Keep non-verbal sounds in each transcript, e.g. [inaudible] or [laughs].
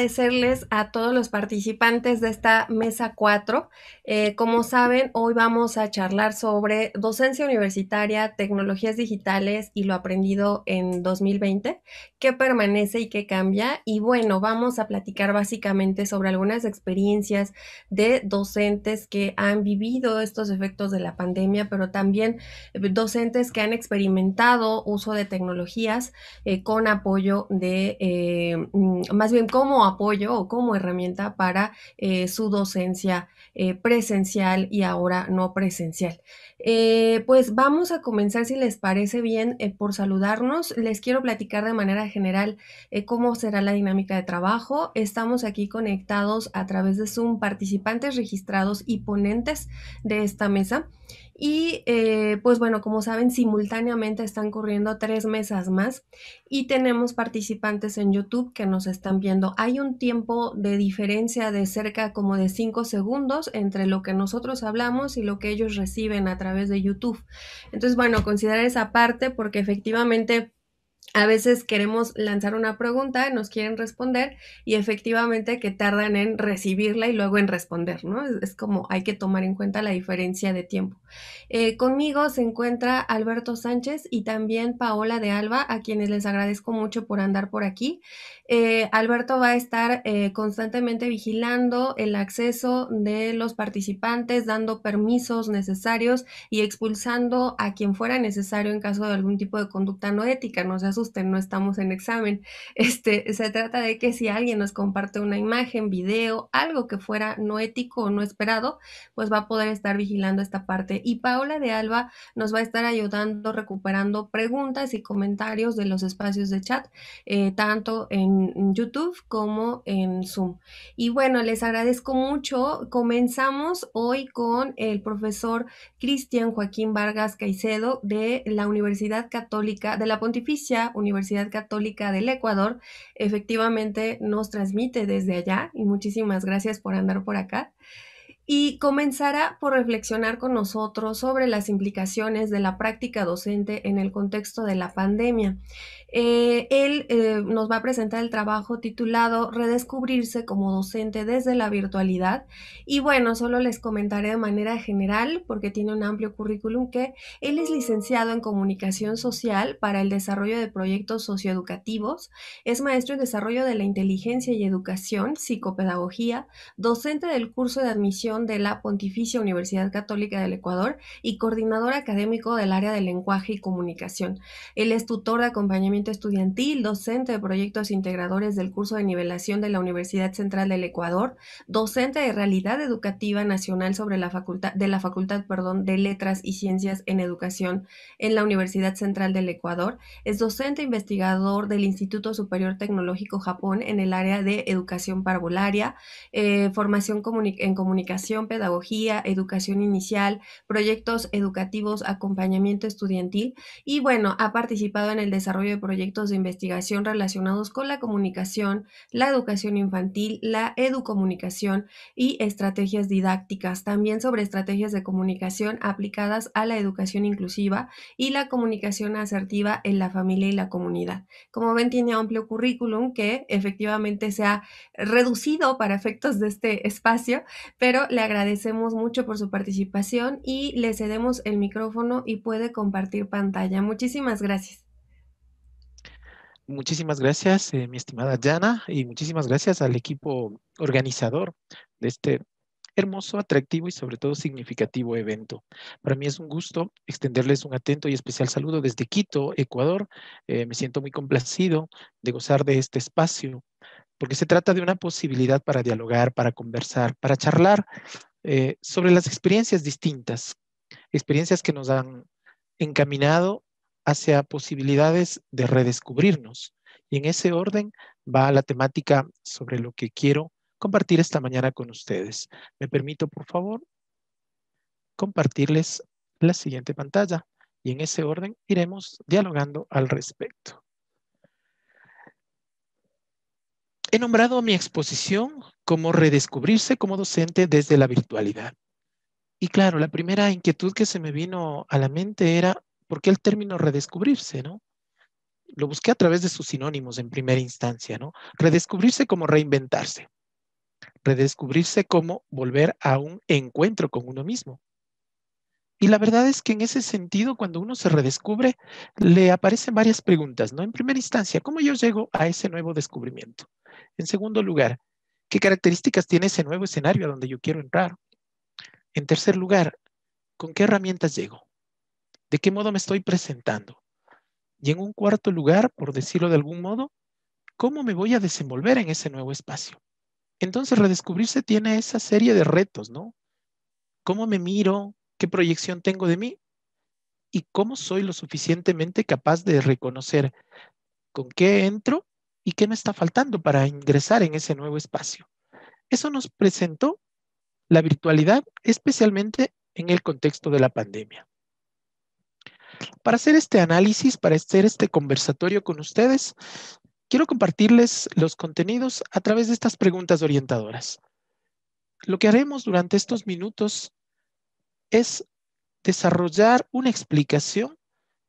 agradecerles a todos los participantes de esta mesa 4. Eh, como saben, hoy vamos a charlar sobre docencia universitaria, tecnologías digitales y lo aprendido en 2020, qué permanece y qué cambia. Y bueno, vamos a platicar básicamente sobre algunas experiencias de docentes que han vivido estos efectos de la pandemia, pero también eh, docentes que han experimentado uso de tecnologías eh, con apoyo de, mm, más bien cómo apoyo o como herramienta para eh, su docencia eh, presencial y ahora no presencial. Eh, pues vamos a comenzar, si les parece bien, por saludarnos. Les quiero platicar de manera general cómo será la dinámica de trabajo. Estamos aquí conectados a través de Zoom participantes registrados y ponentes de esta mesa. Y eh, pues bueno, como saben, simultáneamente están corriendo tres mesas más y tenemos participantes en YouTube que nos están viendo. Hay un tiempo de diferencia de cerca como de 5 segundos entre lo que nosotros hablamos y lo que ellos reciben a través de YouTube. Entonces, bueno, considerar esa parte porque efectivamente a veces queremos lanzar una pregunta, nos quieren responder y efectivamente que tardan en recibirla y luego en responder, ¿no? Es, como hay que tomar en cuenta la diferencia de tiempo. Eh, conmigo se encuentra Alberto Sánchez y también Paola de Alba, a quienes les agradezco mucho por andar por aquí. Eh, Alberto va a estar eh, constantemente vigilando el acceso de los participantes, dando permisos necesarios y expulsando a quien fuera necesario en caso de algún tipo de conducta no ética. No usted no estamos en examen. [laughs] Este, se trata de que si alguien nos comparte una imagen, video, algo que fuera no ético o no esperado, pues va a poder estar vigilando esta parte. Y Paola de Alba nos va a estar ayudando recuperando preguntas y comentarios de los espacios de chat, eh, tanto en YouTube como en Zoom. Y bueno, les agradezco mucho. Comenzamos hoy con el profesor Cristian Joaquín Vargas Caicedo de la Universidad Católica, de la Pontificia Universidad Católica del Ecuador. Efectivamente nos transmite desde allá y muchísimas gracias por andar por acá. Y comenzará por reflexionar con nosotros sobre las implicaciones de la práctica docente en el contexto de la pandemia. Eh, él eh, nos va a presentar el trabajo titulado Redescubrirse como docente desde la virtualidad. Y bueno, solo les comentaré de manera general, porque tiene un amplio currículum, que él es licenciado en comunicación social para el desarrollo de proyectos socioeducativos, es maestro en desarrollo de la inteligencia y educación, psicopedagogía, docente del curso de admisión de la Pontificia Universidad Católica del Ecuador y coordinador académico del área de lenguaje y comunicación. Él es tutor de acompañamiento estudiantil, docente de proyectos integradores del curso de nivelación de la Universidad Central del Ecuador, docente de realidad educativa nacional sobre la facultad, de la Facultad perdón, de Letras y Ciencias en Educación en la Universidad Central del Ecuador, es docente investigador del Instituto Superior Tecnológico Japón en el área de educación parvularia, eh, formación en comunicación, pedagogía, educación inicial, proyectos educativos, acompañamiento estudiantil y bueno, ha participado en el desarrollo de proyectos de investigación relacionados con la comunicación, la educación infantil, la educomunicación y estrategias didácticas, también sobre estrategias de comunicación aplicadas a la educación inclusiva y la comunicación asertiva en la familia y la comunidad. Como ven, tiene amplio currículum que efectivamente se ha reducido para efectos de este espacio, pero le agradecemos mucho por su participación y le cedemos el micrófono y puede compartir pantalla. Muchísimas gracias muchísimas gracias, eh, mi estimada Jana, y muchísimas gracias al equipo organizador de este hermoso, atractivo y sobre todo significativo evento. Para mí es un gusto extenderles un atento y especial saludo desde Quito, Ecuador. Eh, me siento muy complacido de gozar de este espacio, porque se trata de una posibilidad para dialogar, para conversar, para charlar eh, sobre las experiencias distintas, experiencias que nos han encaminado hacia posibilidades de redescubrirnos. Y en ese orden va la temática sobre lo que quiero compartir esta mañana con ustedes. Me permito, por favor, compartirles la siguiente pantalla y en ese orden iremos dialogando al respecto. He nombrado mi exposición como redescubrirse como docente desde la virtualidad. Y claro, la primera inquietud que se me vino a la mente era ¿por qué el término redescubrirse, no? Lo busqué a través de sus sinónimos en primera instancia, ¿no? Redescubrirse como reinventarse. Redescubrirse como volver a un encuentro con uno mismo. Y la verdad es que en ese sentido, cuando uno se redescubre, le aparecen varias preguntas, ¿no? En primera instancia, ¿cómo yo llego a ese nuevo descubrimiento? En segundo lugar, ¿qué características tiene ese nuevo escenario a donde yo quiero entrar? En tercer lugar, ¿con qué herramientas llego? ¿De qué modo me estoy presentando? Y en un cuarto lugar, por decirlo de algún modo, ¿cómo me voy a desenvolver en ese nuevo espacio? Entonces, redescubrirse tiene esa serie de retos, ¿no? ¿Cómo me miro? ¿Qué proyección tengo de mí? ¿Y cómo soy lo suficientemente capaz de reconocer con qué entro y qué me está faltando para ingresar en ese nuevo espacio? Eso nos presentó la virtualidad, especialmente en el contexto de la pandemia. Para hacer este análisis, para hacer este conversatorio con ustedes, quiero compartirles los contenidos a través de estas preguntas orientadoras. Lo que haremos durante estos minutos es desarrollar una explicación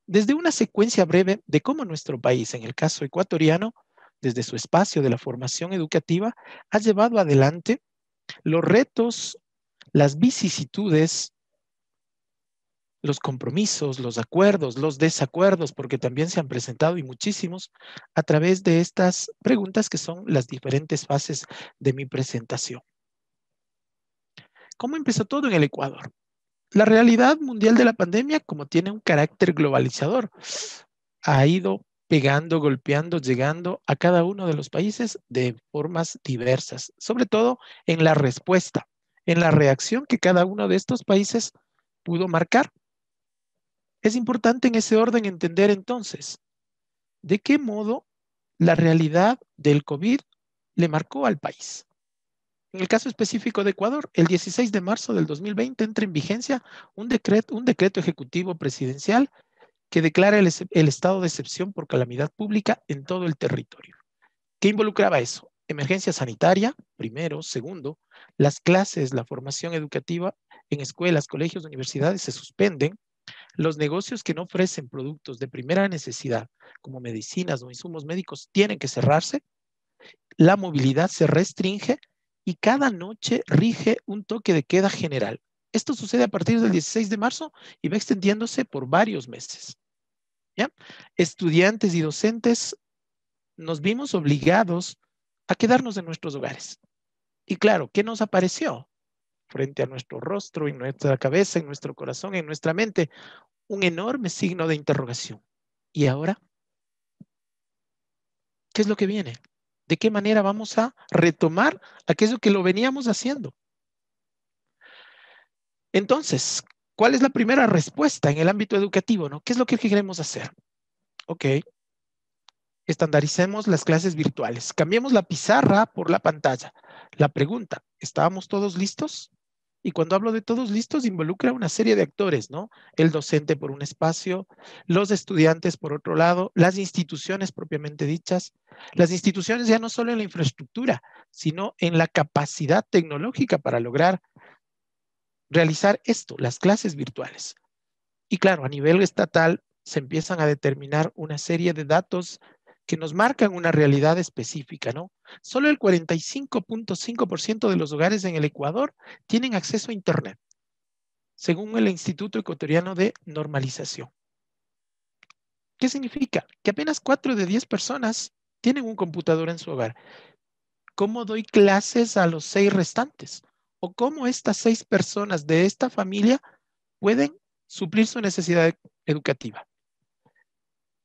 desde una secuencia breve de cómo nuestro país, en el caso ecuatoriano, desde su espacio de la formación educativa, ha llevado adelante los retos, las vicisitudes, los compromisos, los acuerdos, los desacuerdos, porque también se han presentado y muchísimos a través de estas preguntas que son las diferentes fases de mi presentación. ¿Cómo empezó todo en el Ecuador? La realidad mundial de la pandemia, como tiene un carácter globalizador, ha ido pegando, golpeando, llegando a cada uno de los países de formas diversas, sobre todo en la respuesta, en la reacción que cada uno de estos países pudo marcar es importante en ese orden entender entonces de qué modo la realidad del COVID le marcó al país. En el caso específico de Ecuador, el 16 de marzo del 2020 entra en vigencia un decreto, un decreto ejecutivo presidencial que declara el, el estado de excepción por calamidad pública en todo el territorio. ¿Qué involucraba eso? Emergencia sanitaria, primero. Segundo, las clases, la formación educativa en escuelas, colegios, universidades se suspenden los negocios que no ofrecen productos de primera necesidad, como medicinas o insumos médicos, tienen que cerrarse. La movilidad se restringe y cada noche rige un toque de queda general. Esto sucede a partir del 16 de marzo y va extendiéndose por varios meses. Estudiantes y docentes nos vimos obligados a quedarnos en nuestros hogares. Y claro, ¿qué nos apareció? frente a nuestro rostro, en nuestra cabeza, en nuestro corazón, en nuestra mente, un enorme signo de interrogación. ¿Y ahora? ¿Qué es lo que viene? ¿De qué manera vamos a retomar aquello que lo veníamos haciendo? Entonces, ¿cuál es la primera respuesta en el ámbito educativo? ¿Qué es lo que queremos hacer? Ok, estandaricemos las clases virtuales. Cambiemos la pizarra por la pantalla. La pregunta, ¿estábamos todos listos? Y cuando hablo de todos listos, involucra una serie de actores, ¿no? El docente por un espacio, los estudiantes por otro lado, las instituciones propiamente dichas, las instituciones ya no solo en la infraestructura, sino en la capacidad tecnológica para lograr realizar esto, las clases virtuales. Y claro, a nivel estatal se empiezan a determinar una serie de datos que nos marcan una realidad específica, ¿no? Solo el 45.5% de los hogares en el Ecuador tienen acceso a Internet, según el Instituto Ecuatoriano de Normalización. ¿Qué significa? Que apenas 4 de 10 personas tienen un computador en su hogar. ¿Cómo doy clases a los seis restantes? ¿O cómo estas seis personas de esta familia pueden suplir su necesidad educativa?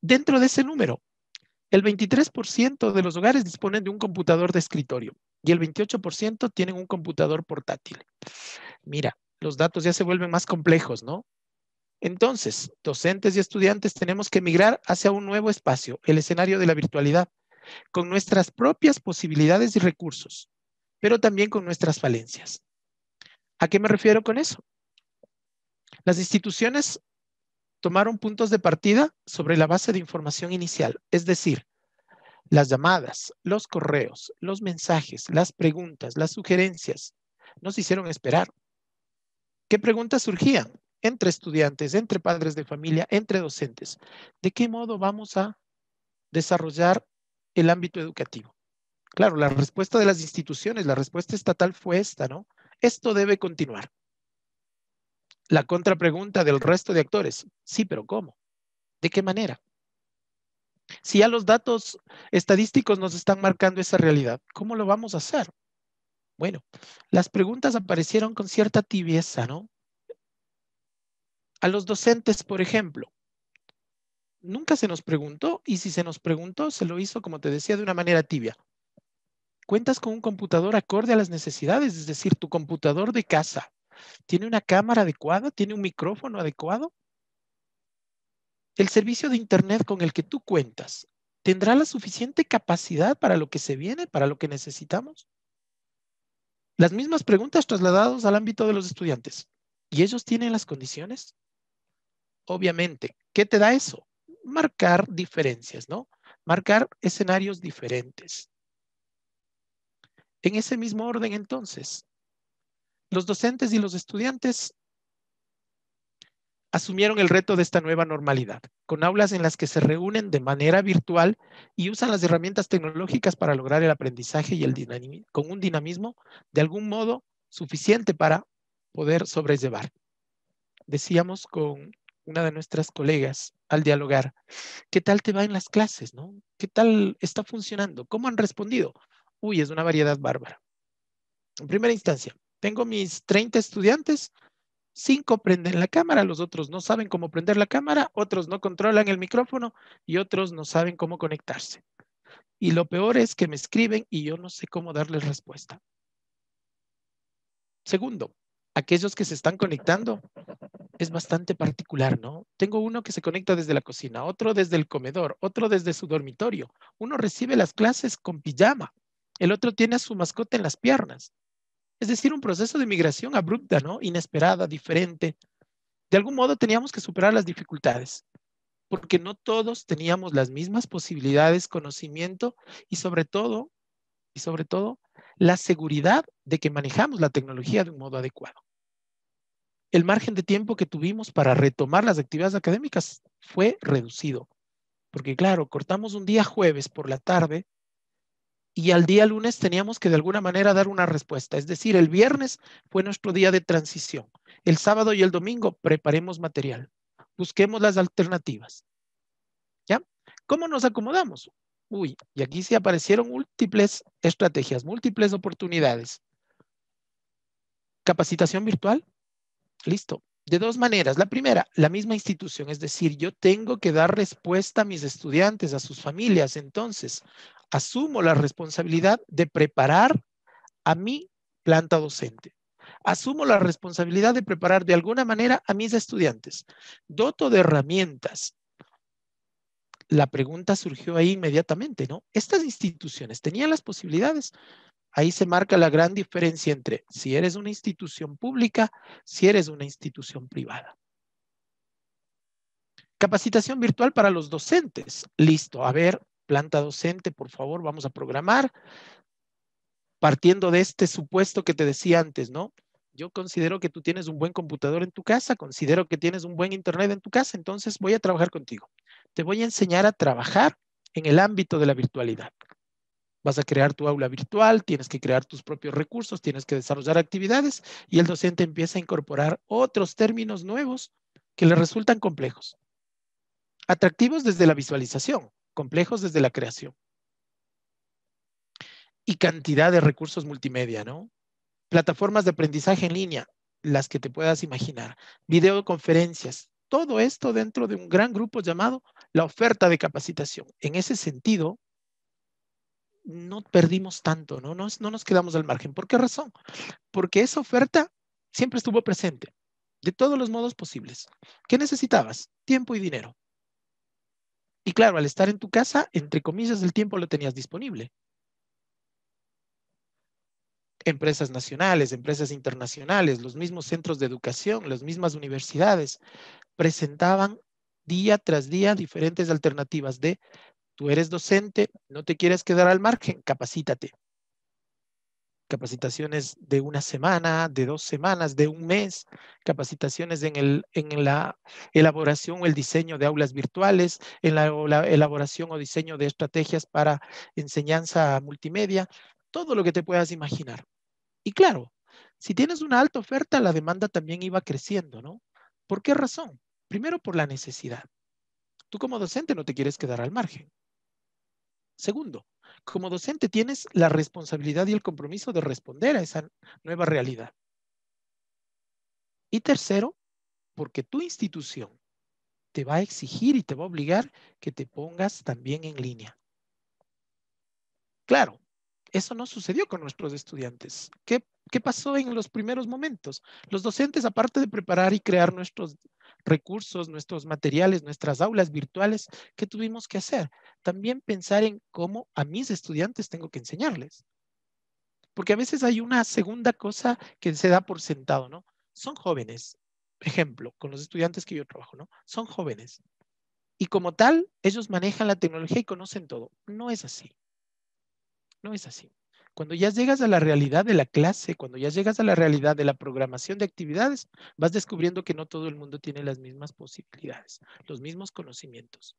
Dentro de ese número, el 23% de los hogares disponen de un computador de escritorio y el 28% tienen un computador portátil. Mira, los datos ya se vuelven más complejos, ¿no? Entonces, docentes y estudiantes tenemos que migrar hacia un nuevo espacio, el escenario de la virtualidad, con nuestras propias posibilidades y recursos, pero también con nuestras falencias. ¿A qué me refiero con eso? Las instituciones tomaron puntos de partida sobre la base de información inicial, es decir, las llamadas, los correos, los mensajes, las preguntas, las sugerencias, nos hicieron esperar. ¿Qué preguntas surgían? Entre estudiantes, entre padres de familia, entre docentes. ¿De qué modo vamos a desarrollar el ámbito educativo? Claro, la respuesta de las instituciones, la respuesta estatal fue esta, ¿no? Esto debe continuar. La contrapregunta del resto de actores, sí, pero ¿cómo? ¿De qué manera? Si ya los datos estadísticos nos están marcando esa realidad, ¿cómo lo vamos a hacer? Bueno, las preguntas aparecieron con cierta tibieza, ¿no? A los docentes, por ejemplo, nunca se nos preguntó y si se nos preguntó, se lo hizo, como te decía, de una manera tibia. Cuentas con un computador acorde a las necesidades, es decir, tu computador de casa, ¿Tiene una cámara adecuada? ¿Tiene un micrófono adecuado? ¿El servicio de Internet con el que tú cuentas tendrá la suficiente capacidad para lo que se viene, para lo que necesitamos? Las mismas preguntas trasladadas al ámbito de los estudiantes. ¿Y ellos tienen las condiciones? Obviamente. ¿Qué te da eso? Marcar diferencias, ¿no? Marcar escenarios diferentes. En ese mismo orden, entonces, los docentes y los estudiantes asumieron el reto de esta nueva normalidad, con aulas en las que se reúnen de manera virtual y usan las herramientas tecnológicas para lograr el aprendizaje y el dinamismo, con un dinamismo de algún modo suficiente para poder sobrellevar. Decíamos con una de nuestras colegas al dialogar, ¿qué tal te va en las clases? No? ¿Qué tal está funcionando? ¿Cómo han respondido? Uy, es una variedad bárbara. En primera instancia, tengo mis 30 estudiantes, 5 prenden la cámara, los otros no saben cómo prender la cámara, otros no controlan el micrófono y otros no saben cómo conectarse. Y lo peor es que me escriben y yo no sé cómo darles respuesta. Segundo, aquellos que se están conectando es bastante particular, ¿no? Tengo uno que se conecta desde la cocina, otro desde el comedor, otro desde su dormitorio. Uno recibe las clases con pijama, el otro tiene a su mascota en las piernas. Es decir, un proceso de migración abrupta, ¿no? Inesperada, diferente. De algún modo teníamos que superar las dificultades, porque no todos teníamos las mismas posibilidades, conocimiento y sobre todo, y sobre todo, la seguridad de que manejamos la tecnología de un modo adecuado. El margen de tiempo que tuvimos para retomar las actividades académicas fue reducido, porque claro, cortamos un día jueves por la tarde y al día lunes teníamos que de alguna manera dar una respuesta. Es decir, el viernes fue nuestro día de transición. El sábado y el domingo preparemos material. Busquemos las alternativas. ¿Ya? ¿Cómo nos acomodamos? Uy, y aquí se aparecieron múltiples estrategias, múltiples oportunidades. Capacitación virtual. Listo de dos maneras. La primera, la misma institución, es decir, yo tengo que dar respuesta a mis estudiantes, a sus familias. Entonces, asumo la responsabilidad de preparar a mi planta docente. Asumo la responsabilidad de preparar de alguna manera a mis estudiantes. Doto de herramientas. La pregunta surgió ahí inmediatamente, ¿no? ¿Estas instituciones tenían las posibilidades? Ahí se marca la gran diferencia entre si eres una institución pública, si eres una institución privada. Capacitación virtual para los docentes. Listo, a ver, planta docente, por favor, vamos a programar. Partiendo de este supuesto que te decía antes, ¿no? Yo considero que tú tienes un buen computador en tu casa, considero que tienes un buen internet en tu casa, entonces voy a trabajar contigo. Te voy a enseñar a trabajar en el ámbito de la virtualidad. Vas a crear tu aula virtual, tienes que crear tus propios recursos, tienes que desarrollar actividades y el docente empieza a incorporar otros términos nuevos que le resultan complejos. Atractivos desde la visualización, complejos desde la creación. Y cantidad de recursos multimedia, ¿no? Plataformas de aprendizaje en línea, las que te puedas imaginar, videoconferencias, todo esto dentro de un gran grupo llamado la oferta de capacitación. En ese sentido, no perdimos tanto, ¿no? No, nos quedamos al margen. ¿Por qué razón? Porque esa oferta siempre estuvo presente, de todos los modos posibles. ¿Qué necesitabas? Tiempo y dinero. Y claro, al estar en tu casa, entre comillas, el tiempo lo tenías disponible. Empresas nacionales, empresas internacionales, los mismos centros de educación, las mismas universidades, presentaban día tras día diferentes alternativas de Tú eres docente, no te quieres quedar al margen, capacítate. Capacitaciones de una semana, de dos semanas, de un mes, capacitaciones en, la elaboración o el diseño de aulas virtuales, en la, la elaboración o diseño de estrategias para enseñanza multimedia, todo lo que te puedas imaginar. Y claro, si tienes una alta oferta, la demanda también iba creciendo, ¿no? ¿Por qué razón? Primero por la necesidad. Tú como docente no te quieres quedar al margen. Segundo, como docente tienes la responsabilidad y el compromiso de responder a esa nueva realidad. Y tercero, porque tu institución te va a exigir y te va a obligar que te pongas también en línea. Claro, eso no sucedió con nuestros estudiantes. ¿Qué, ¿Qué, pasó en los primeros momentos? Los docentes, aparte de preparar y crear nuestros recursos, nuestros materiales, nuestras aulas virtuales, ¿qué tuvimos que hacer? También pensar en cómo a mis estudiantes tengo que enseñarles. Porque a veces hay una segunda cosa que se da por sentado, ¿no? Son jóvenes, ejemplo, con los estudiantes que yo trabajo, ¿no? Son jóvenes. Y como tal, ellos manejan la tecnología y conocen todo. No es así. No es así. Cuando ya llegas a la realidad de la clase, cuando ya llegas a la realidad de la programación de actividades, vas descubriendo que no todo el mundo tiene las mismas posibilidades, los mismos conocimientos.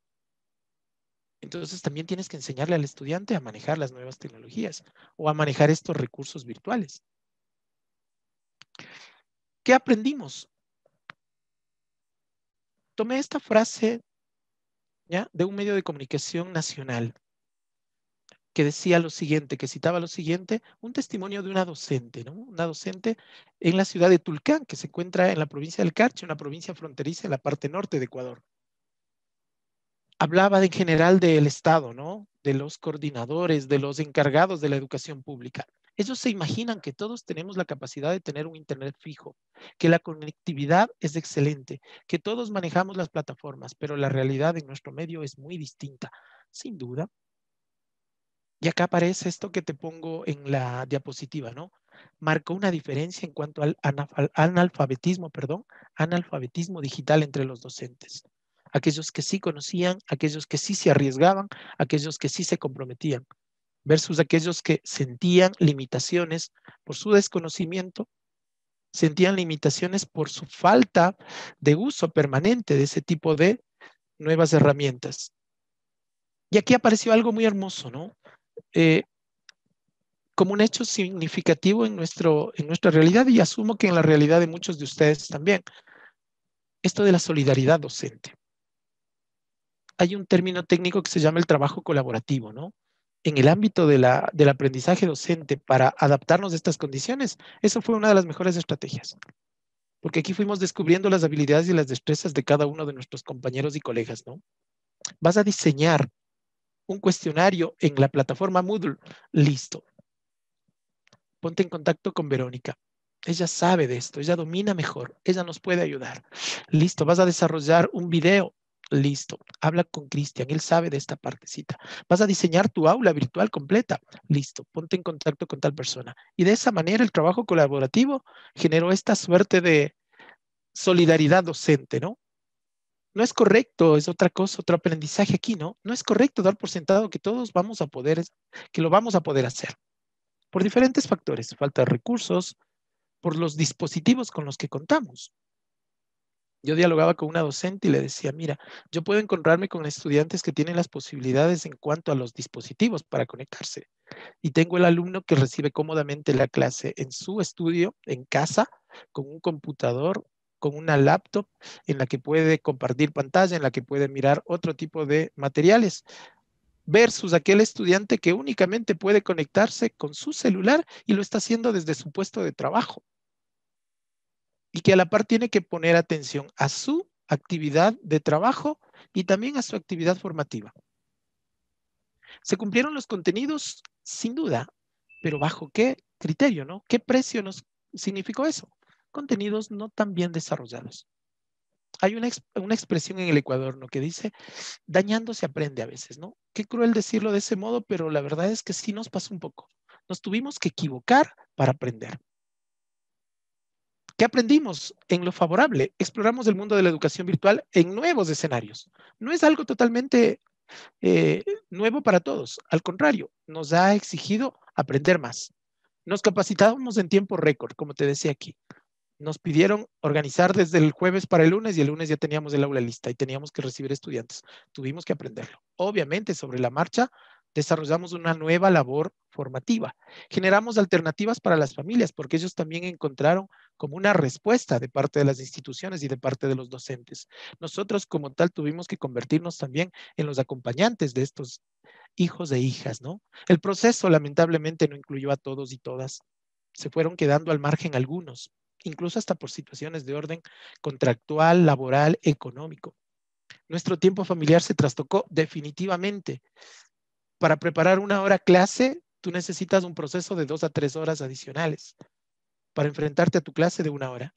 Entonces también tienes que enseñarle al estudiante a manejar las nuevas tecnologías o a manejar estos recursos virtuales. ¿Qué aprendimos? Tomé esta frase de un medio de comunicación nacional que decía lo siguiente, que citaba lo siguiente, un testimonio de una docente, Una docente en la ciudad de Tulcán, que se encuentra en la provincia del Carche, una provincia fronteriza en la parte norte de Ecuador. Hablaba en general del Estado, ¿no? De los coordinadores, de los encargados de la educación pública. Ellos se imaginan que todos tenemos la capacidad de tener un Internet fijo, que la conectividad es excelente, que todos manejamos las plataformas, pero la realidad en nuestro medio es muy distinta. Sin duda, y acá aparece esto que te pongo en la diapositiva, ¿no? Marcó una diferencia en cuanto al analfabetismo, perdón, analfabetismo digital entre los docentes. Aquellos que sí conocían, aquellos que sí se arriesgaban, aquellos que sí se comprometían, versus aquellos que sentían limitaciones por su desconocimiento, sentían limitaciones por su falta de uso permanente de ese tipo de nuevas herramientas. Y aquí apareció algo muy hermoso, ¿no? Eh, como un hecho significativo en, nuestra realidad y asumo que en la realidad de muchos de ustedes también. Esto de la solidaridad docente. Hay un término técnico que se llama el trabajo colaborativo, ¿no? en el ámbito del aprendizaje docente para adaptarnos a estas condiciones, eso fue una de las mejores estrategias. Porque aquí fuimos descubriendo las habilidades y las destrezas de cada uno de nuestros compañeros y colegas, ¿no? Vas a diseñar un cuestionario en la plataforma Moodle, listo. Ponte en contacto con Verónica. Ella sabe de esto, ella domina mejor, ella nos puede ayudar. Listo, vas a desarrollar un video, Listo. Habla con Cristian, él sabe de esta partecita. Vas a diseñar tu aula virtual completa. Listo. Ponte en contacto con tal persona. Y de esa manera el trabajo colaborativo generó esta suerte de solidaridad docente, ¿no? no es correcto, es otra cosa, otro aprendizaje aquí, ¿no? No es correcto dar por sentado que todos vamos a poder, que lo vamos a poder hacer. Por diferentes factores, falta de recursos, por los dispositivos con los que contamos. Yo dialogaba con una docente y le decía, mira, yo puedo encontrarme con estudiantes que tienen las posibilidades en cuanto a los dispositivos para conectarse. Y tengo el alumno que recibe cómodamente la clase en su estudio, en casa, con un computador con una laptop en la que puede compartir pantalla, en la que puede mirar otro tipo de materiales, versus aquel estudiante que únicamente puede conectarse con su celular y lo está haciendo desde su puesto de trabajo. Y que a la par tiene que poner atención a su actividad de trabajo y también a su actividad formativa. ¿Se cumplieron los contenidos? Sin duda, pero ¿bajo qué criterio, no? ¿Qué precio nos significó eso? contenidos no tan bien desarrollados. Hay una, expresión en el Ecuador ¿no? que dice, dañando se aprende a veces, ¿no? Qué cruel decirlo de ese modo, pero la verdad es que sí nos pasó un poco. Nos tuvimos que equivocar para aprender. ¿Qué aprendimos? En lo favorable, exploramos el mundo de la educación virtual en nuevos escenarios. No es algo totalmente eh, nuevo para todos, al contrario, nos ha exigido aprender más. Nos capacitábamos en tiempo récord, como te decía aquí nos pidieron organizar desde el jueves para el lunes y el lunes ya teníamos el aula lista y teníamos que recibir estudiantes. Tuvimos que aprenderlo. Obviamente, sobre la marcha, desarrollamos una nueva labor formativa. Generamos alternativas para las familias porque ellos también encontraron como una respuesta de parte de las instituciones y de parte de los docentes. Nosotros como tal tuvimos que convertirnos también en los acompañantes de estos hijos e hijas, ¿no? El proceso lamentablemente no incluyó a todos y todas. Se fueron quedando al margen algunos incluso hasta por situaciones de orden contractual, laboral, económico. Nuestro tiempo familiar se trastocó definitivamente. Para preparar una hora clase, tú necesitas un proceso de dos a tres horas adicionales para enfrentarte a tu clase de una hora.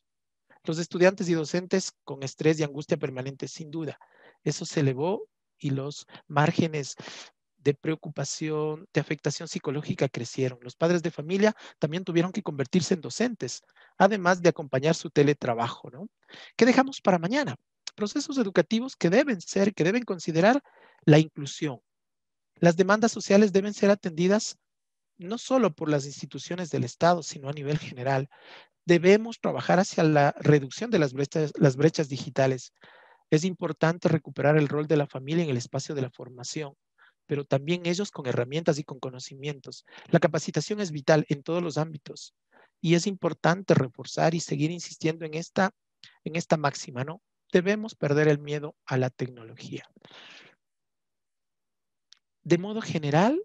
Los estudiantes y docentes con estrés y angustia permanente, sin duda. Eso se elevó y los márgenes de preocupación, de afectación psicológica crecieron. Los padres de familia también tuvieron que convertirse en docentes, además de acompañar su teletrabajo, ¿no? ¿Qué dejamos para mañana? Procesos educativos que deben ser, que deben considerar la inclusión. Las demandas sociales deben ser atendidas no solo por las instituciones del Estado, sino a nivel general. Debemos trabajar hacia la reducción de las brechas, las brechas digitales. Es importante recuperar el rol de la familia en el espacio de la formación pero también ellos con herramientas y con conocimientos. La capacitación es vital en todos los ámbitos y es importante reforzar y seguir insistiendo en esta, en esta máxima, ¿no? Debemos perder el miedo a la tecnología. De modo general,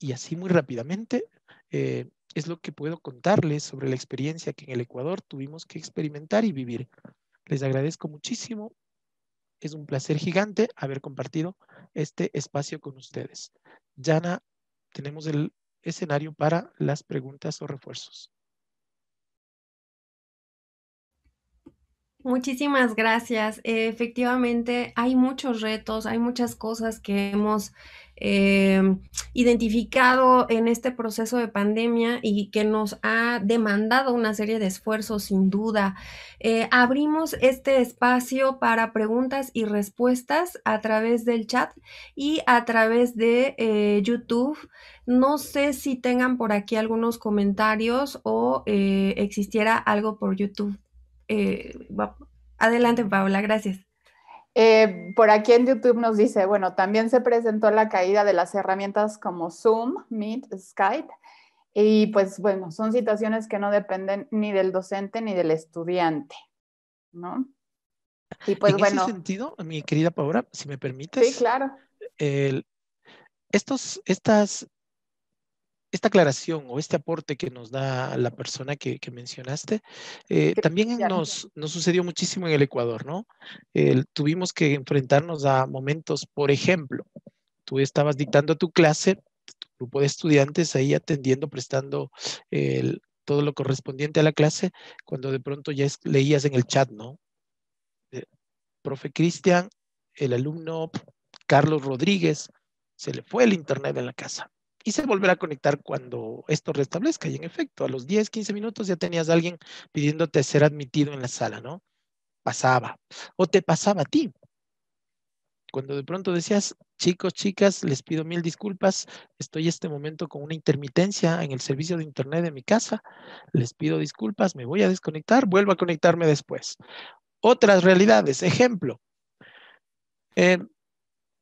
y así muy rápidamente, eh, es lo que puedo contarles sobre la experiencia que en el Ecuador tuvimos que experimentar y vivir. Les agradezco muchísimo es un placer gigante haber compartido este espacio con ustedes. Yana, tenemos el escenario para las preguntas o refuerzos. Muchísimas gracias. Eh, efectivamente, hay muchos retos, hay muchas cosas que hemos eh, identificado en este proceso de pandemia y que nos ha demandado una serie de esfuerzos, sin duda. Eh, abrimos este espacio para preguntas y respuestas a través del chat y a través de YouTube. No sé si tengan por aquí algunos comentarios o existiera algo por YouTube. Eh, adelante, Paola, gracias. Eh, por aquí en YouTube nos dice, bueno, también se presentó la caída de las herramientas como Zoom, Meet, Skype, y pues bueno, son situaciones que no dependen ni del docente ni del estudiante, ¿no? Y pues en ese sentido, mi querida Paola, si me permites. Sí, claro. estos, estas esta aclaración o este aporte que nos da la persona que, mencionaste, eh, también nos, sucedió muchísimo en el Ecuador, ¿no? tuvimos que enfrentarnos a momentos, por ejemplo, tú estabas dictando tu clase, tu grupo de estudiantes ahí atendiendo, prestando todo lo correspondiente a la clase, cuando de pronto ya leías en el chat, ¿no? Eh, profe Cristian, el alumno Carlos Rodríguez, se le fue el internet en la casa y se volverá a conectar cuando esto restablezca. Y en efecto, a los 10, 15 minutos ya tenías a alguien pidiéndote ser admitido en la sala, ¿no? Pasaba. O te pasaba a ti. Cuando de pronto decías, chicos, chicas, les pido mil disculpas, estoy este momento con una intermitencia en el servicio de internet de mi casa, les pido disculpas, me voy a desconectar, vuelvo a conectarme después. Otras realidades, ejemplo, eh,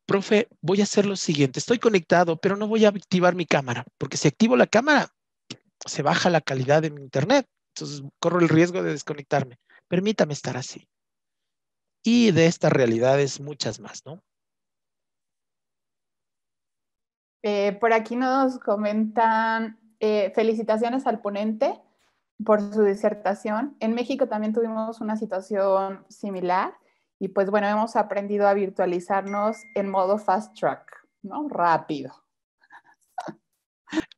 profe, voy a hacer lo siguiente, estoy conectado, pero no voy a activar mi cámara, porque si activo la cámara, se baja la calidad de mi internet, entonces corro el riesgo de desconectarme. Permítame estar así. Y de estas realidades muchas más, ¿no? Eh, por aquí nos comentan eh, felicitaciones al ponente por su disertación. En México también tuvimos una situación similar y pues bueno, hemos aprendido a virtualizarnos en modo fast track, ¿no? Rápido.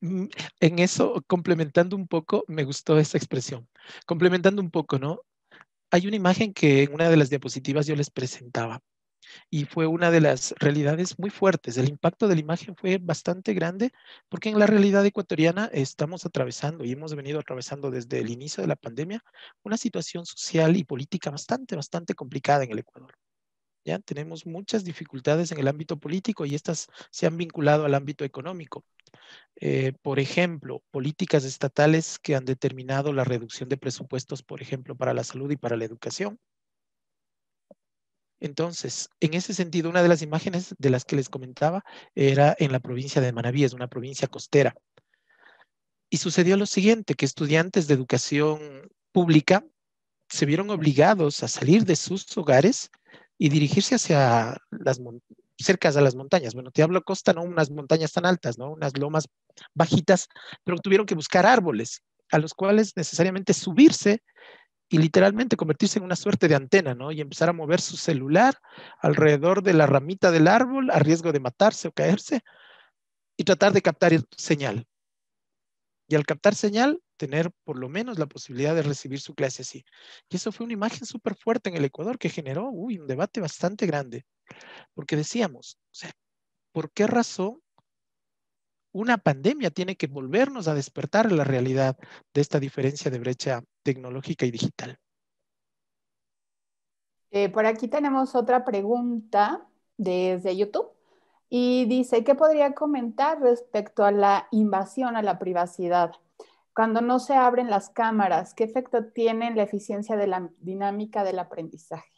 Mm, en eso, complementando un poco, me gustó esa expresión. Complementando un poco, ¿no? Hay una imagen que en una de las diapositivas yo les presentaba y fue una de las realidades muy fuertes. El impacto de la imagen fue bastante grande porque en la realidad ecuatoriana estamos atravesando y hemos venido atravesando desde el inicio de la pandemia una situación social y política bastante, bastante complicada en el Ecuador. ¿Ya? Tenemos muchas dificultades en el ámbito político y estas se han vinculado al ámbito económico. Eh, por ejemplo, políticas estatales que han determinado la reducción de presupuestos, por ejemplo, para la salud y para la educación entonces, en ese sentido, una de las imágenes de las que les comentaba era en la provincia de Manabí, es una provincia costera. Y sucedió lo siguiente, que estudiantes de educación pública se vieron obligados a salir de sus hogares y dirigirse hacia las cercas a las montañas. Bueno, te hablo costa, no unas montañas tan altas, no unas lomas bajitas, pero tuvieron que buscar árboles a los cuales necesariamente subirse y literalmente convertirse en una suerte de antena, ¿no? Y empezar a mover su celular alrededor de la ramita del árbol a riesgo de matarse o caerse y tratar de captar señal. Y al captar señal, tener por lo menos la posibilidad de recibir su clase así. Y eso fue una imagen súper fuerte en el Ecuador que generó uy, un debate bastante grande. Porque decíamos, o sea, ¿por qué razón una pandemia tiene que volvernos a despertar la realidad de esta diferencia de brecha tecnológica y digital. Eh, por aquí tenemos otra pregunta desde YouTube y dice, ¿qué podría comentar respecto a la invasión a la privacidad? Cuando no se abren las cámaras, ¿qué efecto tiene en la eficiencia de la dinámica del aprendizaje?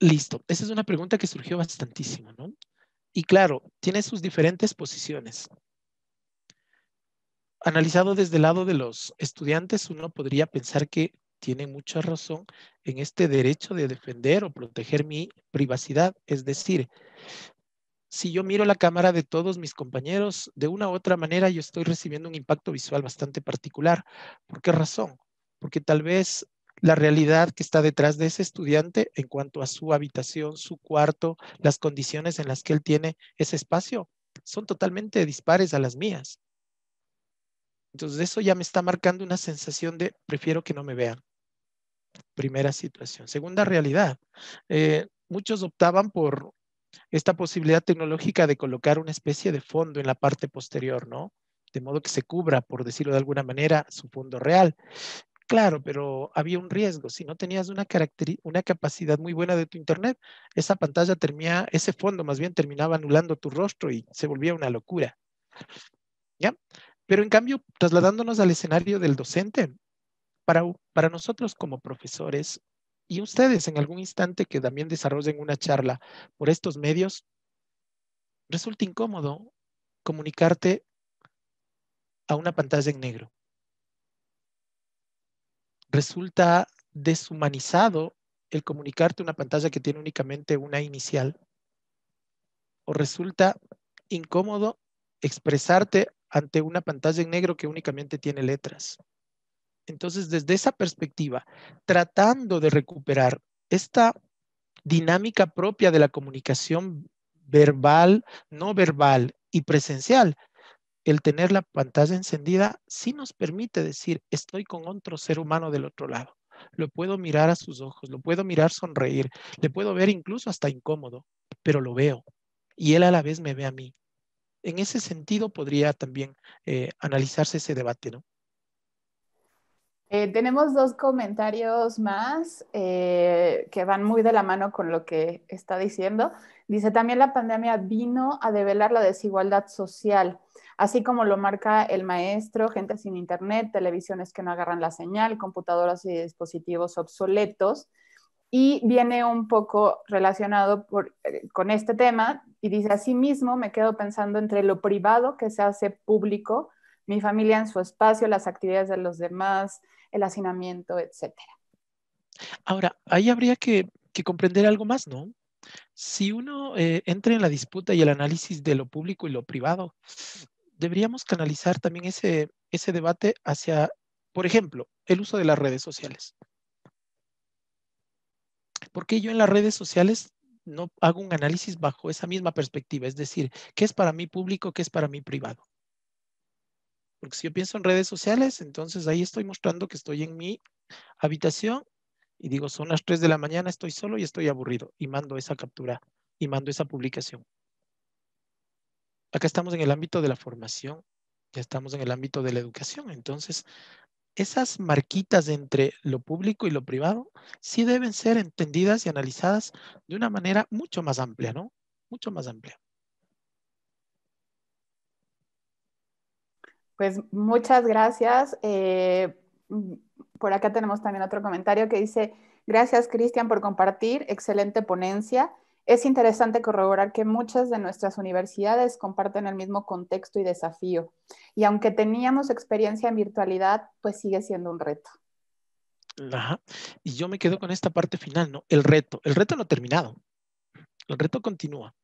Listo, esa es una pregunta que surgió bastantísimo, ¿no? Y claro, tiene sus diferentes posiciones. Analizado desde el lado de los estudiantes, uno podría pensar que tiene mucha razón en este derecho de defender o proteger mi privacidad. Es decir, si yo miro la cámara de todos mis compañeros, de una u otra manera yo estoy recibiendo un impacto visual bastante particular. ¿Por qué razón? Porque tal vez la realidad que está detrás de ese estudiante en cuanto a su habitación, su cuarto, las condiciones en las que él tiene ese espacio, son totalmente dispares a las mías. Entonces eso ya me está marcando una sensación de prefiero que no me vean. Primera situación. Segunda realidad. Eh, muchos optaban por esta posibilidad tecnológica de colocar una especie de fondo en la parte posterior, ¿no? De modo que se cubra, por decirlo de alguna manera, su fondo real. Claro, pero había un riesgo. Si no tenías una, una capacidad muy buena de tu internet, esa pantalla termina, ese fondo más bien terminaba anulando tu rostro y se volvía una locura. ¿Ya? Pero en cambio, trasladándonos al escenario del docente, para, nosotros como profesores y ustedes en algún instante que también desarrollen una charla por estos medios, resulta incómodo comunicarte a una pantalla en negro. Resulta deshumanizado el comunicarte una pantalla que tiene únicamente una inicial. O resulta incómodo expresarte ante una pantalla en negro que únicamente tiene letras. Entonces, desde esa perspectiva, tratando de recuperar esta dinámica propia de la comunicación verbal, no verbal y presencial, el tener la pantalla encendida sí nos permite decir, estoy con otro ser humano del otro lado. Lo puedo mirar a sus ojos, lo puedo mirar sonreír, le puedo ver incluso hasta incómodo, pero lo veo. Y él a la vez me ve a mí en ese sentido podría también eh, analizarse ese debate, ¿no? Eh, tenemos dos comentarios más eh, que van muy de la mano con lo que está diciendo. Dice, también la pandemia vino a develar la desigualdad social, así como lo marca el maestro, gente sin internet, televisiones que no agarran la señal, computadoras y dispositivos obsoletos y viene un poco relacionado eh, con este tema y dice, asimismo me quedo pensando entre lo privado que se hace público, mi familia en su espacio, las actividades de los demás, el hacinamiento, etc. Ahora, ahí habría que, comprender algo más, ¿no? Si uno eh, entra en la disputa y el análisis de lo público y lo privado, deberíamos canalizar también ese, ese debate hacia, por ejemplo, el uso de las redes sociales. ¿Por qué yo en las redes sociales no hago un análisis bajo esa misma perspectiva? Es decir, ¿qué es para mí público, qué es para mí privado? Porque si yo pienso en redes sociales, entonces ahí estoy mostrando que estoy en mi habitación y digo, son las 3 de la mañana, estoy solo y estoy aburrido y mando esa captura y mando esa publicación. Acá estamos en el ámbito de la formación, ya estamos en el ámbito de la educación, entonces esas marquitas entre lo público y lo privado sí deben ser entendidas y analizadas de una manera mucho más amplia, ¿no? Mucho más amplia. Pues muchas gracias. Eh, mm, por acá tenemos también otro comentario que dice, gracias Cristian por compartir, excelente ponencia. Es interesante corroborar que muchas de nuestras universidades comparten el mismo contexto y desafío, y aunque teníamos experiencia en virtualidad, pues sigue siendo un reto. Ajá. Y yo me quedo con esta parte final, ¿no? El reto. El reto no ha terminado. El reto continúa.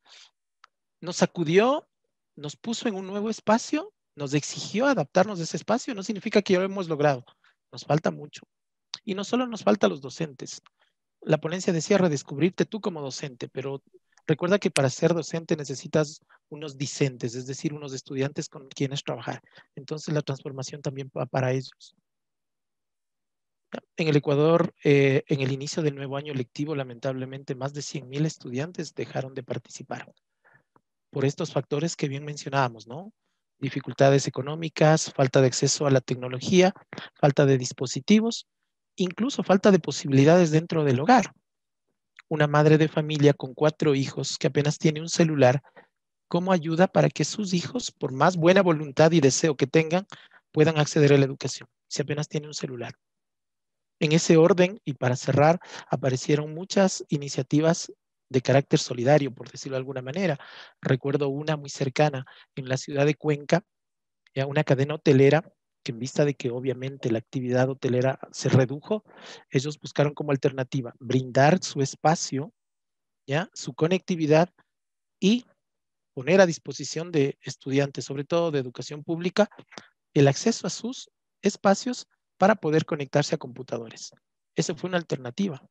Nos sacudió, nos puso en un nuevo espacio, nos exigió adaptarnos a ese espacio, no significa que ya lo hemos logrado. Nos falta mucho. Y no solo nos falta a los docentes, la ponencia decía redescubrirte tú como docente, pero recuerda que para ser docente necesitas unos discentes, es decir, unos estudiantes con quienes trabajar. Entonces la transformación también va para ellos. En el Ecuador, eh, en el inicio del nuevo año lectivo, lamentablemente, más de 100.000 estudiantes dejaron de participar por estos factores que bien mencionábamos, ¿no? Dificultades económicas, falta de acceso a la tecnología, falta de dispositivos incluso falta de posibilidades dentro del hogar. Una madre de familia con cuatro hijos que apenas tiene un celular, ¿cómo ayuda para que sus hijos, por más buena voluntad y deseo que tengan, puedan acceder a la educación si apenas tiene un celular? En ese orden, y para cerrar, aparecieron muchas iniciativas de carácter solidario, por decirlo de alguna manera. Recuerdo una muy cercana en la ciudad de Cuenca, una cadena hotelera en vista de que obviamente la actividad hotelera se redujo, ellos buscaron como alternativa brindar su espacio, ¿ya? su conectividad y poner a disposición de estudiantes, sobre todo de educación pública, el acceso a sus espacios para poder conectarse a computadores. Esa fue una alternativa.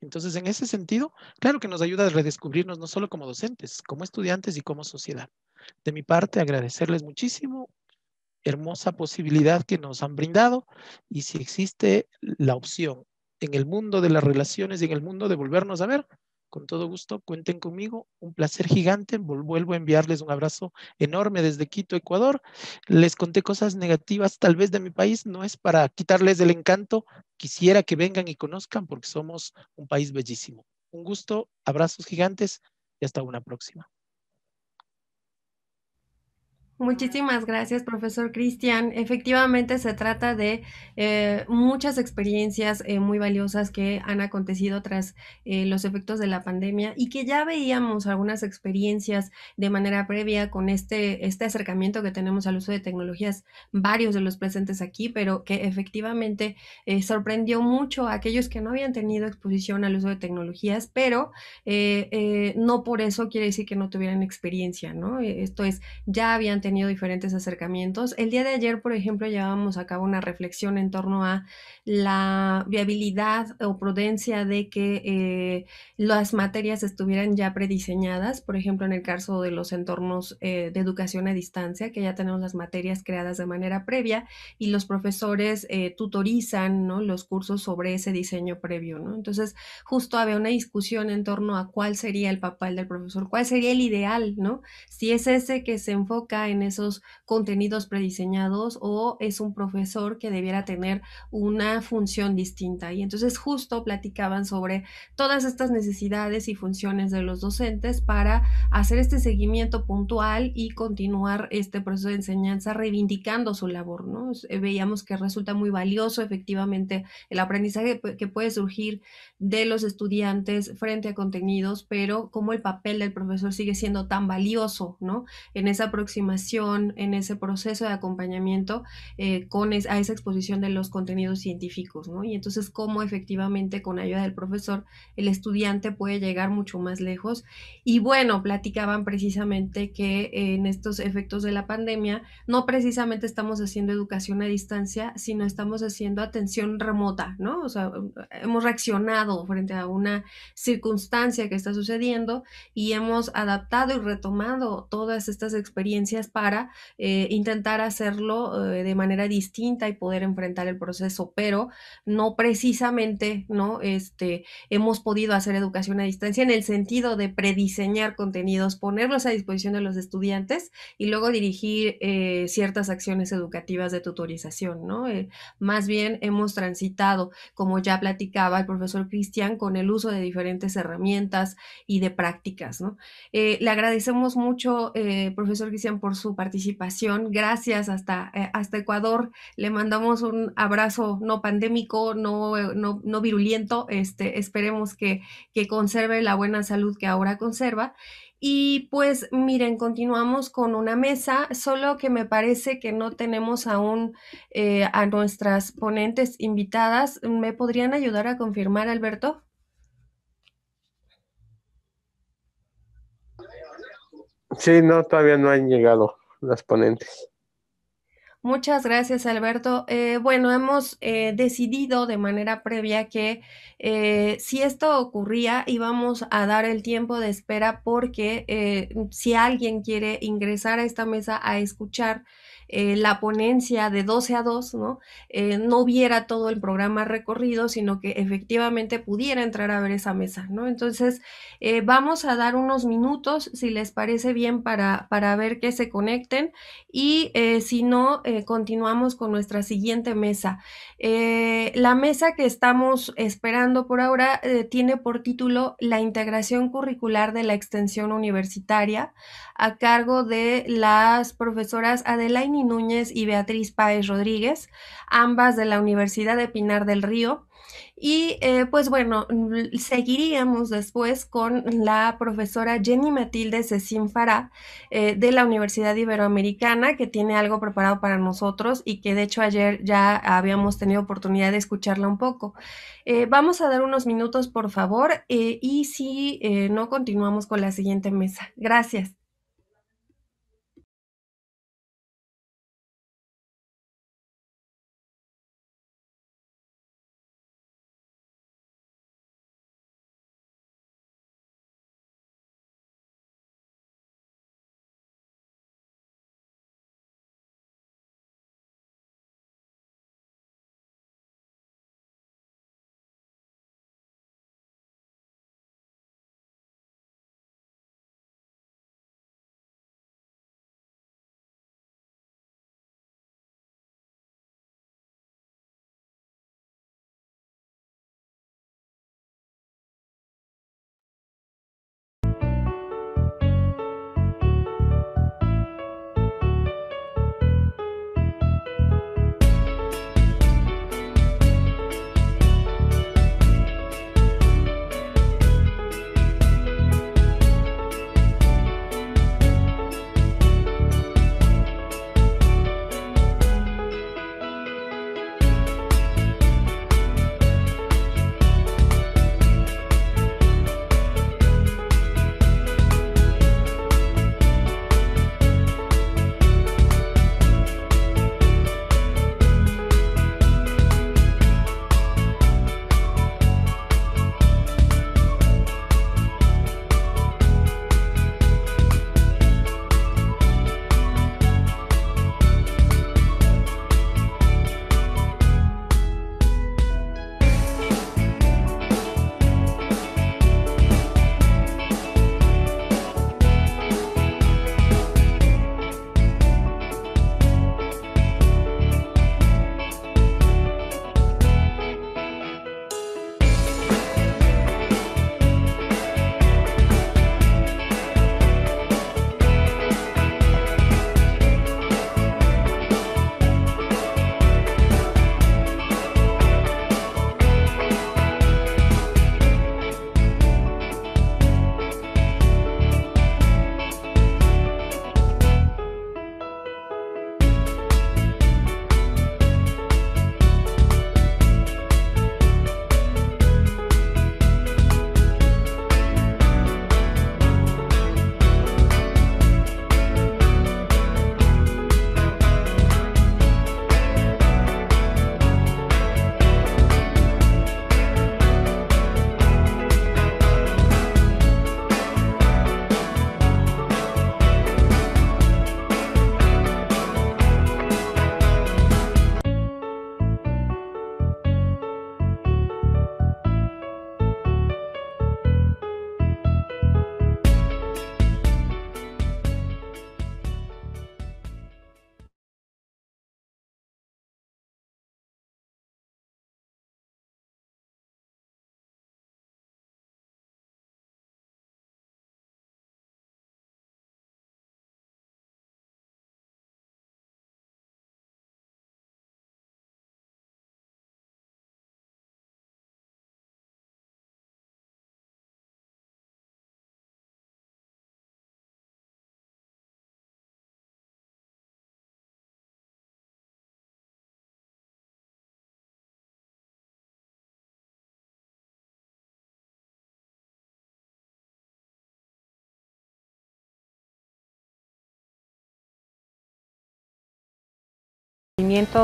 Entonces, en ese sentido, claro que nos ayuda a redescubrirnos no solo como docentes, como estudiantes y como sociedad. De mi parte, agradecerles muchísimo hermosa posibilidad que nos han brindado y si existe la opción en el mundo de las relaciones y en el mundo de volvernos a ver, con todo gusto, cuenten conmigo. Un placer gigante. Vuelvo a enviarles un abrazo enorme desde Quito, Ecuador. Les conté cosas negativas tal vez de mi país. No es para quitarles el encanto. Quisiera que vengan y conozcan porque somos un país bellísimo. Un gusto, abrazos gigantes y hasta una próxima. Muchísimas gracias, profesor Cristian. Efectivamente, se trata de eh, muchas experiencias eh, muy valiosas que han acontecido tras eh, los efectos de la pandemia y que ya veíamos algunas experiencias de manera previa con este, este acercamiento que tenemos al uso de tecnologías, varios de los presentes aquí, pero que efectivamente sorprendió mucho a aquellos que no habían tenido exposición al uso de tecnologías, pero no por eso quiere decir que no tuvieran experiencia, ¿no? Esto es, ya habían tenido tenido diferentes acercamientos. El día de ayer, por ejemplo, llevábamos a cabo una reflexión en torno a la viabilidad o prudencia de que eh, las materias estuvieran ya prediseñadas, por ejemplo, en el caso de los entornos eh, de educación a distancia, que ya tenemos las materias creadas de manera previa y los profesores eh, tutorizan los cursos sobre ese diseño previo. Entonces, justo había una discusión en torno a cuál sería el papel del profesor, cuál sería el ideal, ¿no? Si es ese que se enfoca en esos contenidos prediseñados o es un profesor que debiera tener una función distinta. Y entonces justo platicaban sobre todas estas necesidades y funciones de los docentes para hacer este seguimiento puntual y continuar este proceso de enseñanza reivindicando su labor. ¿no? Eh, veíamos que resulta muy valioso efectivamente el aprendizaje que puede surgir de los estudiantes frente a contenidos, pero como el papel del profesor sigue siendo tan valioso ¿no? en esa aproximación en ese proceso de acompañamiento eh, con a esa exposición de los contenidos científicos, ¿no? Y entonces cómo efectivamente con ayuda del profesor el estudiante puede llegar mucho más lejos. Y bueno, platicaban precisamente que eh, en estos efectos de la pandemia no precisamente estamos haciendo educación a distancia, sino estamos haciendo atención remota, ¿no? O sea, hemos reaccionado frente a una circunstancia que está sucediendo y hemos adaptado y retomado todas estas experiencias para eh, intentar hacerlo eh, de manera distinta y poder enfrentar el proceso, pero no precisamente, ¿no? Este, hemos podido hacer educación a distancia en el sentido de prediseñar contenidos, ponerlos a disposición de los estudiantes y luego dirigir eh, ciertas acciones educativas de tutorización, ¿no? más bien hemos transitado, como ya platicaba el profesor Cristian, con el uso de diferentes herramientas y de prácticas, ¿no? le agradecemos mucho, profesor Cristian, por su participación. Gracias hasta, eh, hasta Ecuador. Le mandamos un abrazo no pandémico, no, eh, no, no virulento. Este, esperemos que, que conserve la buena salud que ahora conserva. Y pues miren, continuamos con una mesa, solo que me parece que no tenemos aún eh, a nuestras ponentes invitadas. ¿Me podrían ayudar a confirmar, Alberto? Sí, no, todavía no han llegado las ponentes. Muchas gracias, Alberto. Eh, bueno, hemos eh, decidido de manera previa que eh, si esto ocurría, íbamos a dar el tiempo de espera porque si alguien quiere ingresar a esta mesa a escuchar eh, la ponencia de 12 a 2, ¿no? Eh, no viera todo el programa recorrido, sino que efectivamente pudiera entrar a ver esa mesa, ¿no? Entonces, eh, vamos a dar unos minutos, si les parece bien, para, para ver que se conecten y si no, continuamos con nuestra siguiente mesa. la mesa que estamos esperando por ahora tiene por título La integración curricular de la extensión universitaria a cargo de las profesoras Adelaine Núñez y Beatriz Páez Rodríguez, ambas de la Universidad de Pinar del Río. Y eh, pues bueno, seguiríamos después con la profesora Jenny Matilde Cecín Fará eh, de la Universidad Iberoamericana, que tiene algo preparado para nosotros y que de hecho ayer ya habíamos tenido oportunidad de escucharla un poco. Eh, vamos a dar unos minutos, por favor, y si no, continuamos con la siguiente mesa. Gracias.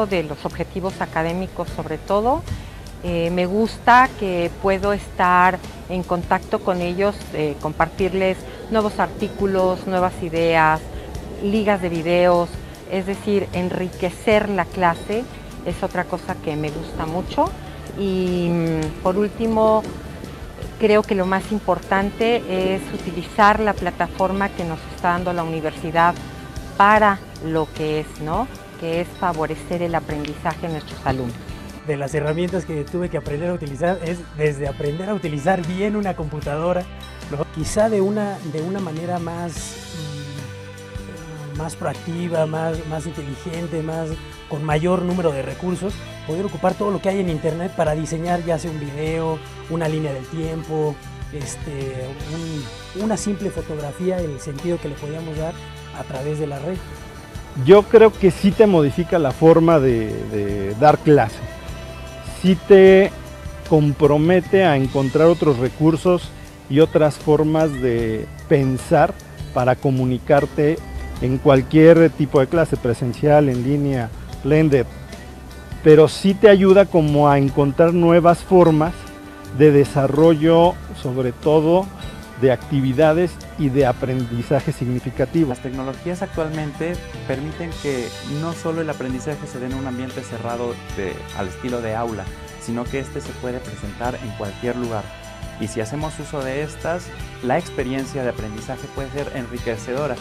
de los objetivos académicos sobre todo. Eh, me gusta que puedo estar en contacto con ellos, eh, compartirles nuevos artículos, nuevas ideas, ligas de videos, es decir, enriquecer la clase es otra cosa que me gusta mucho. Y mm, por último, creo que lo más importante es utilizar la plataforma que nos está dando la universidad para lo que es, ¿no? que es favorecer el aprendizaje en nuestros alumnos. De las herramientas que tuve que aprender a utilizar es desde aprender a utilizar bien una computadora, quizá de una, de una manera más, mm, más proactiva, más, más inteligente, más, con mayor número de recursos, poder ocupar todo lo que hay en Internet para diseñar ya sea un video, una línea del tiempo, este, una simple fotografía, el sentido que le podíamos dar a través de la red yo creo que sí te modifica la forma de, dar clase. Sí te compromete a encontrar otros recursos y otras formas de pensar para comunicarte en cualquier tipo de clase, presencial, en línea, blended. Pero sí te ayuda como a encontrar nuevas formas de desarrollo, sobre todo de actividades y de aprendizaje significativo. Las tecnologías actualmente permiten que no solo el aprendizaje se dé en un ambiente cerrado al estilo de aula, sino que este se puede presentar en cualquier lugar. Y si hacemos uso de estas, la experiencia de aprendizaje puede ser enriquecedora.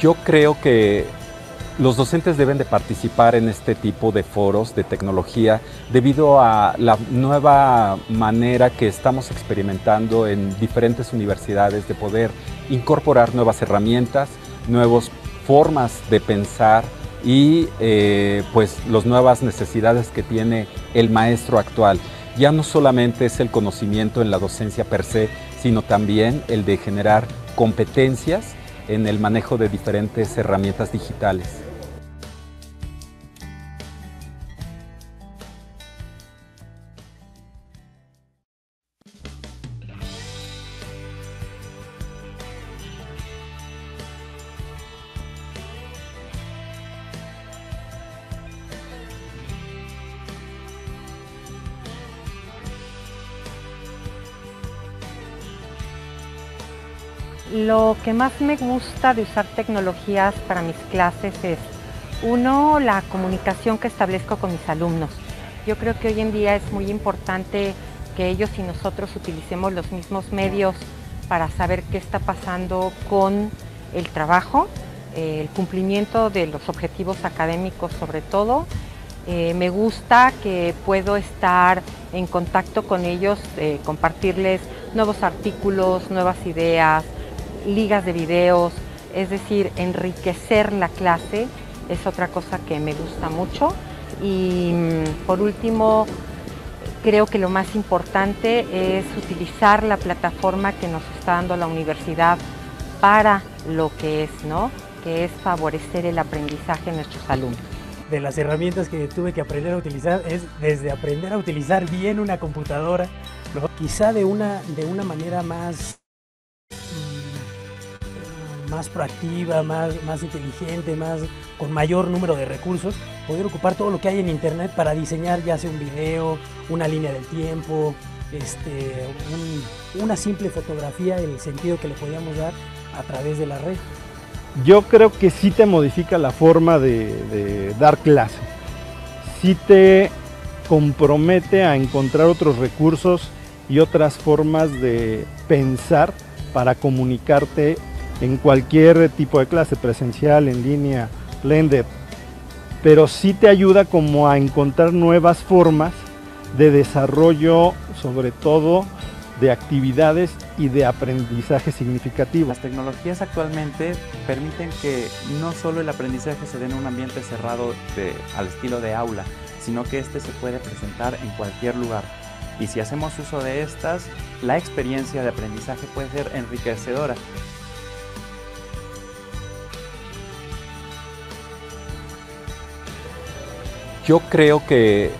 Yo creo que los docentes deben de participar en este tipo de foros de tecnología debido a la nueva manera que estamos experimentando en diferentes universidades de poder incorporar nuevas herramientas, nuevas formas de pensar y eh, pues las nuevas necesidades que tiene el maestro actual. Ya no solamente es el conocimiento en la docencia per se, sino también el de generar competencias en el manejo de diferentes herramientas digitales. Lo que más me gusta de usar tecnologías para mis clases es, uno, la comunicación que establezco con mis alumnos. Yo creo que hoy en día es muy importante que ellos y nosotros utilicemos los mismos medios para saber qué está pasando con el trabajo, eh, el cumplimiento de los objetivos académicos sobre todo. Eh, me gusta que puedo estar en contacto con ellos, eh, compartirles nuevos artículos, nuevas ideas, ligas de videos, es decir, enriquecer la clase es otra cosa que me gusta mucho. Y mm, por último, creo que lo más importante es utilizar la plataforma que nos está dando la universidad para lo que es, ¿no? Que es favorecer el aprendizaje de nuestros alumnos. De las herramientas que tuve que aprender a utilizar es desde aprender a utilizar bien una computadora, quizá de una, de una manera más más proactiva, más, más inteligente, más, con mayor número de recursos, poder ocupar todo lo que hay en Internet para diseñar ya sea un video, una línea del tiempo, este, una simple fotografía, el sentido que le podíamos dar a través de la red. Yo creo que sí te modifica la forma de, de dar clase, sí te compromete a encontrar otros recursos y otras formas de pensar para comunicarte en cualquier tipo de clase, presencial, en línea, blended, pero sí te ayuda como a encontrar nuevas formas de desarrollo, sobre todo de actividades y de aprendizaje significativo. Las tecnologías actualmente permiten que no solo el aprendizaje se dé en un ambiente cerrado al estilo de aula, sino que este se puede presentar en cualquier lugar. Y si hacemos uso de estas, la experiencia de aprendizaje puede ser enriquecedora. Yo creo que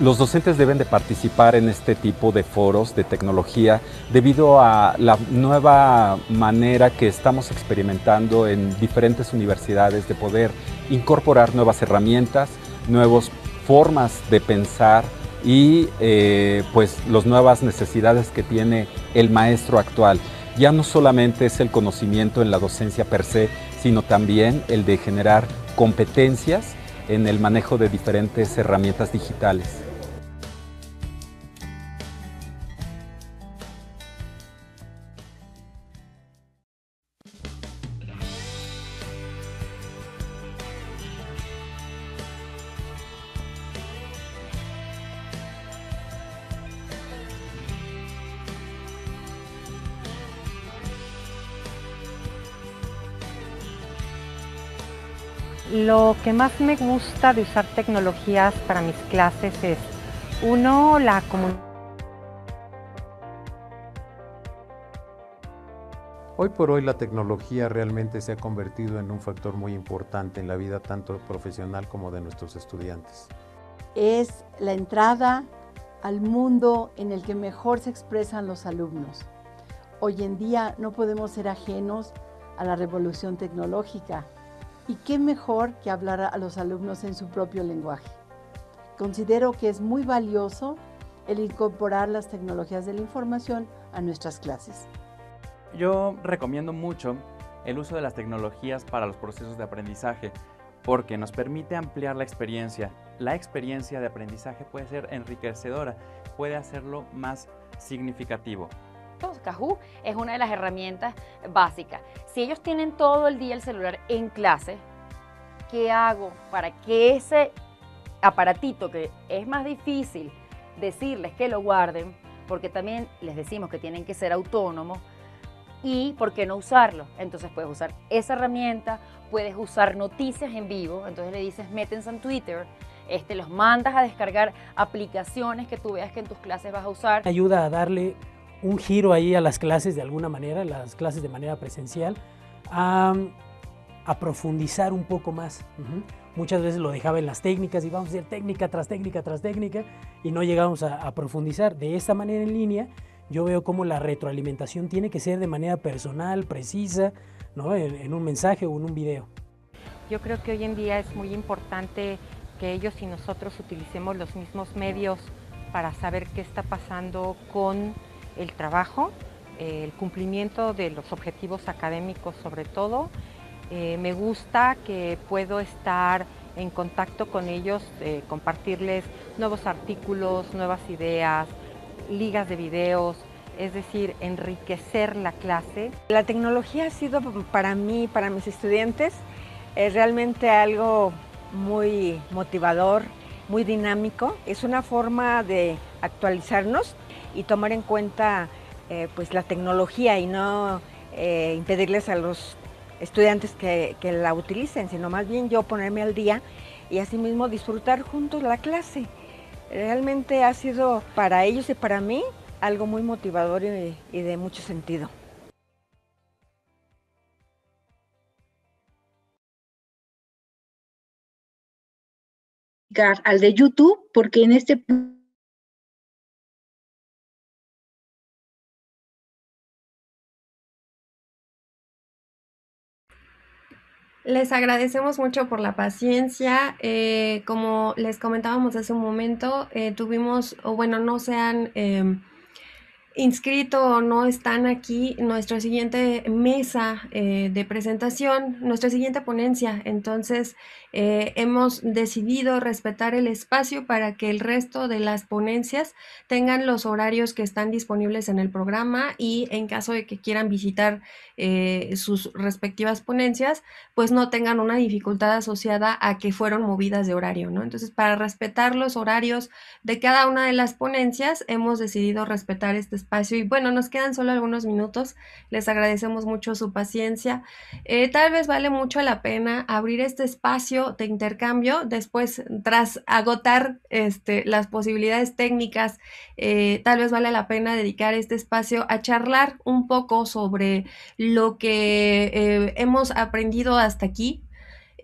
los docentes deben de participar en este tipo de foros de tecnología debido a la nueva manera que estamos experimentando en diferentes universidades de poder incorporar nuevas herramientas, nuevas formas de pensar y eh, pues las nuevas necesidades que tiene el maestro actual. Ya no solamente es el conocimiento en la docencia per se, sino también el de generar competencias en el manejo de diferentes herramientas digitales. Lo que más me gusta de usar tecnologías para mis clases es, uno, la comunicación. Hoy por hoy la tecnología realmente se ha convertido en un factor muy importante en la vida tanto profesional como de nuestros estudiantes. Es la entrada al mundo en el que mejor se expresan los alumnos. Hoy en día no podemos ser ajenos a la revolución tecnológica. Y qué mejor que hablar a los alumnos en su propio lenguaje. Considero que es muy valioso el incorporar las tecnologías de la información a nuestras clases. Yo recomiendo mucho el uso de las tecnologías para los procesos de aprendizaje porque nos permite ampliar la experiencia. La experiencia de aprendizaje puede ser enriquecedora, puede hacerlo más significativo es una de las herramientas básicas. Si ellos tienen todo el día el celular en clase, ¿qué hago para que ese aparatito que es más difícil decirles que lo guarden, porque también les decimos que tienen que ser autónomos, y por qué no usarlo. Entonces puedes usar esa herramienta, puedes usar noticias en vivo, entonces le dices métense en Twitter, este, los mandas a descargar aplicaciones que tú veas que en tus clases vas a usar. Ayuda a darle un giro ahí a las clases de alguna manera, las clases de manera presencial, a, profundizar un poco más. Muchas veces lo dejaba en las técnicas y vamos a hacer técnica tras técnica tras técnica y no llegamos a, profundizar. De esta manera en línea, yo veo cómo la retroalimentación tiene que ser de manera personal, precisa, ¿no? en un mensaje o en un video. Yo creo que hoy en día es muy importante que ellos y nosotros utilicemos los mismos medios para saber qué está pasando con el trabajo, eh, el cumplimiento de los objetivos académicos sobre todo. Eh, me gusta que puedo estar en contacto con ellos, eh, compartirles nuevos artículos, nuevas ideas, ligas de videos, es decir, enriquecer la clase. La tecnología ha sido para mí, para mis estudiantes, es realmente algo muy motivador, muy dinámico. Es una forma de actualizarnos y tomar en cuenta eh, pues la tecnología y no eh, impedirles a los estudiantes que, la utilicen, sino más bien yo ponerme al día y asimismo disfrutar juntos la clase. Realmente ha sido para ellos y para mí algo muy motivador y, de mucho sentido. al de YouTube porque en este Les agradecemos mucho por la paciencia. Eh, como les comentábamos hace un momento, eh, tuvimos, o bueno, no se han em, inscrito o no están aquí nuestra siguiente mesa eh, de presentación, nuestra siguiente ponencia. Entonces, eh, hemos decidido respetar el espacio para que el resto de las ponencias tengan los horarios que están disponibles en el programa y en caso de que quieran visitar eh, sus respectivas ponencias, pues no tengan una dificultad asociada a que fueron movidas de horario, ¿no? Entonces, para respetar los horarios de cada una de las ponencias, hemos decidido respetar este espacio y bueno, nos quedan solo algunos minutos. Les agradecemos mucho su paciencia. Eh, tal vez vale mucho la pena abrir este espacio de intercambio, después tras agotar este, las posibilidades técnicas, eh, tal vez vale la pena dedicar este espacio a charlar un poco sobre lo que eh, hemos aprendido hasta aquí,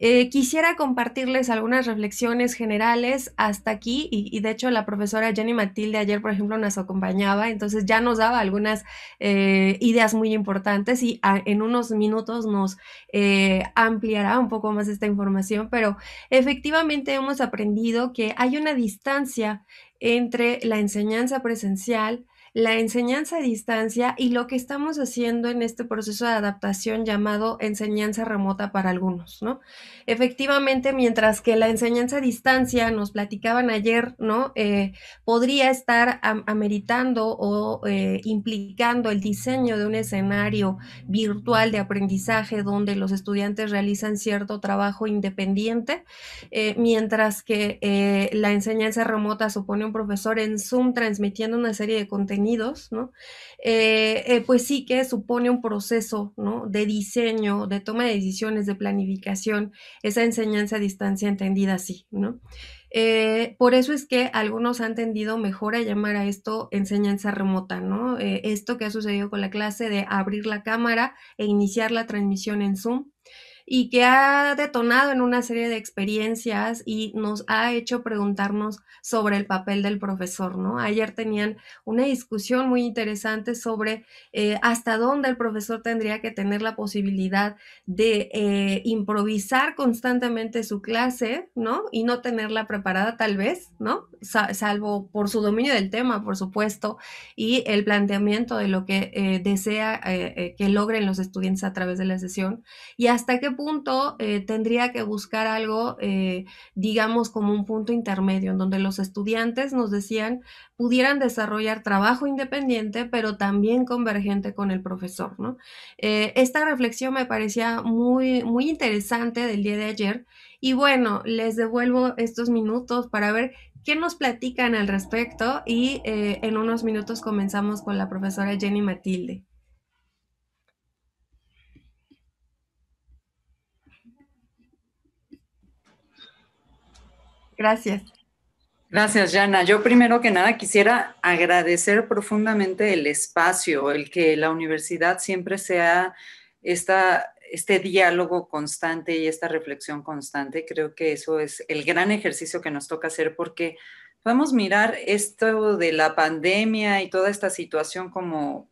eh, quisiera compartirles algunas reflexiones generales hasta aquí y, de hecho la profesora Jenny Matilde ayer, por ejemplo, nos acompañaba, entonces ya nos daba algunas eh, ideas muy importantes y ah, en unos minutos nos eh, ampliará un poco más esta información, pero efectivamente hemos aprendido que hay una distancia entre la enseñanza presencial la enseñanza a distancia y lo que estamos haciendo en este proceso de adaptación llamado enseñanza remota para algunos, ¿no? Efectivamente, mientras que la enseñanza a distancia, nos platicaban ayer, ¿no? Eh, podría estar ameritando o eh, implicando el diseño de un escenario virtual de aprendizaje donde los estudiantes realizan cierto trabajo independiente, eh, mientras que la enseñanza remota supone un profesor en Zoom transmitiendo una serie de contenidos ¿no? Eh, eh, pues sí que supone un proceso, De diseño, de toma de decisiones, de planificación, esa enseñanza a distancia entendida así, ¿no? Eh, por eso es que algunos han tendido mejor a llamar a esto enseñanza remota, ¿no? esto que ha sucedido con la clase de abrir la cámara e iniciar la transmisión en Zoom, y que ha detonado en una serie de experiencias y nos ha hecho preguntarnos sobre el papel del profesor, ¿no? Ayer tenían una discusión muy interesante sobre eh, hasta dónde el profesor tendría que tener la posibilidad de eh, improvisar constantemente su clase, ¿no? Y no tenerla preparada tal vez, ¿no? salvo por su dominio del tema, por supuesto, y el planteamiento de lo que eh, desea que logren los estudiantes a través de la sesión. Y hasta qué punto eh, tendría que buscar algo, eh, digamos, como un punto intermedio, en donde los estudiantes, nos decían, pudieran desarrollar trabajo independiente, pero también convergente con el profesor. Eh, esta reflexión me parecía muy, muy interesante del día de ayer. Y bueno, les devuelvo estos minutos para ver qué nos platican al respecto y en unos minutos comenzamos con la profesora Jenny Matilde. Gracias. Gracias, Yana. Yo primero que nada quisiera agradecer profundamente el espacio, el que la universidad siempre sea esta, este diálogo constante y esta reflexión constante. Creo que eso es el gran ejercicio que nos toca hacer porque podemos mirar esto de la pandemia y toda esta situación como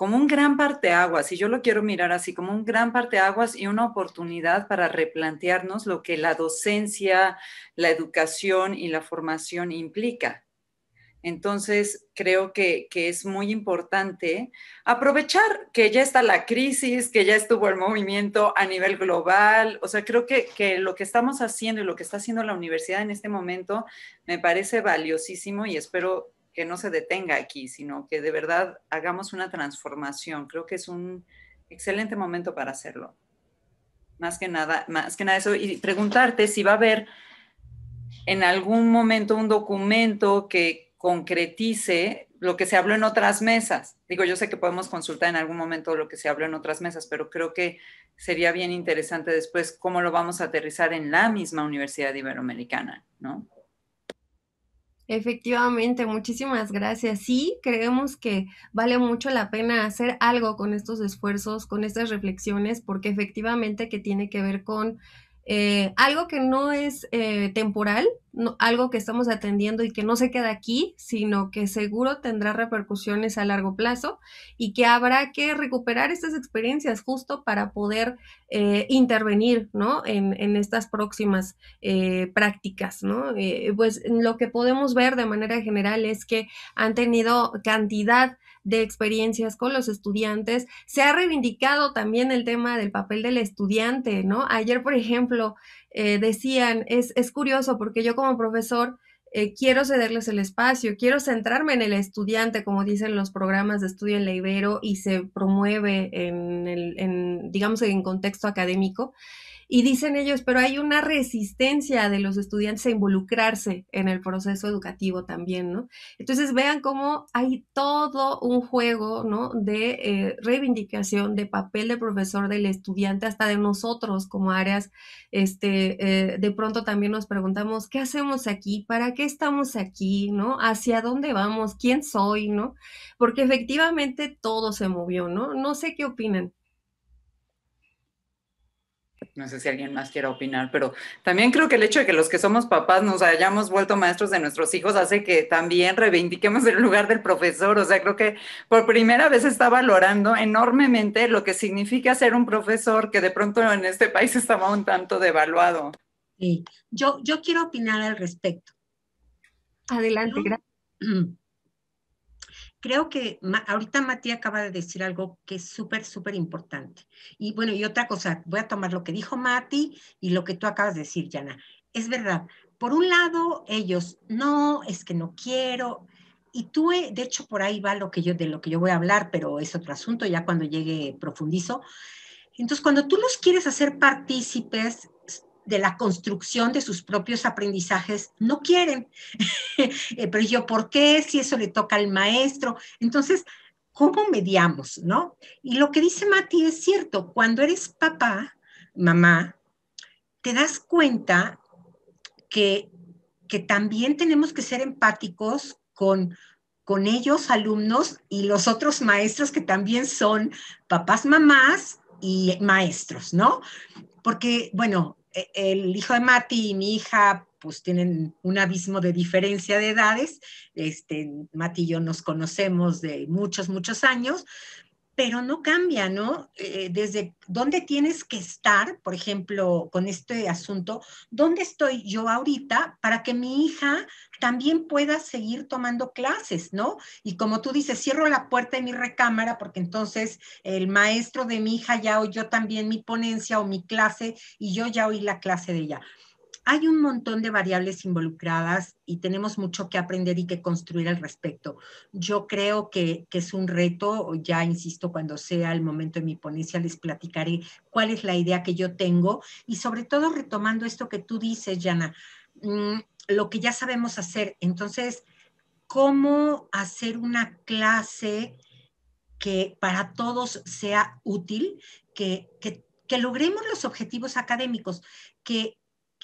como un gran parte aguas y yo lo quiero mirar así, como un gran parte aguas y una oportunidad para replantearnos lo que la docencia, la educación y la formación implica. Entonces, creo que, es muy importante aprovechar que ya está la crisis, que ya estuvo el movimiento a nivel global. O sea, creo que, que, lo que estamos haciendo y lo que está haciendo la universidad en este momento me parece valiosísimo y espero que no se detenga aquí, sino que de verdad hagamos una transformación. Creo que es un excelente momento para hacerlo. Más que nada, más que nada eso, y preguntarte si va a haber en algún momento un documento que concretice lo que se habló en otras mesas. Digo, yo sé que podemos consultar en algún momento lo que se habló en otras mesas, pero creo que sería bien interesante después cómo lo vamos a aterrizar en la misma Universidad Iberoamericana, ¿no? Efectivamente, muchísimas gracias. Sí, creemos que vale mucho la pena hacer algo con estos esfuerzos, con estas reflexiones, porque efectivamente que tiene que ver con eh, algo que no es eh, temporal, algo que estamos atendiendo y que no se queda aquí, sino que seguro tendrá repercusiones a largo plazo y que habrá que recuperar estas experiencias justo para poder eh, intervenir en, en estas próximas prácticas. ¿no? pues lo que podemos ver de manera general es que han tenido cantidad de experiencias con los estudiantes. Se ha reivindicado también el tema del papel del estudiante, ¿no? Ayer, por ejemplo, eh, decían, es, curioso porque yo como profesor... Eh, quiero cederles el espacio, quiero centrarme en el estudiante, como dicen los programas de estudio en la Ibero y se promueve en, el, en digamos, en contexto académico. Y dicen ellos, pero hay una resistencia de los estudiantes a involucrarse en el proceso educativo también, ¿no? Entonces vean cómo hay todo un juego, ¿no? De eh, reivindicación, de papel de profesor, del estudiante, hasta de nosotros como áreas. Este, eh, de pronto también nos preguntamos, ¿qué hacemos aquí? ¿Para qué estamos aquí? ¿No? ¿Hacia dónde vamos? ¿Quién soy? ¿No? Porque efectivamente todo se movió, ¿no? No sé qué opinan no sé si alguien más quiera opinar, pero también creo que el hecho de que los que somos papás nos hayamos vuelto maestros de nuestros hijos hace que también reivindiquemos el lugar del profesor. O sea, creo que por primera vez está valorando enormemente lo que significa ser un profesor que de pronto en este país estaba un tanto devaluado. Sí, yo, yo quiero opinar al respecto. Adelante, gracias. [clears throat] creo que ahorita Mati acaba de decir algo que es súper, súper importante. Y bueno, y otra cosa, voy a tomar lo que dijo Mati y lo que tú acabas de decir, Yana. Es verdad, por un lado, ellos, no, es que no quiero. Y tú, eh, de hecho, por ahí va lo que yo, de lo que yo voy a hablar, pero es otro asunto, ya cuando llegue profundizo. Entonces, cuando tú los quieres hacer partícipes, de la construcción de sus propios aprendizajes no quieren. [laughs] Eh, pero yo, ¿por qué? Si eso le toca al maestro. Entonces, ¿cómo mediamos, no? Y lo que dice Mati es cierto, cuando eres papá, mamá, te das cuenta que, también tenemos que ser empáticos con, con ellos, alumnos, y los otros maestros que también son papás, mamás y maestros, ¿no? Porque, bueno, eh, el hijo de Mati y mi hija pues tienen un abismo de diferencia de edades. Este, Mati y yo nos conocemos de muchos, muchos años, pero no cambia, ¿no? Eh, desde dónde tienes que estar, por ejemplo, con este asunto, dónde estoy yo ahorita para que mi hija también pueda seguir tomando clases, ¿no? Y como tú dices, cierro la puerta de mi recámara porque entonces el maestro de mi hija ya oyó también mi ponencia o mi clase y yo ya oí la clase de ella hay un montón de variables involucradas y tenemos mucho que aprender y que construir al respecto. Yo creo que, es un reto, ya insisto, cuando sea el momento de mi ponencia les platicaré cuál es la idea que yo tengo y sobre todo retomando esto que tú dices, Yana, mm, lo que ya sabemos hacer. Entonces, ¿cómo hacer una clase que para todos sea útil, que, que logremos los objetivos académicos, que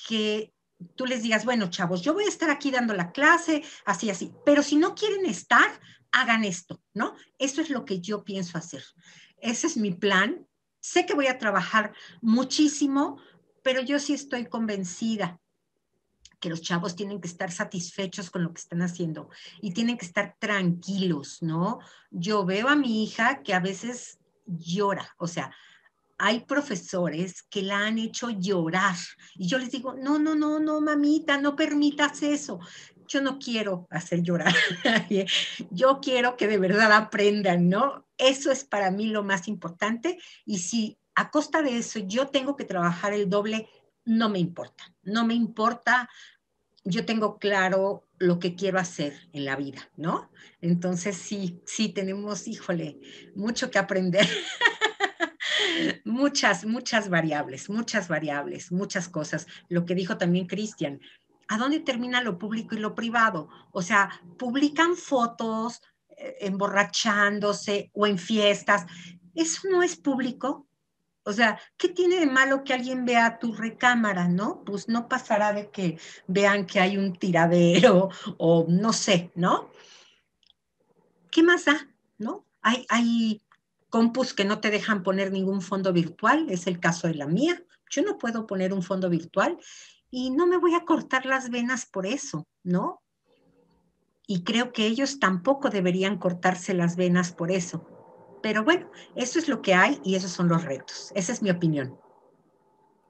que tú les digas, bueno, chavos, yo voy a estar aquí dando la clase, así, así, pero si no quieren estar, hagan esto, ¿no? Eso es lo que yo pienso hacer. Ese es mi plan. Sé que voy a trabajar muchísimo, pero yo sí estoy convencida que los chavos tienen que estar satisfechos con lo que están haciendo y tienen que estar tranquilos, ¿no? Yo veo a mi hija que a veces llora, o sea, hay profesores que la han hecho llorar y yo les digo, no, no, no, no, mamita, no permitas eso. Yo no quiero hacer llorar Yo quiero que de verdad aprendan, ¿no? Eso es para mí lo más importante y si a costa de eso yo tengo que trabajar el doble, no me importa, no me importa. Yo tengo claro lo que quiero hacer en la vida, ¿no? Entonces sí, sí tenemos, híjole, mucho que aprender. [laughs] [laughs] muchas, muchas variables, muchas variables, muchas cosas. Lo que dijo también Cristian, ¿a dónde termina lo público y lo privado? O sea, publican fotos eh, emborrachándose o en fiestas. ¿Eso no es público? O sea, ¿qué tiene de malo que alguien vea tu recámara, no? Pues no pasará de que vean que hay un tiradero o no sé, ¿no? ¿Qué más da, no? Hay, hay compus que no te dejan poner ningún fondo virtual, es el caso de la mía. Yo no puedo poner un fondo virtual y no me voy a cortar las venas por eso, ¿no? Y creo que ellos tampoco deberían cortarse las venas por eso. Pero bueno, eso es lo que hay y esos son los retos. Esa es mi opinión.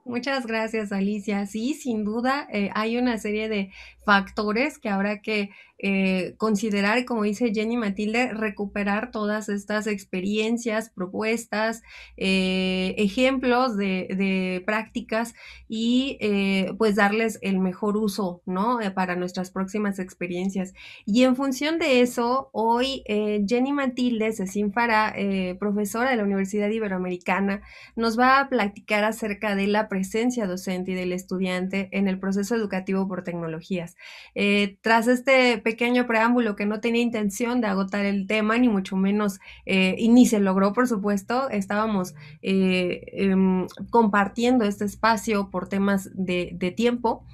Muchas gracias, Alicia. Sí, sin duda, eh, hay una serie de factores que habrá que eh, considerar, como dice Jenny Matilde, recuperar todas estas experiencias, propuestas, eh, ejemplos de, prácticas y eh, pues darles el mejor uso, ¿no? para nuestras próximas experiencias. Y en función de eso, hoy Jenny Matilde Cecín profesora de la Universidad Iberoamericana, nos va a platicar acerca de la presencia docente y del estudiante en el proceso educativo por tecnologías. tras este pequeño preámbulo que no tenía intención de agotar el tema, ni mucho menos, eh, y ni se logró, por supuesto, estábamos eh, em, compartiendo este espacio por temas de, tiempo,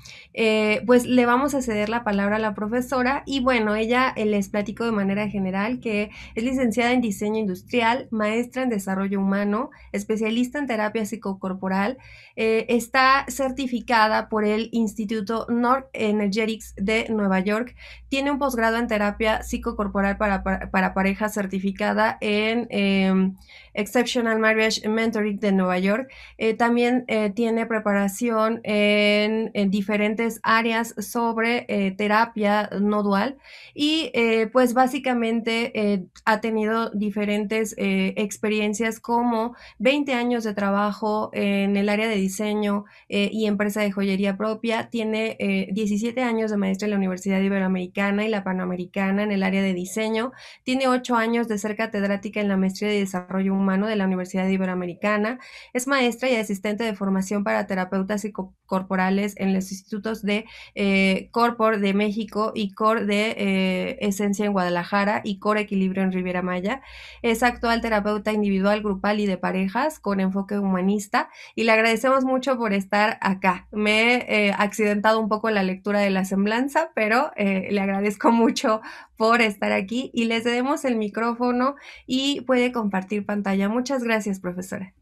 eh, pues le vamos a ceder la palabra a la profesora y bueno, ella les platico de manera general que es licenciada en diseño industrial, maestra en desarrollo humano, especialista en terapia psicocorporal, está certificada por el Instituto North Energetics de Nueva York, tiene tiene un posgrado en terapia psicocorporal para, para, pareja certificada en em, Exceptional Marriage Mentoring de Nueva York. Eh, también eh, tiene preparación en, diferentes áreas sobre eh, terapia no dual y pues básicamente ha tenido diferentes experiencias como 20 años de trabajo en el área de diseño y empresa de joyería propia. Tiene 17 años de maestro en la Universidad Iberoamericana y la Panamericana en el área de diseño. Tiene ocho años de ser catedrática en la Maestría de Desarrollo Humano de la Universidad Iberoamericana. Es maestra y asistente de formación para terapeutas corporales en los institutos de eh, Corpor de México y Cor de eh, Esencia en Guadalajara y Cor Equilibrio en Riviera Maya. Es actual terapeuta individual, grupal y de parejas con enfoque humanista y le agradecemos mucho por estar acá. Me he eh, accidentado un poco la lectura de la semblanza, pero le agradezco agradezco mucho por estar aquí y les demos el micrófono y puede compartir pantalla. Muchas gracias, profesora.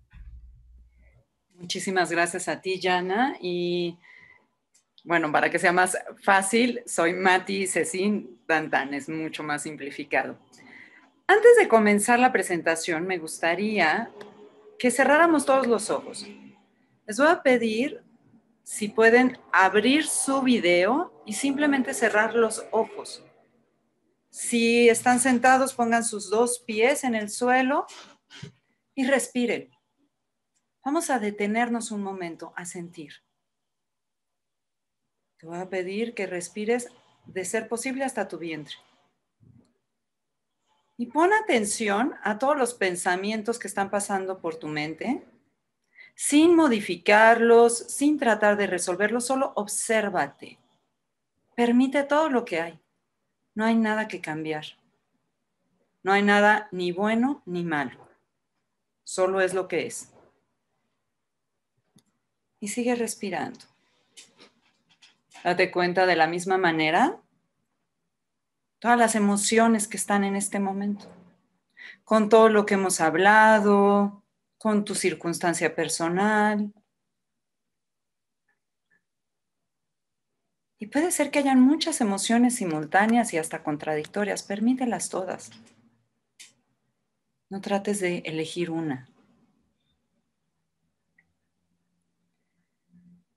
Muchísimas gracias a ti, Yana. Y bueno, para que sea más fácil, soy Mati Cecín Tantan, es mucho más simplificado. Antes de comenzar la presentación, me gustaría que cerráramos todos los ojos. Les voy a pedir si pueden abrir su video y simplemente cerrar los ojos. Si están sentados, pongan sus dos pies en el suelo y respiren. Vamos a detenernos un momento a sentir. Te voy a pedir que respires de ser posible hasta tu vientre. Y pon atención a todos los pensamientos que están pasando por tu mente sin modificarlos, sin tratar de resolverlos, solo obsérvate. Permite todo lo que hay. No hay nada que cambiar. No hay nada ni bueno ni malo. Solo es lo que es. Y sigue respirando. Date cuenta de la misma manera todas las emociones que están en este momento, con todo lo que hemos hablado, con tu circunstancia personal. Y puede ser que hayan muchas emociones simultáneas y hasta contradictorias. Permítelas todas. No trates de elegir una.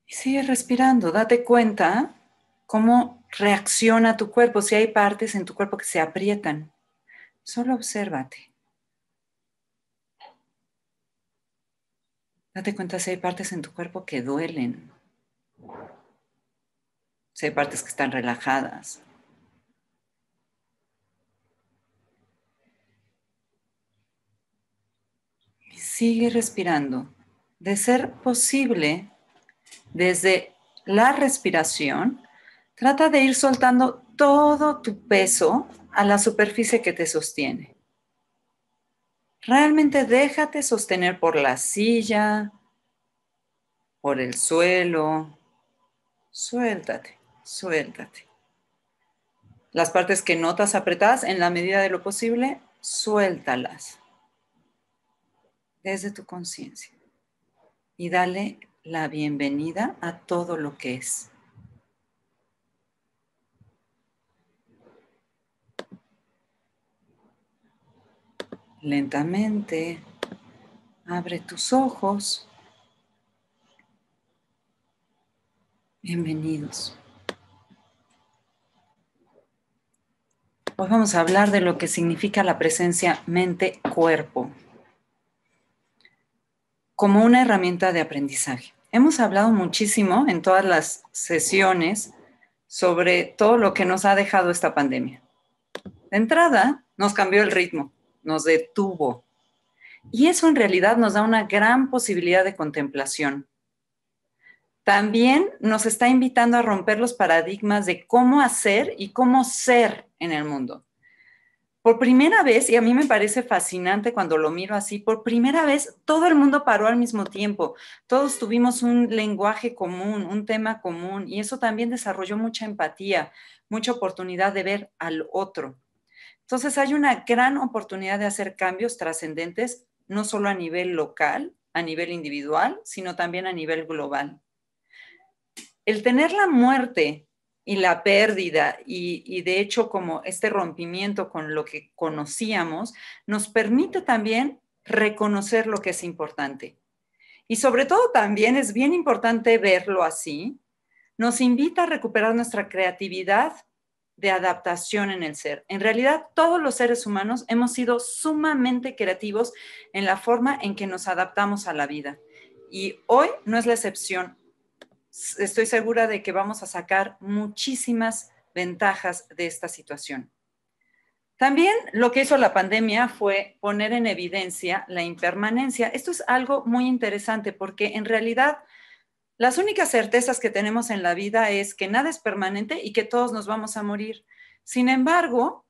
Y sigue respirando. Date cuenta cómo reacciona tu cuerpo. Si hay partes en tu cuerpo que se aprietan. Solo obsérvate. Date cuenta si hay partes en tu cuerpo que duelen, si hay partes que están relajadas. Y sigue respirando. De ser posible, desde la respiración, trata de ir soltando todo tu peso a la superficie que te sostiene. Realmente déjate sostener por la silla, por el suelo. Suéltate, suéltate. Las partes que notas apretadas, en la medida de lo posible, suéltalas desde tu conciencia y dale la bienvenida a todo lo que es. Lentamente abre tus ojos. Bienvenidos. Hoy vamos a hablar de lo que significa la presencia mente-cuerpo como una herramienta de aprendizaje. Hemos hablado muchísimo en todas las sesiones sobre todo lo que nos ha dejado esta pandemia. De entrada, nos cambió el ritmo nos detuvo. Y eso en realidad nos da una gran posibilidad de contemplación. También nos está invitando a romper los paradigmas de cómo hacer y cómo ser en el mundo. Por primera vez, y a mí me parece fascinante cuando lo miro así, por primera vez todo el mundo paró al mismo tiempo, todos tuvimos un lenguaje común, un tema común, y eso también desarrolló mucha empatía, mucha oportunidad de ver al otro. Entonces hay una gran oportunidad de hacer cambios trascendentes, no solo a nivel local, a nivel individual, sino también a nivel global. El tener la muerte y la pérdida y, de hecho como este rompimiento con lo que conocíamos, nos permite también reconocer lo que es importante. Y sobre todo también es bien importante verlo así, nos invita a recuperar nuestra creatividad de adaptación en el ser. En realidad, todos los seres humanos hemos sido sumamente creativos en la forma en que nos adaptamos a la vida. Y hoy no es la excepción. Estoy segura de que vamos a sacar muchísimas ventajas de esta situación. También lo que hizo la pandemia fue poner en evidencia la impermanencia. Esto es algo muy interesante porque en realidad las únicas certezas que tenemos en la vida es que nada es permanente y que todos nos vamos a morir. Sin embargo,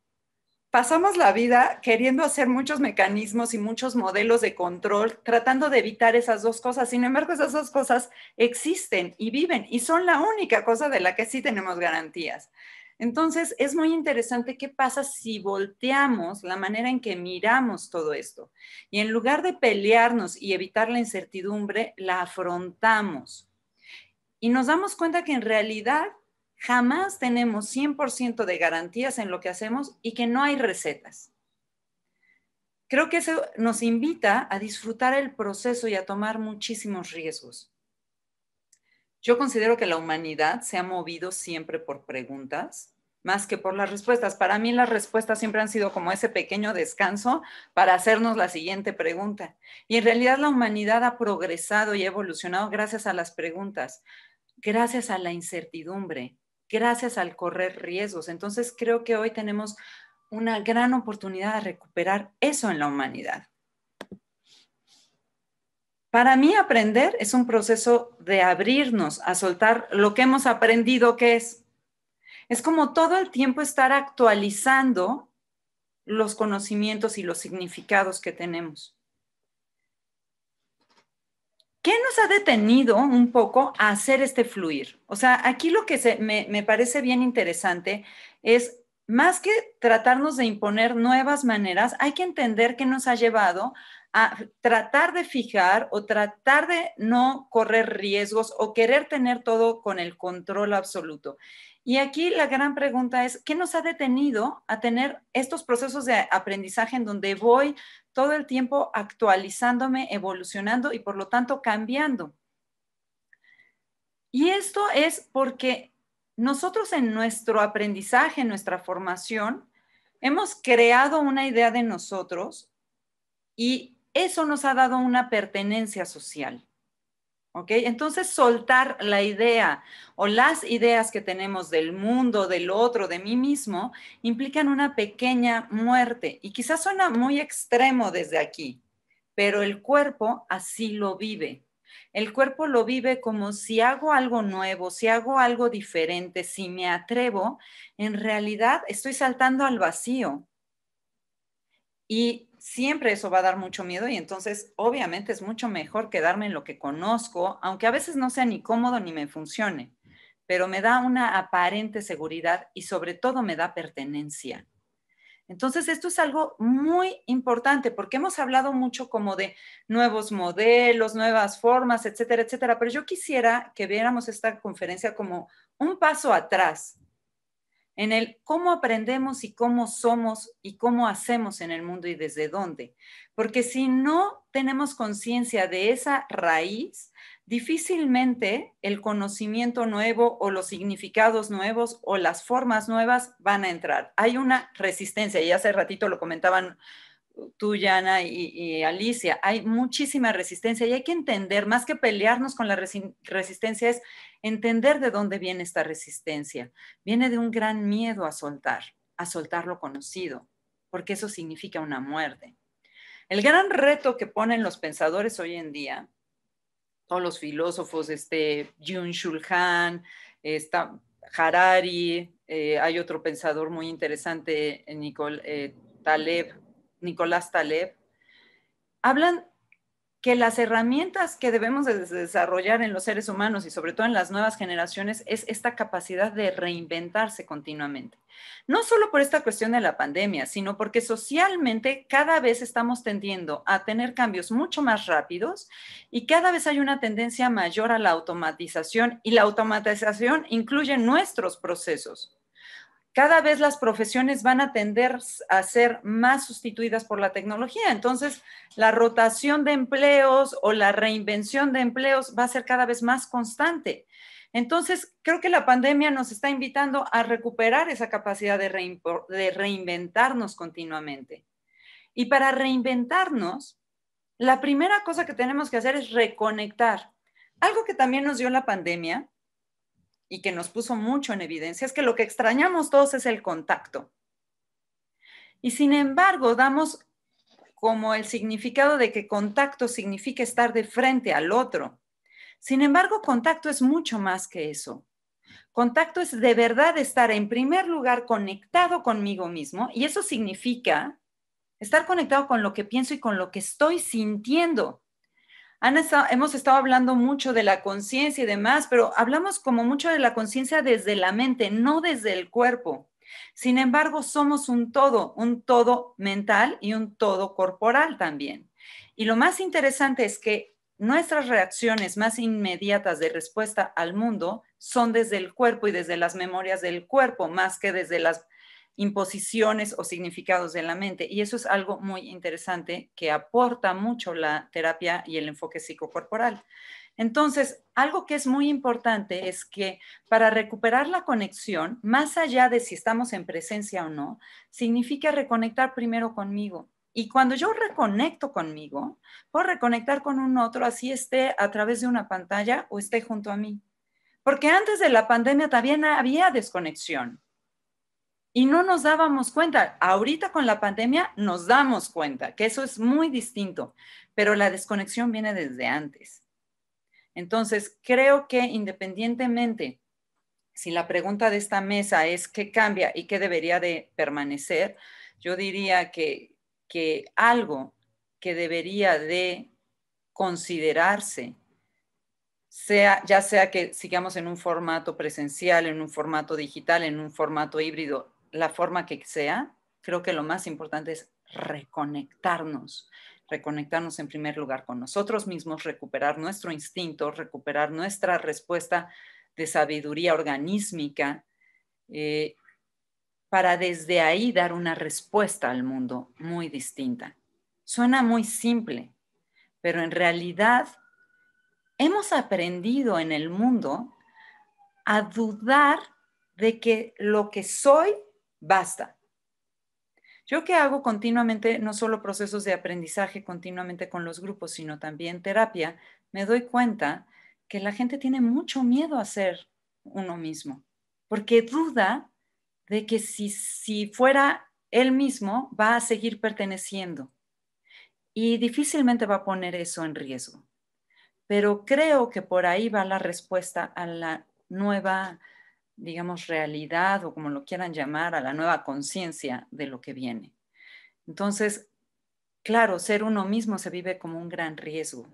pasamos la vida queriendo hacer muchos mecanismos y muchos modelos de control, tratando de evitar esas dos cosas. Sin embargo, esas dos cosas existen y viven y son la única cosa de la que sí tenemos garantías. Entonces, es muy interesante qué pasa si volteamos la manera en que miramos todo esto y en lugar de pelearnos y evitar la incertidumbre, la afrontamos y nos damos cuenta que en realidad jamás tenemos 100% de garantías en lo que hacemos y que no hay recetas. Creo que eso nos invita a disfrutar el proceso y a tomar muchísimos riesgos. Yo considero que la humanidad se ha movido siempre por preguntas más que por las respuestas. Para mí las respuestas siempre han sido como ese pequeño descanso para hacernos la siguiente pregunta. Y en realidad la humanidad ha progresado y evolucionado gracias a las preguntas gracias a la incertidumbre, gracias al correr riesgos. Entonces creo que hoy tenemos una gran oportunidad de recuperar eso en la humanidad. Para mí aprender es un proceso de abrirnos a soltar lo que hemos aprendido que es. Es como todo el tiempo estar actualizando los conocimientos y los significados que tenemos. ¿Qué nos ha detenido un poco a hacer este fluir? O sea, aquí lo que me, me, parece bien interesante es, más que tratarnos de imponer nuevas maneras, hay que entender qué nos ha llevado a tratar de fijar o tratar de no correr riesgos o querer tener todo con el control absoluto. Y aquí la gran pregunta es, ¿qué nos ha detenido a tener estos procesos de aprendizaje en donde voy todo el tiempo actualizándome, evolucionando y por lo tanto cambiando? Y esto es porque nosotros en nuestro aprendizaje, en nuestra formación, hemos creado una idea de nosotros y eso nos ha dado una pertenencia social. Entonces, soltar la idea o las ideas que tenemos del mundo, del otro, de mí mismo, implican una pequeña muerte. Y quizás suena muy extremo desde aquí, pero el cuerpo así lo vive. El cuerpo lo vive como si hago algo nuevo, si hago algo diferente, si me atrevo, en realidad estoy saltando al vacío. Y siempre eso va a dar mucho miedo y entonces obviamente es mucho mejor quedarme en lo que conozco, aunque a veces no sea ni cómodo ni me funcione, pero me da una aparente seguridad y sobre todo me da pertenencia. Entonces, esto es algo muy importante porque hemos hablado mucho como de nuevos modelos, nuevas formas, etcétera, etcétera, pero yo quisiera que viéramos esta conferencia como un paso atrás en el cómo aprendemos y cómo somos y cómo hacemos en el mundo y desde dónde. Porque si no tenemos conciencia de esa raíz, difícilmente el conocimiento nuevo o los significados nuevos o las formas nuevas van a entrar. Hay una resistencia, y hace ratito lo comentaban tú, Yana y, Alicia, hay muchísima resistencia y hay que entender, más que pelearnos con la resistencia, es entender de dónde viene esta resistencia. Viene de un gran miedo a soltar, a soltar lo conocido, porque eso significa una muerte. El gran reto que ponen los pensadores hoy en día, todos los filósofos, este, Jun Shulhan, está Harari, eh, hay otro pensador muy interesante, eh, Nicole eh, Taleb, Nicolás Taleb, hablan que las herramientas que debemos desarrollar en los seres humanos y sobre todo en las nuevas generaciones es esta capacidad de reinventarse continuamente. No solo por esta cuestión de la pandemia, sino porque socialmente cada vez estamos tendiendo a tener cambios mucho más rápidos y cada vez hay una tendencia mayor a la automatización y la automatización incluye nuestros procesos cada vez las profesiones van a tender a ser más sustituidas por la tecnología. Entonces, la rotación de empleos o la reinvención de empleos va a ser cada vez más constante. Entonces, creo que la pandemia nos está invitando a recuperar esa capacidad de, de reinventarnos continuamente. Y para reinventarnos, la primera cosa que tenemos que hacer es reconectar. Algo que también nos dio la pandemia y que nos puso mucho en evidencia es que lo que extrañamos todos es el contacto. Y sin embargo, damos como el significado de que contacto significa estar de frente al otro. Sin embargo, contacto es mucho más que eso. Contacto es de verdad estar en primer lugar conectado conmigo mismo y eso significa estar conectado con lo que pienso y con lo que estoy sintiendo hemos estado hablando mucho de la conciencia y demás, pero hablamos como mucho de la conciencia desde la mente, no desde el cuerpo. Sin embargo, somos un todo, un todo mental y un todo corporal también. Y lo más interesante es que nuestras reacciones más inmediatas de respuesta al mundo son desde el cuerpo y desde las memorias del cuerpo, más que desde las imposiciones o significados de la mente. Y eso es algo muy interesante que aporta mucho la terapia y el enfoque psicocorporal. Entonces, algo que es muy importante es que para recuperar la conexión, más allá de si estamos en presencia o no, significa reconectar primero conmigo. Y cuando yo reconecto conmigo, puedo reconectar con un otro, así esté a través de una pantalla o esté junto a mí. Porque antes de la pandemia también había desconexión y no nos dábamos cuenta. Ahorita con la pandemia nos damos cuenta que eso es muy distinto, pero la desconexión viene desde antes. Entonces, creo que independientemente si la pregunta de esta mesa es qué cambia y qué debería de permanecer, yo diría que, que algo que debería de considerarse sea, ya sea que sigamos en un formato presencial, en un formato digital, en un formato híbrido, la forma que sea, creo que lo más importante es reconectarnos, reconectarnos en primer lugar con nosotros mismos, recuperar nuestro instinto, recuperar nuestra respuesta de sabiduría organísmica, eh, para desde ahí dar una respuesta al mundo muy distinta. Suena muy simple, pero en realidad hemos aprendido en el mundo a dudar de que lo que soy basta. Yo que hago continuamente no solo procesos de aprendizaje continuamente con los grupos, sino también terapia, me doy cuenta que la gente tiene mucho miedo a ser uno mismo, porque duda de que si, si fuera él mismo va a seguir perteneciendo y difícilmente va a poner eso en riesgo. Pero creo que por ahí va la respuesta a la nueva digamos, realidad o como lo quieran llamar, a la nueva conciencia de lo que viene. Entonces, claro, ser uno mismo se vive como un gran riesgo,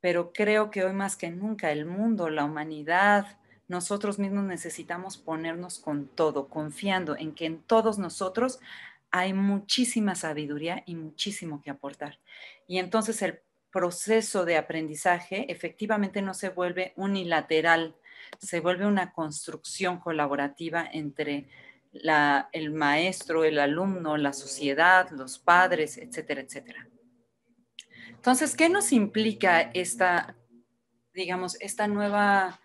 pero creo que hoy más que nunca el mundo, la humanidad, nosotros mismos necesitamos ponernos con todo, confiando en que en todos nosotros hay muchísima sabiduría y muchísimo que aportar. Y entonces el proceso de aprendizaje efectivamente no se vuelve unilateral se vuelve una construcción colaborativa entre el maestro, el alumno, la sociedad, los padres, etcétera, etcétera. Entonces, ¿qué nos implica esta, digamos, esta nueva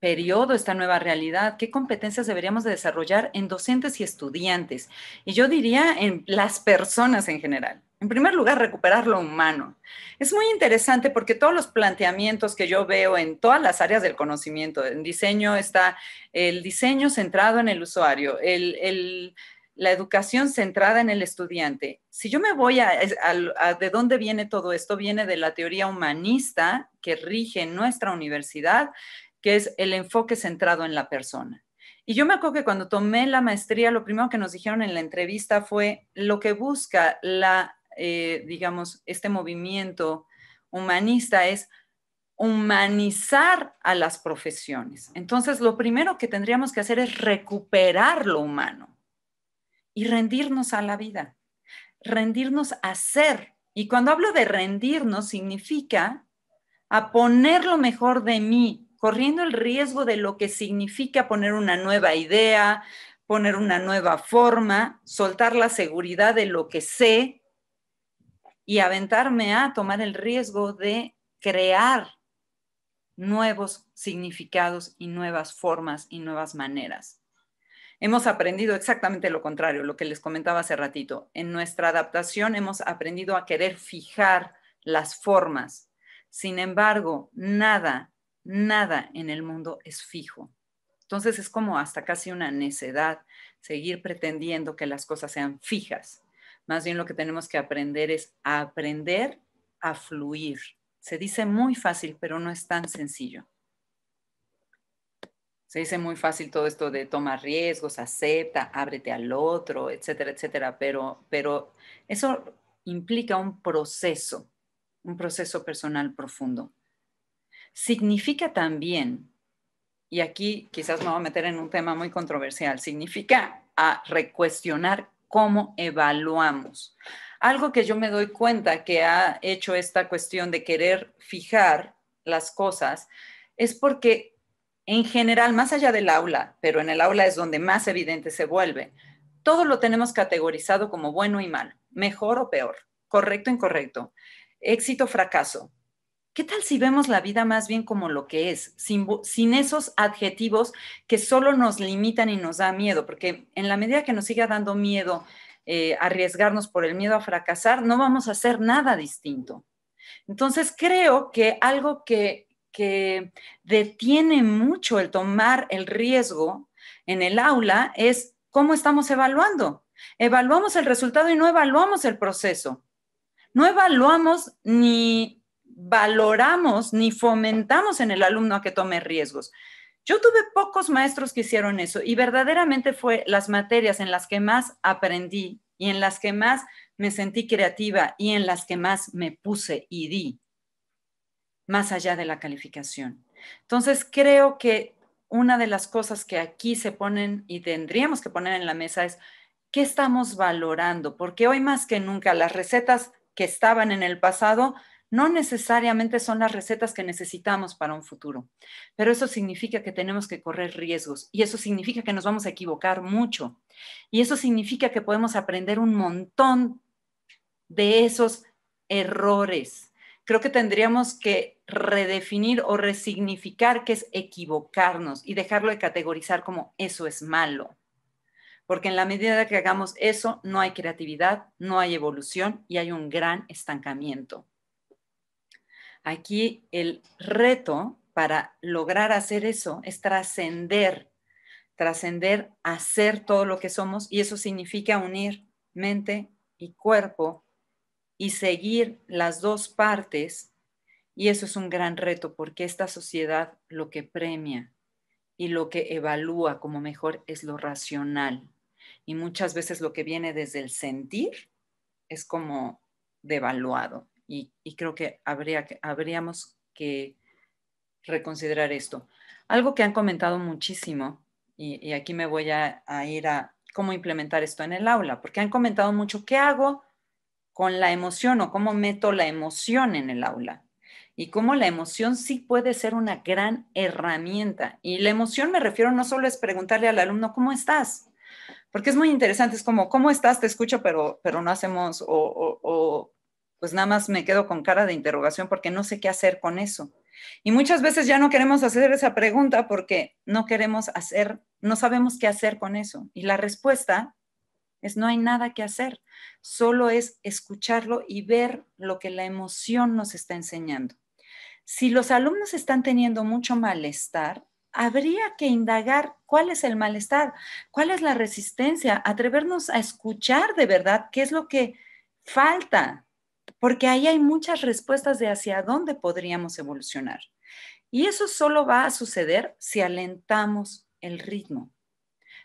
periodo, esta nueva realidad? ¿Qué competencias deberíamos desarrollar en docentes y estudiantes? Y yo diría en las personas en general, en primer lugar, recuperar lo humano. Es muy interesante porque todos los planteamientos que yo veo en todas las áreas del conocimiento, en diseño está el diseño centrado en el usuario, la educación centrada en el estudiante. Si yo me voy a de dónde viene todo esto, viene de la teoría humanista que rige nuestra universidad, que es el enfoque centrado en la persona. Y yo me acuerdo que cuando tomé la maestría, lo primero que nos dijeron en la entrevista fue lo que busca la eh, digamos, este movimiento humanista es humanizar a las profesiones. Entonces, lo primero que tendríamos que hacer es recuperar lo humano y rendirnos a la vida, rendirnos a ser. Y cuando hablo de rendirnos, significa a poner lo mejor de mí, corriendo el riesgo de lo que significa poner una nueva idea, poner una nueva forma, soltar la seguridad de lo que sé, y aventarme a tomar el riesgo de crear nuevos significados y nuevas formas y nuevas maneras. Hemos aprendido exactamente lo contrario, lo que les comentaba hace ratito. En nuestra adaptación hemos aprendido a querer fijar las formas. Sin embargo, nada, nada en el mundo es fijo. Entonces es como hasta casi una necedad seguir pretendiendo que las cosas sean fijas. Más bien lo que tenemos que aprender es aprender a fluir. Se dice muy fácil, pero no es tan sencillo. Se dice muy fácil todo esto de tomar riesgos, acepta, ábrete al otro, etcétera, etcétera, pero, pero eso implica un proceso, un proceso personal profundo. Significa también y aquí quizás me voy a meter en un tema muy controversial, significa a recuestionar cómo evaluamos. Algo que yo me doy cuenta que ha hecho esta cuestión de querer fijar las cosas es porque en general, más allá del aula, pero en el aula es donde más evidente se vuelve, todo lo tenemos categorizado como bueno y mal, mejor o peor, correcto, o incorrecto, éxito, o fracaso, ¿Qué tal si vemos la vida más bien como lo que es, sin, esos adjetivos que solo nos limitan y nos da miedo? Porque en la medida que nos siga dando miedo eh, arriesgarnos por el miedo a fracasar, no vamos a hacer nada distinto. Entonces creo que algo que detiene mucho el tomar el riesgo en el aula es cómo estamos evaluando. Evaluamos el resultado y no evaluamos el proceso. No evaluamos ni valoramos ni fomentamos en el alumno a que tome riesgos. Yo tuve pocos maestros que hicieron eso y verdaderamente fue las materias en las que más aprendí y en las que más me sentí creativa y en las que más me puse y di, más allá de la calificación. Entonces creo que una de las cosas que aquí se ponen y tendríamos que poner en la mesa es qué estamos valorando, porque hoy más que nunca las recetas que estaban en el pasado no necesariamente son las recetas que necesitamos para un futuro, pero eso significa que tenemos que correr riesgos y eso significa que nos vamos a equivocar mucho y eso significa que podemos aprender un montón de esos errores. Creo que tendríamos que redefinir o resignificar qué es equivocarnos y dejarlo de categorizar como eso es malo porque en la medida que hagamos eso, no hay creatividad, no hay evolución y hay un gran estancamiento. Aquí el reto para lograr hacer eso es trascender, trascender a ser todo lo que somos y eso significa unir mente y cuerpo y seguir las dos partes. Y eso es un gran reto porque esta sociedad lo que premia y lo que evalúa como mejor es lo racional. Y muchas veces lo que viene desde el sentir es como devaluado. Y, creo que, habría que habríamos que reconsiderar esto. Algo que han comentado muchísimo, y, aquí me voy a, ir a cómo implementar esto en el aula, porque han comentado mucho qué hago con la emoción o cómo meto la emoción en el aula. Y cómo la emoción sí puede ser una gran herramienta. Y la emoción me refiero no solo es preguntarle al alumno, ¿cómo estás? Porque es muy interesante, es como, ¿cómo estás? Te escucho, pero, pero no hacemos, o, o pues nada más me quedo con cara de interrogación porque no sé qué hacer con eso. Y muchas veces ya no queremos hacer esa pregunta porque no queremos hacer, no sabemos qué hacer con eso. Y la respuesta es no hay nada que hacer, solo es escucharlo y ver lo que la emoción nos está enseñando. Si los alumnos están teniendo mucho malestar, habría que indagar cuál es el malestar, cuál es la resistencia, atrevernos a escuchar de verdad qué es lo que falta, porque ahí hay muchas respuestas de hacia dónde podríamos evolucionar. Y eso solo va a suceder si alentamos el ritmo,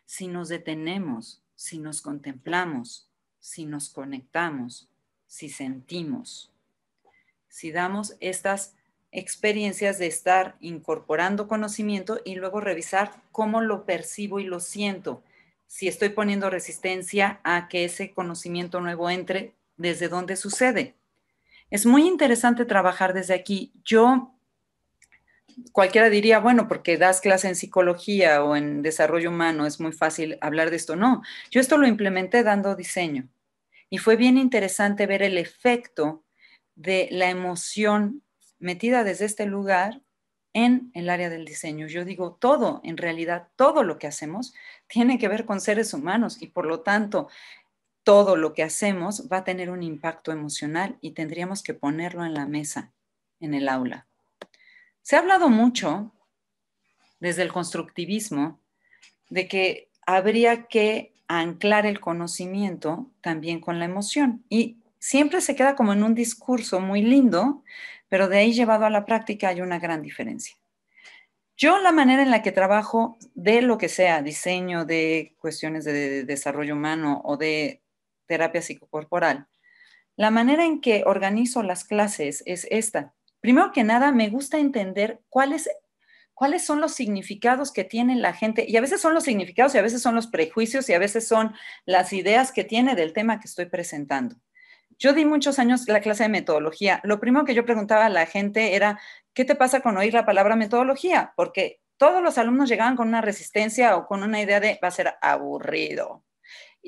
si nos detenemos, si nos contemplamos, si nos conectamos, si sentimos, si damos estas experiencias de estar incorporando conocimiento y luego revisar cómo lo percibo y lo siento, si estoy poniendo resistencia a que ese conocimiento nuevo entre, desde dónde sucede es muy interesante trabajar desde aquí. Yo, cualquiera diría, bueno, porque das clase en psicología o en desarrollo humano, es muy fácil hablar de esto. No, yo esto lo implementé dando diseño. Y fue bien interesante ver el efecto de la emoción metida desde este lugar en el área del diseño. Yo digo, todo, en realidad, todo lo que hacemos tiene que ver con seres humanos y por lo tanto, todo lo que hacemos va a tener un impacto emocional y tendríamos que ponerlo en la mesa, en el aula. Se ha hablado mucho desde el constructivismo de que habría que anclar el conocimiento también con la emoción y siempre se queda como en un discurso muy lindo, pero de ahí llevado a la práctica hay una gran diferencia. Yo la manera en la que trabajo de lo que sea, diseño de cuestiones de desarrollo humano o de terapia psicocorporal. La manera en que organizo las clases es esta. Primero que nada, me gusta entender cuáles son los significados que tiene la gente, y a veces son los significados y a veces son los prejuicios y a veces son las ideas que tiene del tema que estoy presentando. Yo di muchos años la clase de metodología. Lo primero que yo preguntaba a la gente era, ¿qué te pasa con oír la palabra metodología? Porque todos los alumnos llegaban con una resistencia o con una idea de, va a ser aburrido,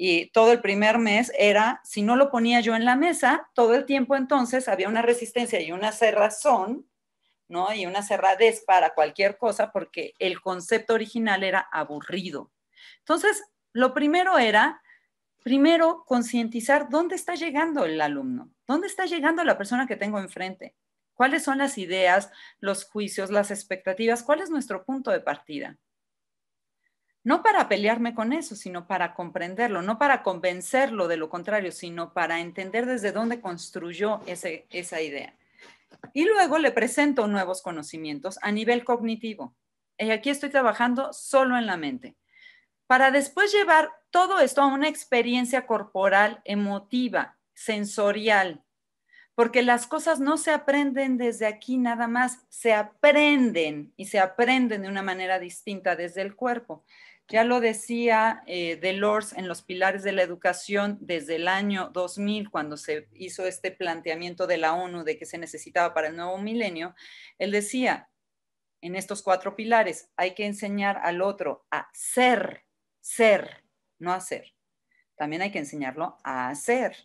y todo el primer mes era, si no lo ponía yo en la mesa, todo el tiempo entonces había una resistencia y una cerrazón, ¿no? Y una cerradez para cualquier cosa porque el concepto original era aburrido. Entonces, lo primero era, primero, concientizar dónde está llegando el alumno, dónde está llegando la persona que tengo enfrente, cuáles son las ideas, los juicios, las expectativas, cuál es nuestro punto de partida no para pelearme con eso, sino para comprenderlo, no para convencerlo de lo contrario, sino para entender desde dónde construyó esa idea. Y luego le presento nuevos conocimientos a nivel cognitivo. Y aquí estoy trabajando solo en la mente, para después llevar todo esto a una experiencia corporal, emotiva, sensorial, porque las cosas no se aprenden desde aquí nada más, se aprenden y se aprenden de una manera distinta desde el cuerpo. Ya lo decía eh, Delors en los pilares de la educación desde el año 2000, cuando se hizo este planteamiento de la ONU de que se necesitaba para el nuevo milenio, él decía, en estos cuatro pilares hay que enseñar al otro a ser, ser, no hacer. También hay que enseñarlo a hacer.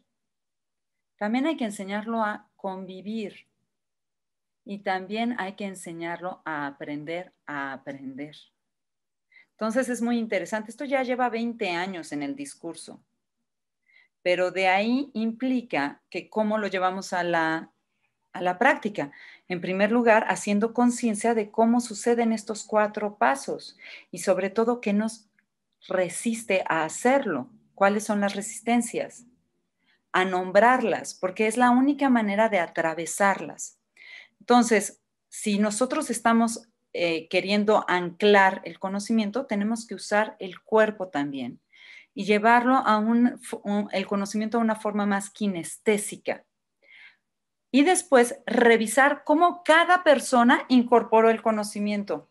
También hay que enseñarlo a convivir. Y también hay que enseñarlo a aprender a aprender. Entonces es muy interesante. Esto ya lleva 20 años en el discurso, pero de ahí implica que cómo lo llevamos a la, a la práctica. En primer lugar, haciendo conciencia de cómo suceden estos cuatro pasos y sobre todo qué nos resiste a hacerlo, cuáles son las resistencias, a nombrarlas, porque es la única manera de atravesarlas. Entonces, si nosotros estamos eh, queriendo anclar el conocimiento, tenemos que usar el cuerpo también y llevarlo a un, el conocimiento a una forma más kinestésica. Y después revisar cómo cada persona incorporó el conocimiento,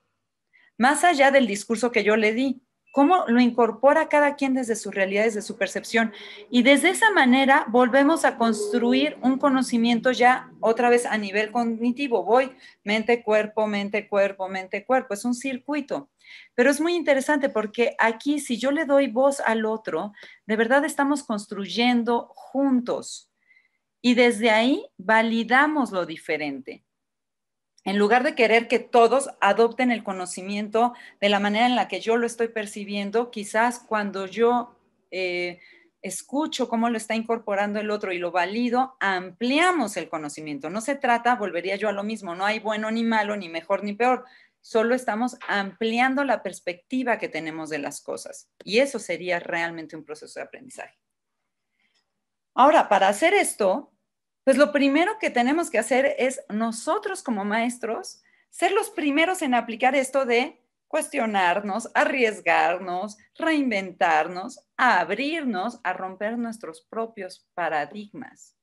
más allá del discurso que yo le di cómo lo incorpora cada quien desde sus realidades, desde su percepción. Y desde esa manera volvemos a construir un conocimiento ya otra vez a nivel cognitivo. Voy mente, cuerpo, mente, cuerpo, mente, cuerpo. Es un circuito. Pero es muy interesante porque aquí si yo le doy voz al otro, de verdad estamos construyendo juntos. Y desde ahí validamos lo diferente en lugar de querer que todos adopten el conocimiento de la manera en la que yo lo estoy percibiendo, quizás cuando yo eh, escucho cómo lo está incorporando el otro y lo valido, ampliamos el conocimiento. No se trata, volvería yo a lo mismo, no hay bueno ni malo, ni mejor ni peor, solo estamos ampliando la perspectiva que tenemos de las cosas. Y eso sería realmente un proceso de aprendizaje. Ahora, para hacer esto, pues lo primero que tenemos que hacer es nosotros como maestros ser los primeros en aplicar esto de cuestionarnos, arriesgarnos, reinventarnos, a abrirnos a romper nuestros propios paradigmas.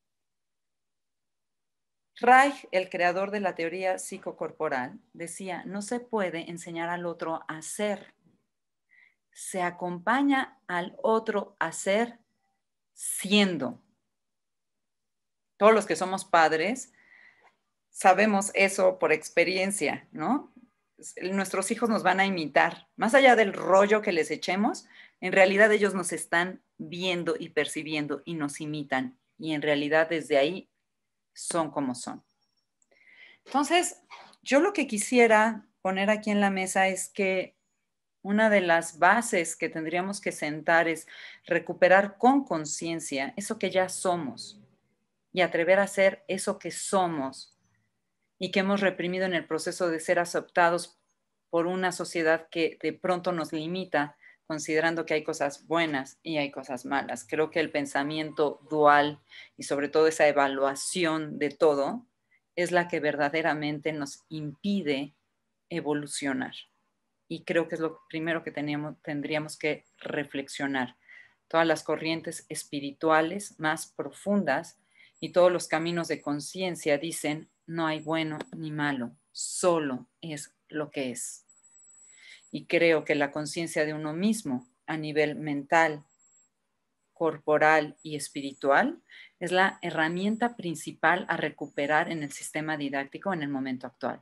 Reich, el creador de la teoría psicocorporal, decía, no se puede enseñar al otro a ser. Se acompaña al otro a ser siendo todos los que somos padres, sabemos eso por experiencia, ¿no? Nuestros hijos nos van a imitar. Más allá del rollo que les echemos, en realidad ellos nos están viendo y percibiendo y nos imitan. Y en realidad desde ahí son como son. Entonces, yo lo que quisiera poner aquí en la mesa es que una de las bases que tendríamos que sentar es recuperar con conciencia eso que ya somos y atrever a ser eso que somos y que hemos reprimido en el proceso de ser aceptados por una sociedad que de pronto nos limita considerando que hay cosas buenas y hay cosas malas. Creo que el pensamiento dual y sobre todo esa evaluación de todo es la que verdaderamente nos impide evolucionar. Y creo que es lo primero que teníamos, tendríamos que reflexionar. Todas las corrientes espirituales más profundas y todos los caminos de conciencia dicen, no hay bueno ni malo, solo es lo que es. Y creo que la conciencia de uno mismo a nivel mental, corporal y espiritual es la herramienta principal a recuperar en el sistema didáctico en el momento actual,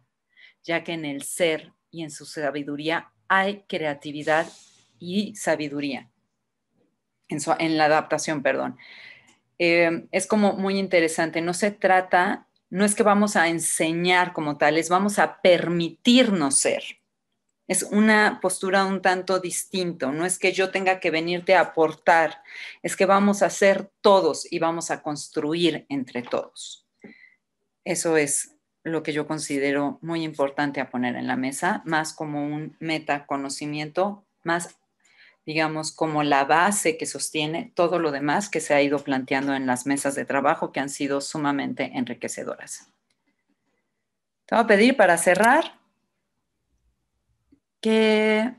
ya que en el ser y en su sabiduría hay creatividad y sabiduría, en, en la adaptación, perdón. Eh, es como muy interesante. No se trata, no es que vamos a enseñar como tales, vamos a permitirnos ser. Es una postura un tanto distinto. No es que yo tenga que venirte a aportar, es que vamos a ser todos y vamos a construir entre todos. Eso es lo que yo considero muy importante a poner en la mesa, más como un metaconocimiento, más digamos, como la base que sostiene todo lo demás que se ha ido planteando en las mesas de trabajo que han sido sumamente enriquecedoras. Te voy a pedir para cerrar que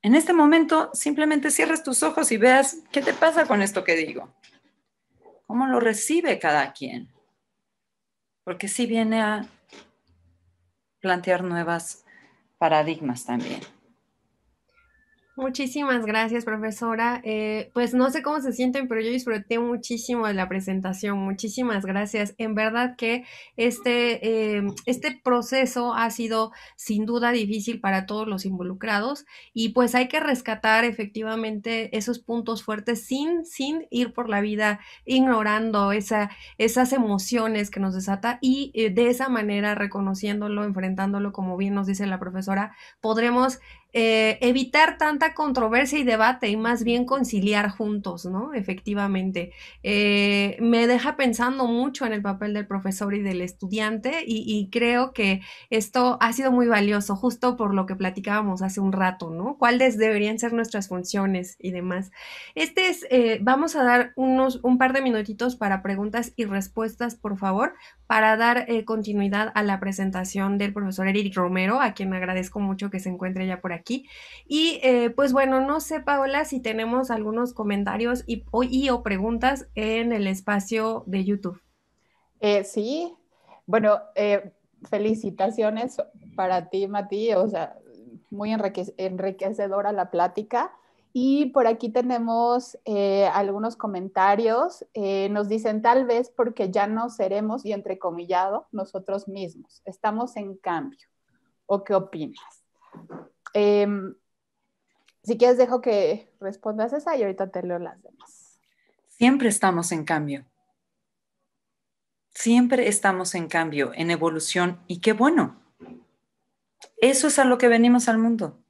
en este momento simplemente cierres tus ojos y veas qué te pasa con esto que digo, cómo lo recibe cada quien, porque sí viene a plantear nuevas paradigmas también. Muchísimas gracias, profesora. Eh, pues no sé cómo se sienten, pero yo disfruté muchísimo de la presentación. Muchísimas gracias. En verdad que este, em, este proceso ha sido sin duda difícil para todos los involucrados y pues hay que rescatar efectivamente esos puntos fuertes sin, sin ir por la vida ignorando esa, esas emociones que nos desata y eh, de esa manera reconociéndolo, enfrentándolo, como bien nos dice la profesora, podremos eh, evitar tanta controversia y debate y más bien conciliar juntos, ¿no? Efectivamente. Eh, me deja pensando mucho en el papel del profesor y del estudiante y, creo que esto ha sido muy valioso justo por lo que platicábamos hace un rato, ¿no? ¿Cuáles deberían ser nuestras funciones y demás? Este es, eh, vamos a dar unos, un par de minutitos para preguntas y respuestas, por favor, para dar continuidad a la presentación del profesor Eric Romero, a quien agradezco mucho que se encuentre ya por aquí. Y eh, pues bueno, no sé, Paola, si tenemos algunos comentarios y, o, o preguntas en el espacio de YouTube. Eh, sí, bueno, eh, felicitaciones para ti, Mati, o sea, muy enriquecedora la plática. Y por aquí tenemos algunos comentarios. nos dicen tal vez porque ya no seremos, y entrecomillado, nosotros mismos. Estamos en cambio. ¿O qué opinas? Em, si quieres, dejo que respondas esa y ahorita te leo las demás. Siempre estamos en cambio. Siempre estamos en cambio, en evolución, y qué bueno. Eso es a lo que venimos al mundo.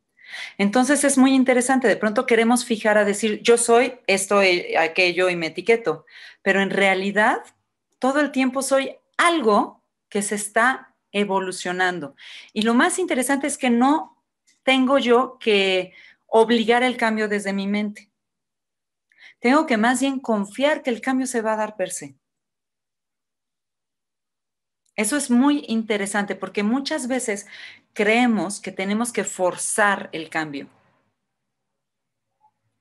Entonces es muy interesante, de pronto queremos fijar a decir, yo soy esto, eh, aquello y me etiqueto, pero en realidad todo el tiempo soy algo que se está evolucionando. Y lo más interesante es que no tengo yo que obligar el cambio desde mi mente. Tengo que más bien confiar que el cambio se va a dar per se. Eso es muy interesante porque muchas veces creemos que tenemos que forzar el cambio.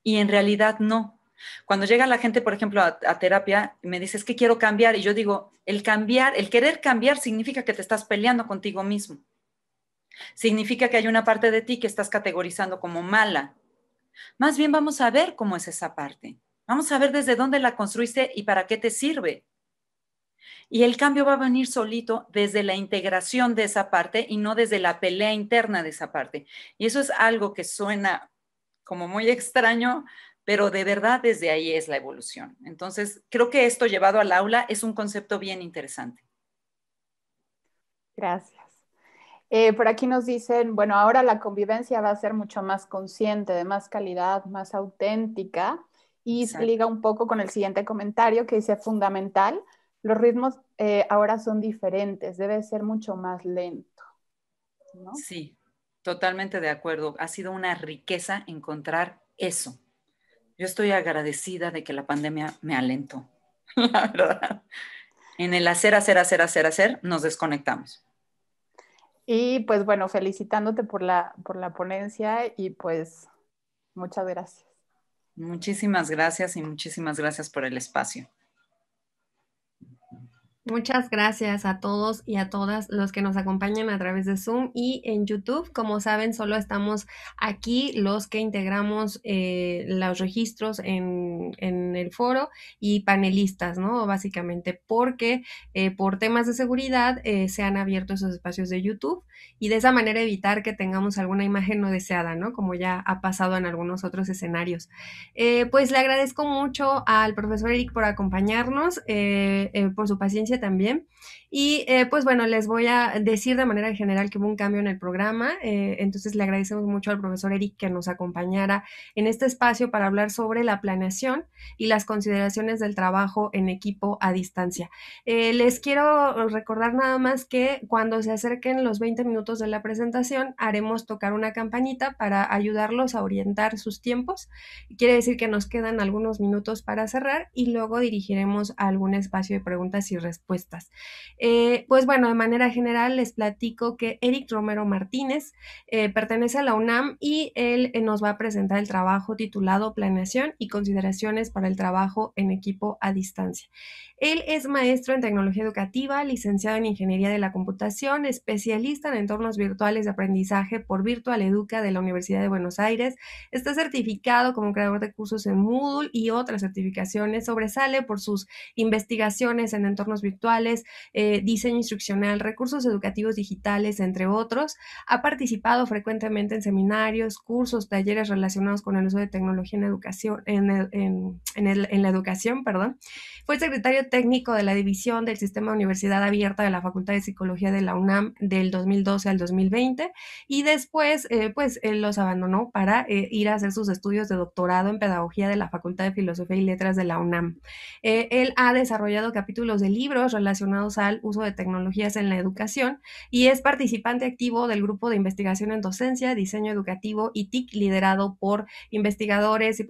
Y en realidad no. Cuando llega la gente, por ejemplo, a, a terapia, me es que quiero cambiar y yo digo, el cambiar, el querer cambiar significa que te estás peleando contigo mismo. Significa que hay una parte de ti que estás categorizando como mala. Más bien vamos a ver cómo es esa parte. Vamos a ver desde dónde la construiste y para qué te sirve. Y el cambio va a venir solito desde la integración de esa parte y no desde la pelea interna de esa parte. Y eso es algo que suena como muy extraño, pero de verdad desde ahí es la evolución. Entonces, creo que esto llevado al aula es un concepto bien interesante. Gracias. Eh, por aquí nos dicen, bueno, ahora la convivencia va a ser mucho más consciente, de más calidad, más auténtica. Y se liga un poco con el siguiente comentario que dice fundamental, los ritmos eh, ahora son diferentes, debe ser mucho más lento. Sí, totalmente de acuerdo. Ha sido una riqueza encontrar eso. Yo estoy agradecida de que la pandemia me alentó, [laughs] la verdad. En el hacer, hacer, hacer, hacer, hacer, nos desconectamos. Y pues bueno, felicitándote por la, por la ponencia y pues muchas gracias. Muchísimas gracias y muchísimas gracias por el espacio. Muchas gracias a todos y a todas los que nos acompañan a través de Zoom y en YouTube. Como saben, solo estamos aquí los que integramos eh, los registros en, el foro y panelistas, ¿no? Básicamente, porque eh, por temas de seguridad eh, se han abierto esos espacios de YouTube y de esa manera evitar que tengamos alguna imagen no deseada, ¿no? Como ya ha pasado en algunos otros escenarios. pues le agradezco mucho al profesor Eric por acompañarnos, por su paciencia también. Y eh, pues bueno, les voy a decir de manera general que hubo un cambio en el programa. Eh, entonces le agradecemos mucho al profesor Eric que nos acompañara en este espacio para hablar sobre la planeación y las consideraciones del trabajo en equipo a distancia. Eh, les quiero recordar nada más que cuando se acerquen los 20 minutos de la presentación, haremos tocar una campanita para ayudarlos a orientar sus tiempos. Quiere decir que nos quedan algunos minutos para cerrar y luego dirigiremos a algún espacio de preguntas y respuestas eh, pues bueno, de manera general les platico que Eric Romero Martínez eh, pertenece a la UNAM y él eh, nos va a presentar el trabajo titulado Planeación y consideraciones para el trabajo en equipo a distancia. Él es maestro en tecnología educativa, licenciado en ingeniería de la computación, especialista en entornos virtuales de aprendizaje por Virtual Educa de la Universidad de Buenos Aires. Está certificado como creador de cursos en Moodle y otras certificaciones. Sobresale por sus investigaciones en entornos virtuales eh, diseño instruccional, recursos educativos digitales, entre otros. Ha participado frecuentemente en seminarios, cursos, talleres relacionados con el uso de tecnología en educación, en, la educación, perdón. Fue secretario técnico de la división del sistema Universidad Abierta de la Facultad de Psicología de la UNAM del 2012 al 2020 y después, eh, pues, él los abandonó para eh, ir a hacer sus estudios de doctorado en pedagogía de la Facultad de Filosofía y Letras de la UNAM. él ha desarrollado capítulos de libros relacionados al uso de tecnologías en la educación y es participante activo del grupo de investigación en docencia, diseño educativo y TIC liderado por investigadores y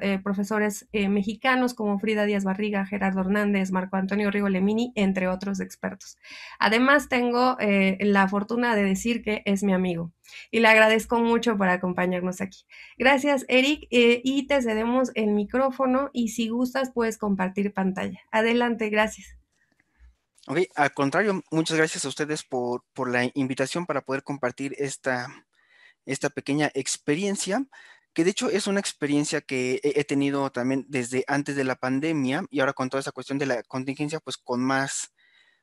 eh, profesores eh, mexicanos como Frida Díaz Barriga, Gerardo Hernández, Marco Antonio Lemini, entre otros expertos. Además, tengo eh, la fortuna de decir que es mi amigo y le agradezco mucho por acompañarnos aquí. Gracias, Eric, y te cedemos el micrófono y si gustas puedes compartir pantalla. Adelante, gracias. Ok, al contrario, muchas gracias a ustedes por, por la invitación para poder compartir esta, esta pequeña experiencia que de hecho es una experiencia que he tenido también desde antes de la pandemia y ahora con toda esa cuestión de la contingencia, pues con más,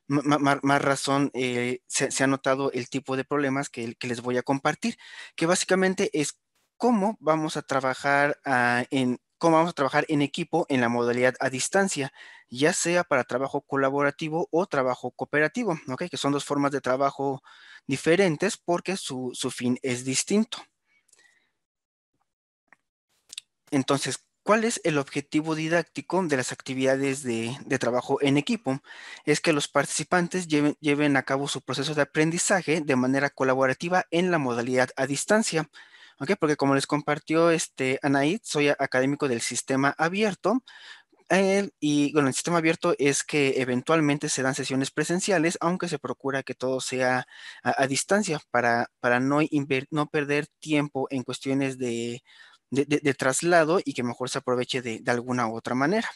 más, razón eh, se, ha notado el tipo de problemas que, les voy a compartir, que básicamente es cómo vamos a trabajar ah, en cómo vamos a trabajar en equipo en la modalidad a distancia ya sea para trabajo colaborativo o trabajo cooperativo, que son dos formas de trabajo diferentes porque su, fin es distinto. Entonces, ¿Cuál es el objetivo didáctico de las actividades de, trabajo en equipo? Es que los participantes lleven, a cabo su proceso de aprendizaje de manera colaborativa en la modalidad a distancia. Porque como les compartió este Anaid, soy académico del sistema abierto, y bueno, el sistema abierto es que eventualmente se dan sesiones presenciales, aunque se procura que todo sea a, distancia para, no, no perder tiempo en cuestiones de, traslado y que mejor se aproveche de, alguna u otra manera.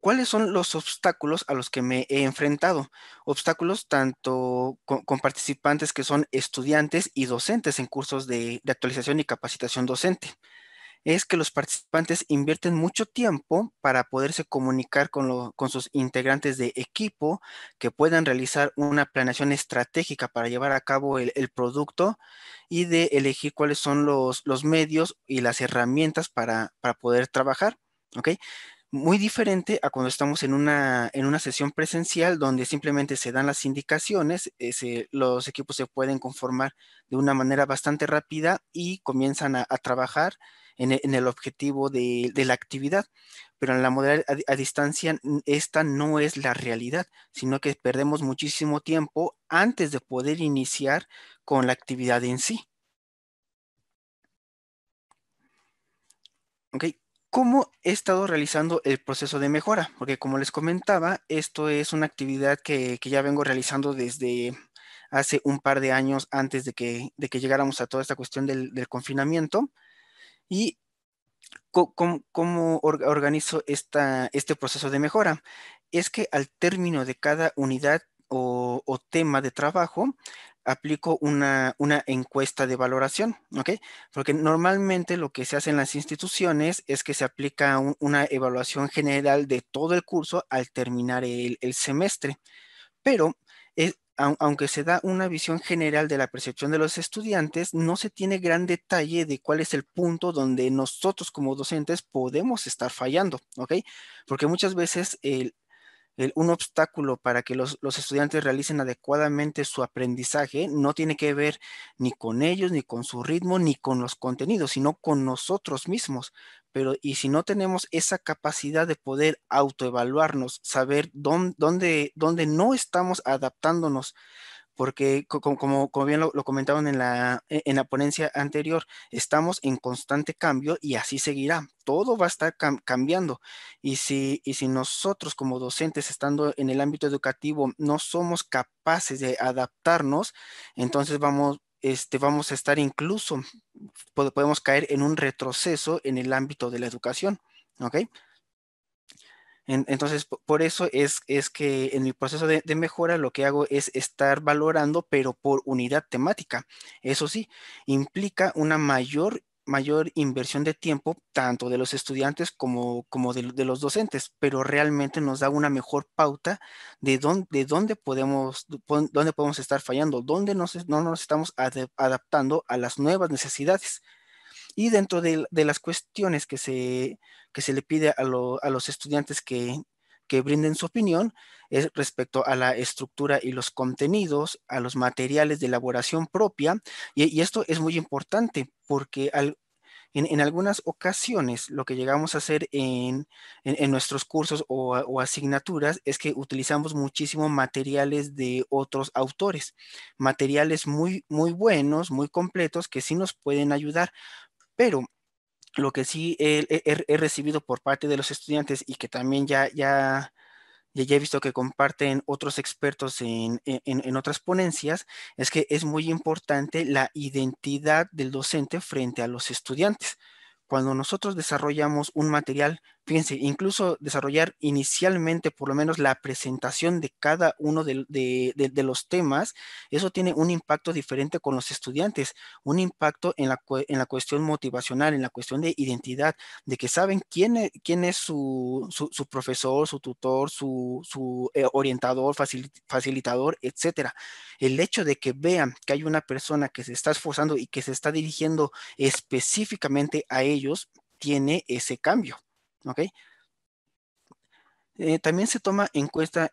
¿Cuáles son los obstáculos a los que me he enfrentado? Obstáculos tanto con, participantes que son estudiantes y docentes en cursos de actualización y capacitación docente es que los participantes invierten mucho tiempo para poderse comunicar con, los con sus integrantes de equipo, que puedan realizar una planeación estratégica para llevar a cabo el, producto y de elegir cuáles son los, los medios y las herramientas para, para poder trabajar. ¿ok? muy diferente a cuando estamos en una, en una sesión presencial donde simplemente se dan las indicaciones, eh, los equipos se pueden conformar de una manera bastante rápida y comienzan a, trabajar e, en, el objetivo de, la actividad. Pero en la modalidad a, distancia esta no es la realidad, sino que perdemos muchísimo tiempo antes de poder iniciar con la actividad en sí. Okay. ¿Cómo he estado realizando el proceso de mejora? Porque como les comentaba, esto es una actividad que, ya vengo realizando desde hace un par de años antes de que, que llegáramos a toda esta cuestión del, confinamiento. ¿Y cómo, organizo este proceso de mejora? Es que al término de cada unidad o tema de trabajo, aplico una, una, encuesta de valoración, ¿ok? Porque normalmente lo que se hace en las instituciones es que se aplica una evaluación general de todo el curso al terminar el, el semestre, pero aunque se da una visión general de la percepción de los estudiantes, no se tiene gran detalle de cuál es el punto donde nosotros como docentes podemos estar fallando, ¿ok? Porque muchas veces el, un obstáculo para que los, estudiantes realicen adecuadamente su aprendizaje no tiene que ver ni con ellos, ni con su ritmo, ni con los contenidos, sino con nosotros mismos. Pero, y si no tenemos esa capacidad de poder autoevaluarnos, saber dónde, dónde, dónde no estamos adaptándonos porque como, bien lo, comentaban comentaron en la, e, en la ponencia anterior, estamos en constante cambio y así seguirá. Todo va a estar cambiando. Y si, y si nosotros como docentes, estando en el ámbito educativo, no somos capaces de adaptarnos, entonces vamos, este, vamos a estar incluso, podemos caer en un retroceso en el ámbito de la educación. ¿Ok? entonces, por eso es, es que en mi proceso de, mejora lo que hago es estar valorando, pero por unidad temática. Eso sí, implica una mayor mayor inversión de tiempo tanto de los estudiantes como, como de, los docentes, pero realmente nos da una mejor pauta de dónde, podemos, dónde podemos estar fallando, dónde no nos estamos adaptando a las nuevas necesidades. Y dentro de, las cuestiones que se, que se le pide a, a los estudiantes que, que brinden su opinión es respecto a la estructura y los contenidos, a los materiales de elaboración propia. Y, esto es muy importante porque en, en, algunas ocasiones lo que llegamos a hacer en, en, nuestros cursos o, o, asignaturas es que utilizamos muchísimo materiales de otros autores, materiales muy, muy buenos, muy completos que sí nos pueden ayudar, pero lo que sí he, recibido por parte de los estudiantes y que también ya, he visto que comparten otros expertos en, otras ponencias, es que es muy importante la identidad del docente frente a los estudiantes. Cuando nosotros desarrollamos un material fíjense, incluso desarrollar inicialmente por lo menos la presentación de cada uno de, los temas, eso tiene un impacto diferente con los estudiantes, un impacto en la, en la cuestión motivacional, en la cuestión de identidad, de que saben quién es, quién es su, profesor, su tutor, su, eh, orientador, facilitador, etcétera. El hecho de que vean que hay una persona que se está esforzando y que se está dirigiendo específicamente a ellos, tiene ese cambio. ¿ok? Eh, también se toma en,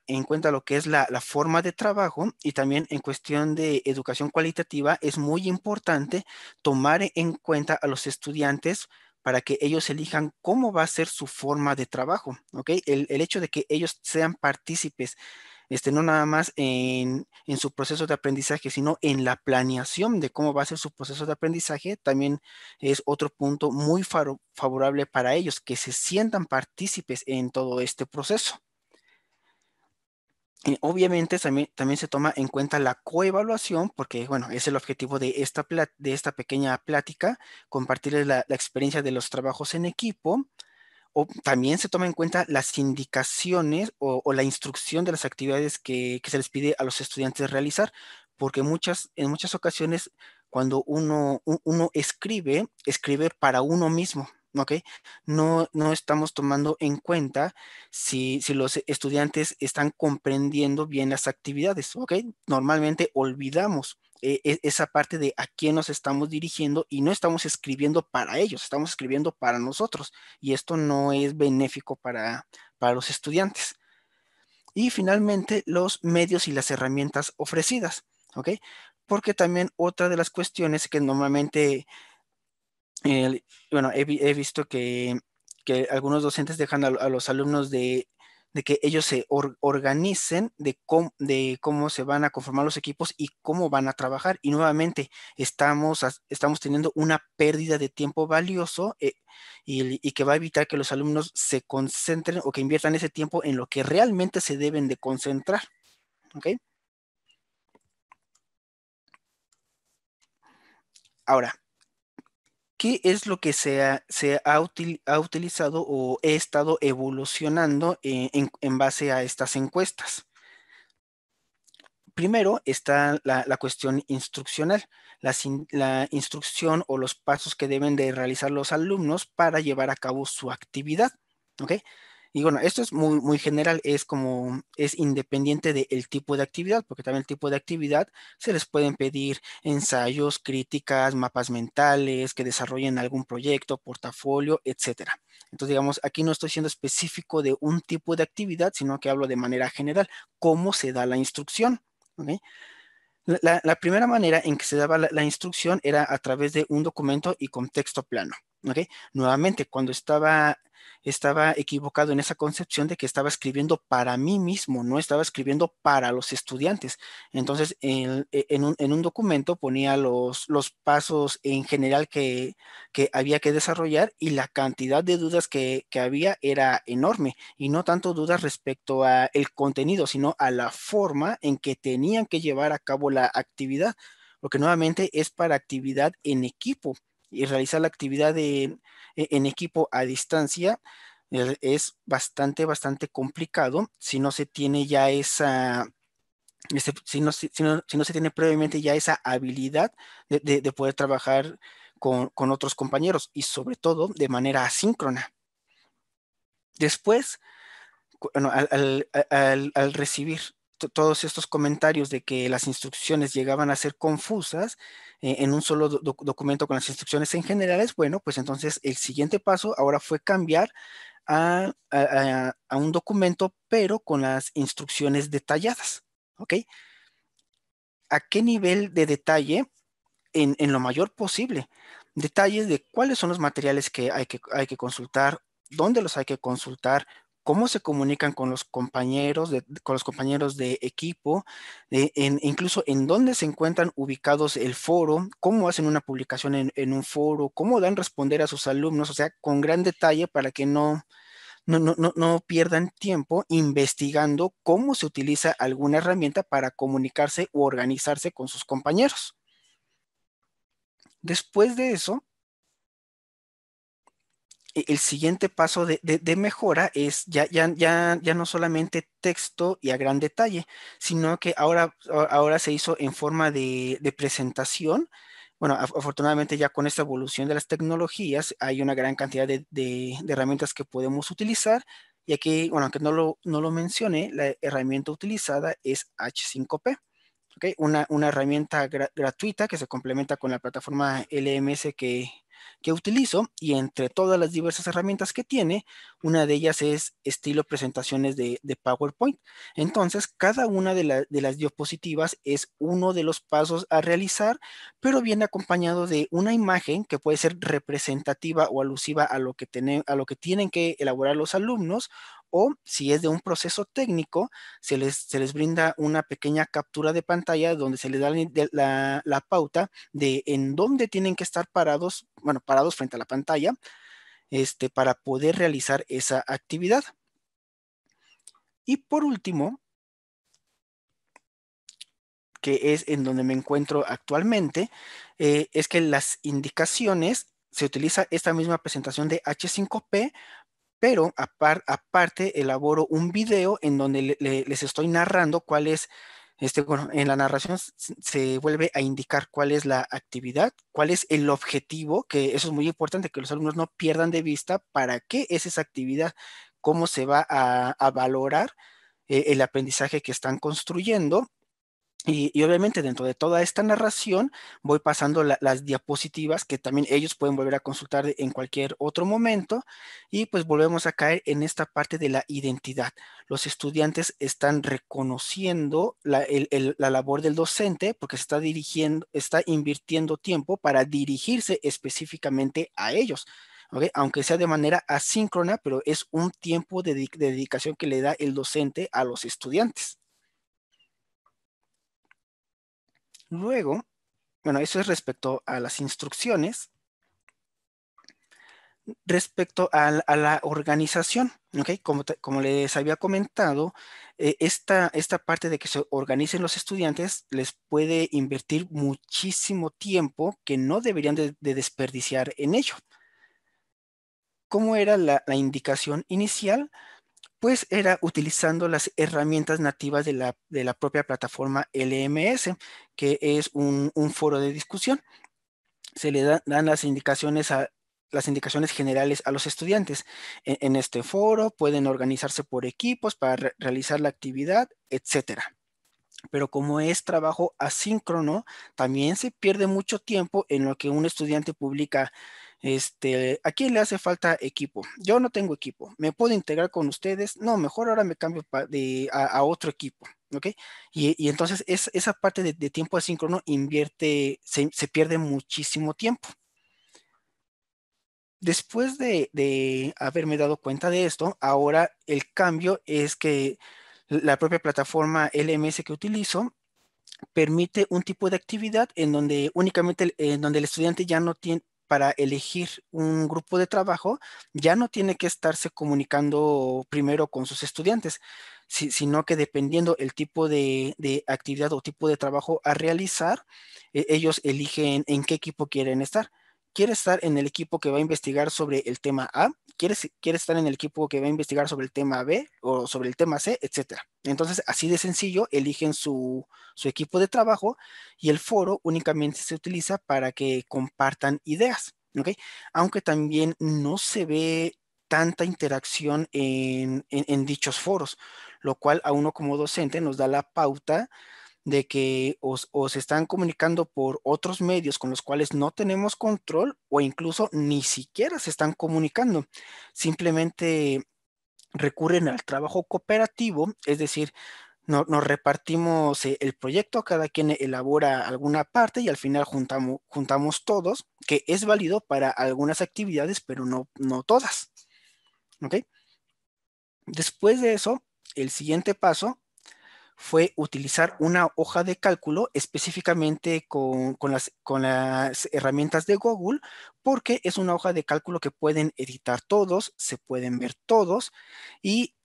en cuenta lo que es la, la, forma de trabajo y también en cuestión de educación cualitativa es muy importante tomar en cuenta a los estudiantes para que ellos elijan cómo va a ser su forma de trabajo, Okay. El, el hecho de que ellos sean partícipes este, no nada más en, su proceso de aprendizaje, sino en la planeación de cómo va a ser su proceso de aprendizaje, también es otro punto muy favorable para ellos, que se sientan partícipes en todo este proceso. Y obviamente también, también, se toma en cuenta la coevaluación, porque bueno, es el objetivo de esta, de esta pequeña plática, compartirles la experiencia de los trabajos en equipo también se toma en cuenta las indicaciones o, la instrucción de las actividades que, se les pide a los estudiantes realizar, porque muchas, en muchas ocasiones cuando uno, escribe, escribe para uno mismo, ¿ok? No, estamos tomando en cuenta si, si, los estudiantes están comprendiendo bien las actividades, ¿ok? Normalmente olvidamos e, e, esa parte de a quién nos estamos dirigiendo y no estamos escribiendo para ellos, estamos escribiendo para nosotros y esto no es benéfico para, los estudiantes. Y finalmente, los medios y las herramientas ofrecidas, ¿ok? Porque también otra de las cuestiones que normalmente, bueno, he, visto que, algunos docentes dejan a los alumnos de de que ellos se organicen de, cómo se van a conformar los equipos y cómo van a trabajar. Y nuevamente estamos, estamos teniendo una pérdida de tiempo valioso eh, y, y, que va a evitar que los alumnos se concentren o que inviertan ese tiempo en lo que realmente se deben de concentrar. ¿Ok? Ahora, ¿Qué es lo que se ha, utilizado o he estado evolucionando e, en, base a estas encuestas? Primero está la, cuestión instruccional, la, instrucción o los pasos que deben de realizar los alumnos para llevar a cabo su actividad. ¿okay? Y bueno, esto es muy, general, es como, es independiente del tipo de actividad, porque también el tipo de actividad se les pueden pedir ensayos, críticas, mapas mentales, que desarrollen algún proyecto, portafolio, etc. Entonces, digamos, aquí no estoy siendo específico de un tipo de actividad, sino que hablo de manera general, cómo se da la instrucción. La, primera manera en que se daba la, instrucción era a través de un documento y contexto plano. Nuevamente, cuando estaba estaba equivocado en esa concepción de que estaba escribiendo para mí mismo, no estaba escribiendo para los estudiantes. Entonces, e, en, un, documento ponía los, pasos en general que, había que desarrollar y la cantidad de dudas que, había era enorme y no tanto dudas respecto al contenido, sino a la forma en que tenían que llevar a cabo la actividad, porque nuevamente es para actividad en equipo y realizar la actividad de, e-, en equipo a distancia es bastante, bastante complicado si no se tiene ya esa, este, si no, si no, si no se tiene previamente ya esa habilidad de, de, poder trabajar con, con, otros compañeros y sobre todo de manera asíncrona. Después, al, al recibir todos estos comentarios de que las instrucciones llegaban a ser confusas eh, en un solo documento con las instrucciones en generales, bueno, pues entonces el siguiente paso ahora fue cambiar a, un documento, pero con las instrucciones detalladas, ¿ok? ¿A qué nivel de detalle? En, en lo mayor posible. Detalles de cuáles son los materiales que hay que, hay que consultar, dónde los hay que consultar, cómo se comunican con los compañeros de, con los compañeros de equipo, eh, incluso en dónde se encuentran ubicados el foro, cómo hacen una publicación en, un foro, cómo dan responder a sus alumnos, o sea, con gran detalle para que no, no, no pierdan tiempo investigando cómo se utiliza alguna herramienta para comunicarse u organizarse con sus compañeros. Después de eso, e-, el siguiente paso de, mejora es ya, no solamente texto y a gran detalle, sino que ahora, se hizo en forma de, presentación. Bueno, afortunadamente ya con esta evolución de las tecnologías hay una gran cantidad de, herramientas que podemos utilizar. Y aquí, bueno, aunque no lo, no mencioné, la herramienta utilizada es H5P. una, herramienta gratuita que se complementa con la plataforma LMS que, que utilizo y entre todas las diversas herramientas que tiene, una de ellas es estilo presentaciones de, PowerPoint. Entonces, cada una de, las diapositivas es uno de los pasos a realizar, pero viene acompañado de una imagen que puede ser representativa o alusiva a lo que, a lo que tienen que elaborar los alumnos o si es de un proceso técnico, se les, brinda una pequeña captura de pantalla donde se les da la, pauta de en dónde tienen que estar parados, bueno, parados frente a la pantalla, este, para poder realizar esa actividad. Y por último, que es en donde me encuentro actualmente, eh, es que las indicaciones se utiliza esta misma presentación de H5P pero aparte elaboro un video en donde les estoy narrando cuál es, este, en la narración se, vuelve a indicar cuál es la actividad, cuál es el objetivo, que eso es muy importante, que los alumnos no pierdan de vista para qué es esa actividad, cómo se va a, valorar eh, el aprendizaje que están construyendo y, obviamente dentro de toda esta narración voy pasando las diapositivas que también ellos pueden volver a consultar en cualquier otro momento y pues volvemos a caer en esta parte de la identidad. Los estudiantes están reconociendo la, labor del docente porque se está dirigiendo, está invirtiendo tiempo para dirigirse específicamente a ellos. Aunque sea de manera asíncrona, pero es un tiempo de dedicación que le da el docente a los estudiantes. Luego, bueno, eso es respecto a las instrucciones. Respecto a, la organización, ¿ok? Como, les había comentado, eh, esta, parte de que se organicen los estudiantes les puede invertir muchísimo tiempo que no deberían de, desperdiciar en ello. ¿Cómo era la indicación inicial? pues era utilizando las herramientas nativas de la, propia plataforma LMS, que es un, foro de discusión. Se le dan las indicaciones a las indicaciones generales a los estudiantes. E, en, este foro pueden organizarse por equipos para realizar la actividad, etc. pero como es trabajo asíncrono, también se pierde mucho tiempo en lo que un estudiante publica este, ¿A quién le hace falta equipo? Yo no tengo equipo. ¿Me puedo integrar con ustedes? No, mejor ahora me cambio a, otro equipo. ¿Ok? Y, entonces esa parte de, tiempo asíncrono invierte, se, pierde muchísimo tiempo después de, haberme dado cuenta de esto, ahora el cambio es que la propia plataforma LMS que utilizo permite un tipo de actividad en donde únicamente en donde el estudiante ya no tiene, para elegir un grupo de trabajo ya no tiene que estarse comunicando primero con sus estudiantes, sino que dependiendo el tipo de, actividad o tipo de trabajo a realizar, e, ellos eligen en qué equipo quieren estar. Quiere estar en el equipo que va a investigar sobre el tema A, ¿quieres, estar en el equipo que va a investigar sobre el tema B o sobre el tema C, etcétera. Entonces, así de sencillo, eligen su, equipo de trabajo y el foro únicamente se utiliza para que compartan ideas. Aunque también no se ve tanta interacción en dichos foros, lo cual a uno como docente nos da la pauta de que os, están comunicando por otros medios con los cuales no tenemos control o incluso ni siquiera se están comunicando. Simplemente recurren al trabajo cooperativo, es decir, nos repartimos eh, el proyecto, cada quien elabora alguna parte y al final juntamos, juntamos todos, que es válido para algunas actividades, pero no, no todas. Después de eso, el siguiente paso fue utilizar una hoja de cálculo específicamente con, con, las, herramientas de Google, porque es una hoja de cálculo que pueden editar todos, se pueden ver todos, y,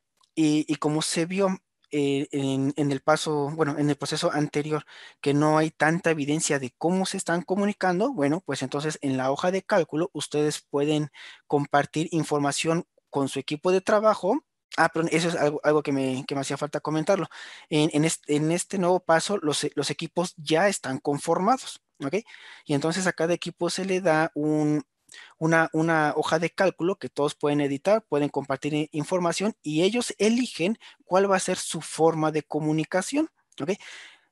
como se vio eh, en, en, el paso, bueno, en el proceso anterior, que no hay tanta evidencia de cómo se están comunicando, bueno, pues entonces en la hoja de cálculo ustedes pueden compartir información con su equipo de trabajo Ah, perdón, eso es algo, que, me, hacía falta comentarlo. En, este, nuevo paso, e-, los, equipos ya están conformados, ¿ok? Y entonces a cada equipo se le da una, hoja de cálculo que todos pueden editar, pueden compartir información y ellos eligen cuál va a ser su forma de comunicación, ¿ok?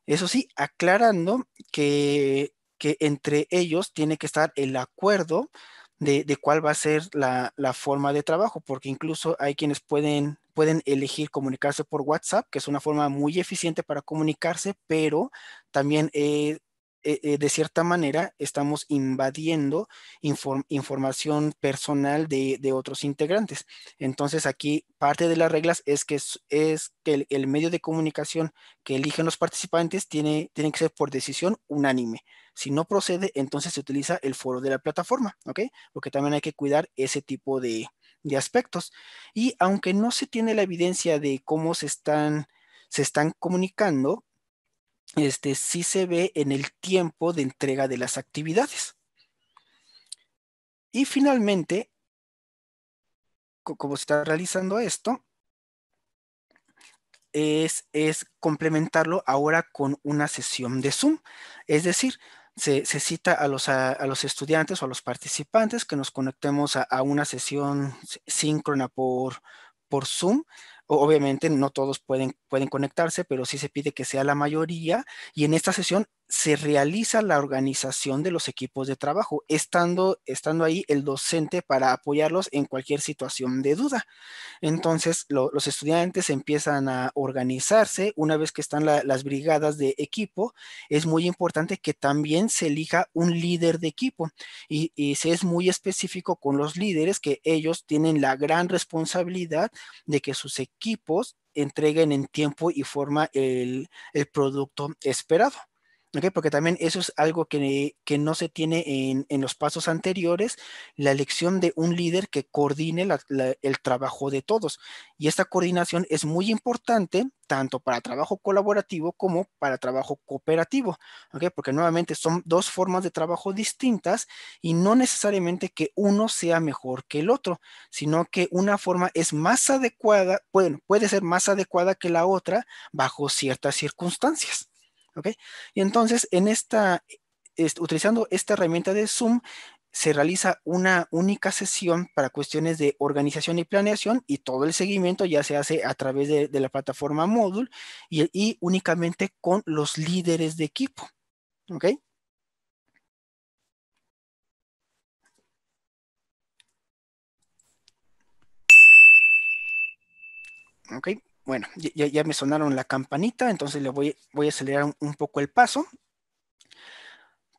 Eso sí, aclarando que entre ellos tiene que estar el acuerdo de, de cuál va a ser la, forma de trabajo, porque incluso hay quienes pueden, pueden elegir comunicarse por WhatsApp, que es una forma muy eficiente para comunicarse, pero también eh, eh, eh, de cierta manera estamos invadiendo información personal de, otros integrantes. Entonces aquí parte de las reglas es que, es, que el, medio de comunicación que eligen los participantes tiene, tiene que ser por decisión unánime. Si no procede, entonces se utiliza el foro de la plataforma, ¿ok? Porque también hay que cuidar ese tipo de, de aspectos. Y aunque no se tiene la evidencia de cómo se están, se están comunicando, este, sí se ve en el tiempo de entrega de las actividades. Y finalmente, como se está realizando esto, es, complementarlo ahora con una sesión de Zoom. Es decir, se, cita a los, estudiantes o a los participantes que nos conectemos a, una sesión síncrona por Zoom Obviamente no todos pueden, pueden conectarse, pero sí se pide que sea la mayoría y en esta sesión se realiza la organización de los equipos de trabajo, estando, estando ahí el docente para apoyarlos en cualquier situación de duda. Entonces, los estudiantes empiezan a organizarse. Una vez que están las brigadas de equipo, es muy importante que también se elija un líder de equipo y, se es muy específico con los líderes que ellos tienen la gran responsabilidad de que sus equipos entreguen en tiempo y forma el producto esperado porque también eso es algo que, no se tiene en, los pasos anteriores, la elección de un líder que coordine el trabajo de todos. Y esta coordinación es muy importante tanto para trabajo colaborativo como para trabajo cooperativo, porque nuevamente son dos formas de trabajo distintas y no necesariamente que uno sea mejor que el otro, sino que una forma es más adecuada, bueno, puede ser más adecuada que la otra bajo ciertas circunstancias. ¿ok? Y entonces, en esta, utilizando esta herramienta de Zoom, se realiza una única sesión para cuestiones de organización y planeación y todo el seguimiento ya se hace a través de, la plataforma Módul y, y, únicamente con los líderes de equipo. ¿Ok? Ok, bueno, ya, me sonaron la campanita, entonces le voy, a acelerar un, poco el paso.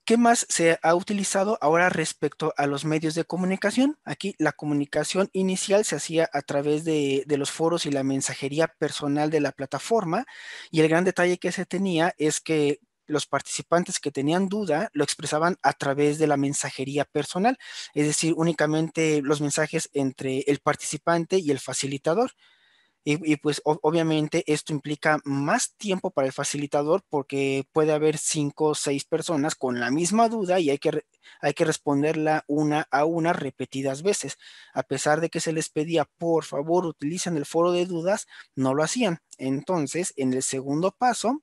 ¿Qué más se ha utilizado ahora respecto a los medios de comunicación? Aquí la comunicación inicial se hacía a través de los foros y la mensajería personal de la plataforma y el gran detalle que se tenía es que los participantes que tenían duda lo expresaban a través de la mensajería personal, es decir, únicamente los mensajes entre el participante y el facilitador. Y, pues obviamente esto implica más tiempo para el facilitador porque puede haber cinco o seis personas con la misma duda y hay que, hay que responderla una a una repetidas veces. A pesar de que se les pedía, por favor, utilicen el foro de dudas, no lo hacían. Entonces, en el segundo paso,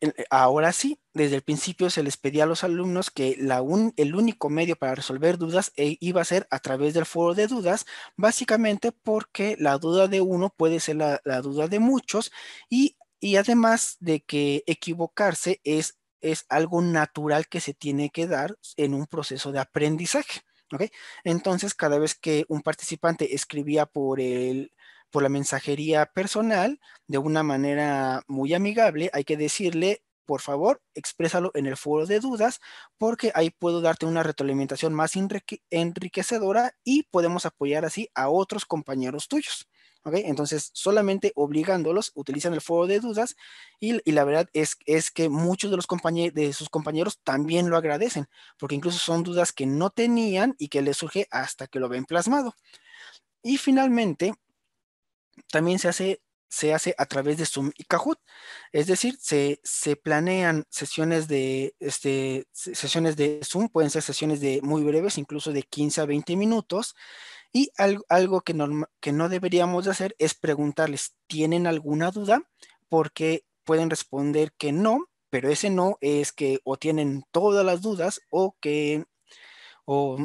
eh, ahora sí, desde el principio se les pedía a los alumnos que la el único medio para resolver dudas eh, iba a ser a través del foro de dudas, básicamente porque la duda de uno puede ser la, duda de muchos y, además de que equivocarse es, es algo natural que se tiene que dar en un proceso de aprendizaje. Entonces, cada vez que un participante escribía por el, por la mensajería personal de una manera muy amigable. Hay que decirle, por favor, exprésalo en el foro de dudas porque ahí puedo darte una retroalimentación más enriquecedora y podemos apoyar así a otros compañeros tuyos. Entonces, solamente obligándolos, utilizan el foro de dudas y, la verdad es, es, que muchos de, los de sus compañeros también lo agradecen, porque incluso son dudas que no tenían y que les surge hasta que lo ven plasmado. Y finalmente, también se hace, se hace a través de Zoom y Kahoot. Es decir, se, planean sesiones de, este, sesiones de Zoom, pueden ser sesiones de muy breves, incluso de 15 a 20 minutos. Y algo, que, que no deberíamos de hacer es preguntarles, ¿tienen alguna duda? Porque pueden responder que no, pero ese no es que o tienen todas las dudas o que o,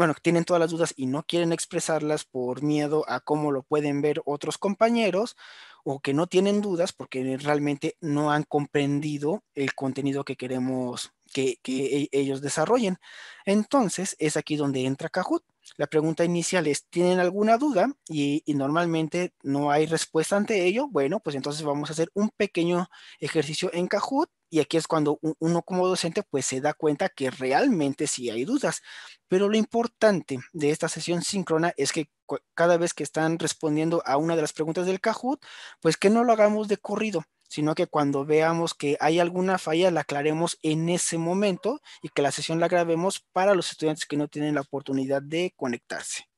bueno, tienen todas las dudas y no quieren expresarlas por miedo a cómo lo pueden ver otros compañeros o que no tienen dudas porque realmente no han comprendido el contenido que queremos que, e, ellos desarrollen. Entonces, es aquí donde entra Kahoot. La pregunta inicial es, ¿tienen alguna duda? Y, y, normalmente no hay respuesta ante ello. Bueno, pues entonces vamos a hacer un pequeño ejercicio en Kahoot y aquí es cuando uno como docente pues se da cuenta que realmente sí hay dudas. Pero lo importante de esta sesión síncrona es que cada vez que están respondiendo a una de las preguntas del Kahoot, pues que no lo hagamos de corrido, sino que cuando veamos que hay alguna falla la aclaremos en ese momento y que la sesión la grabemos para los estudiantes que no tienen la oportunidad de conectarse.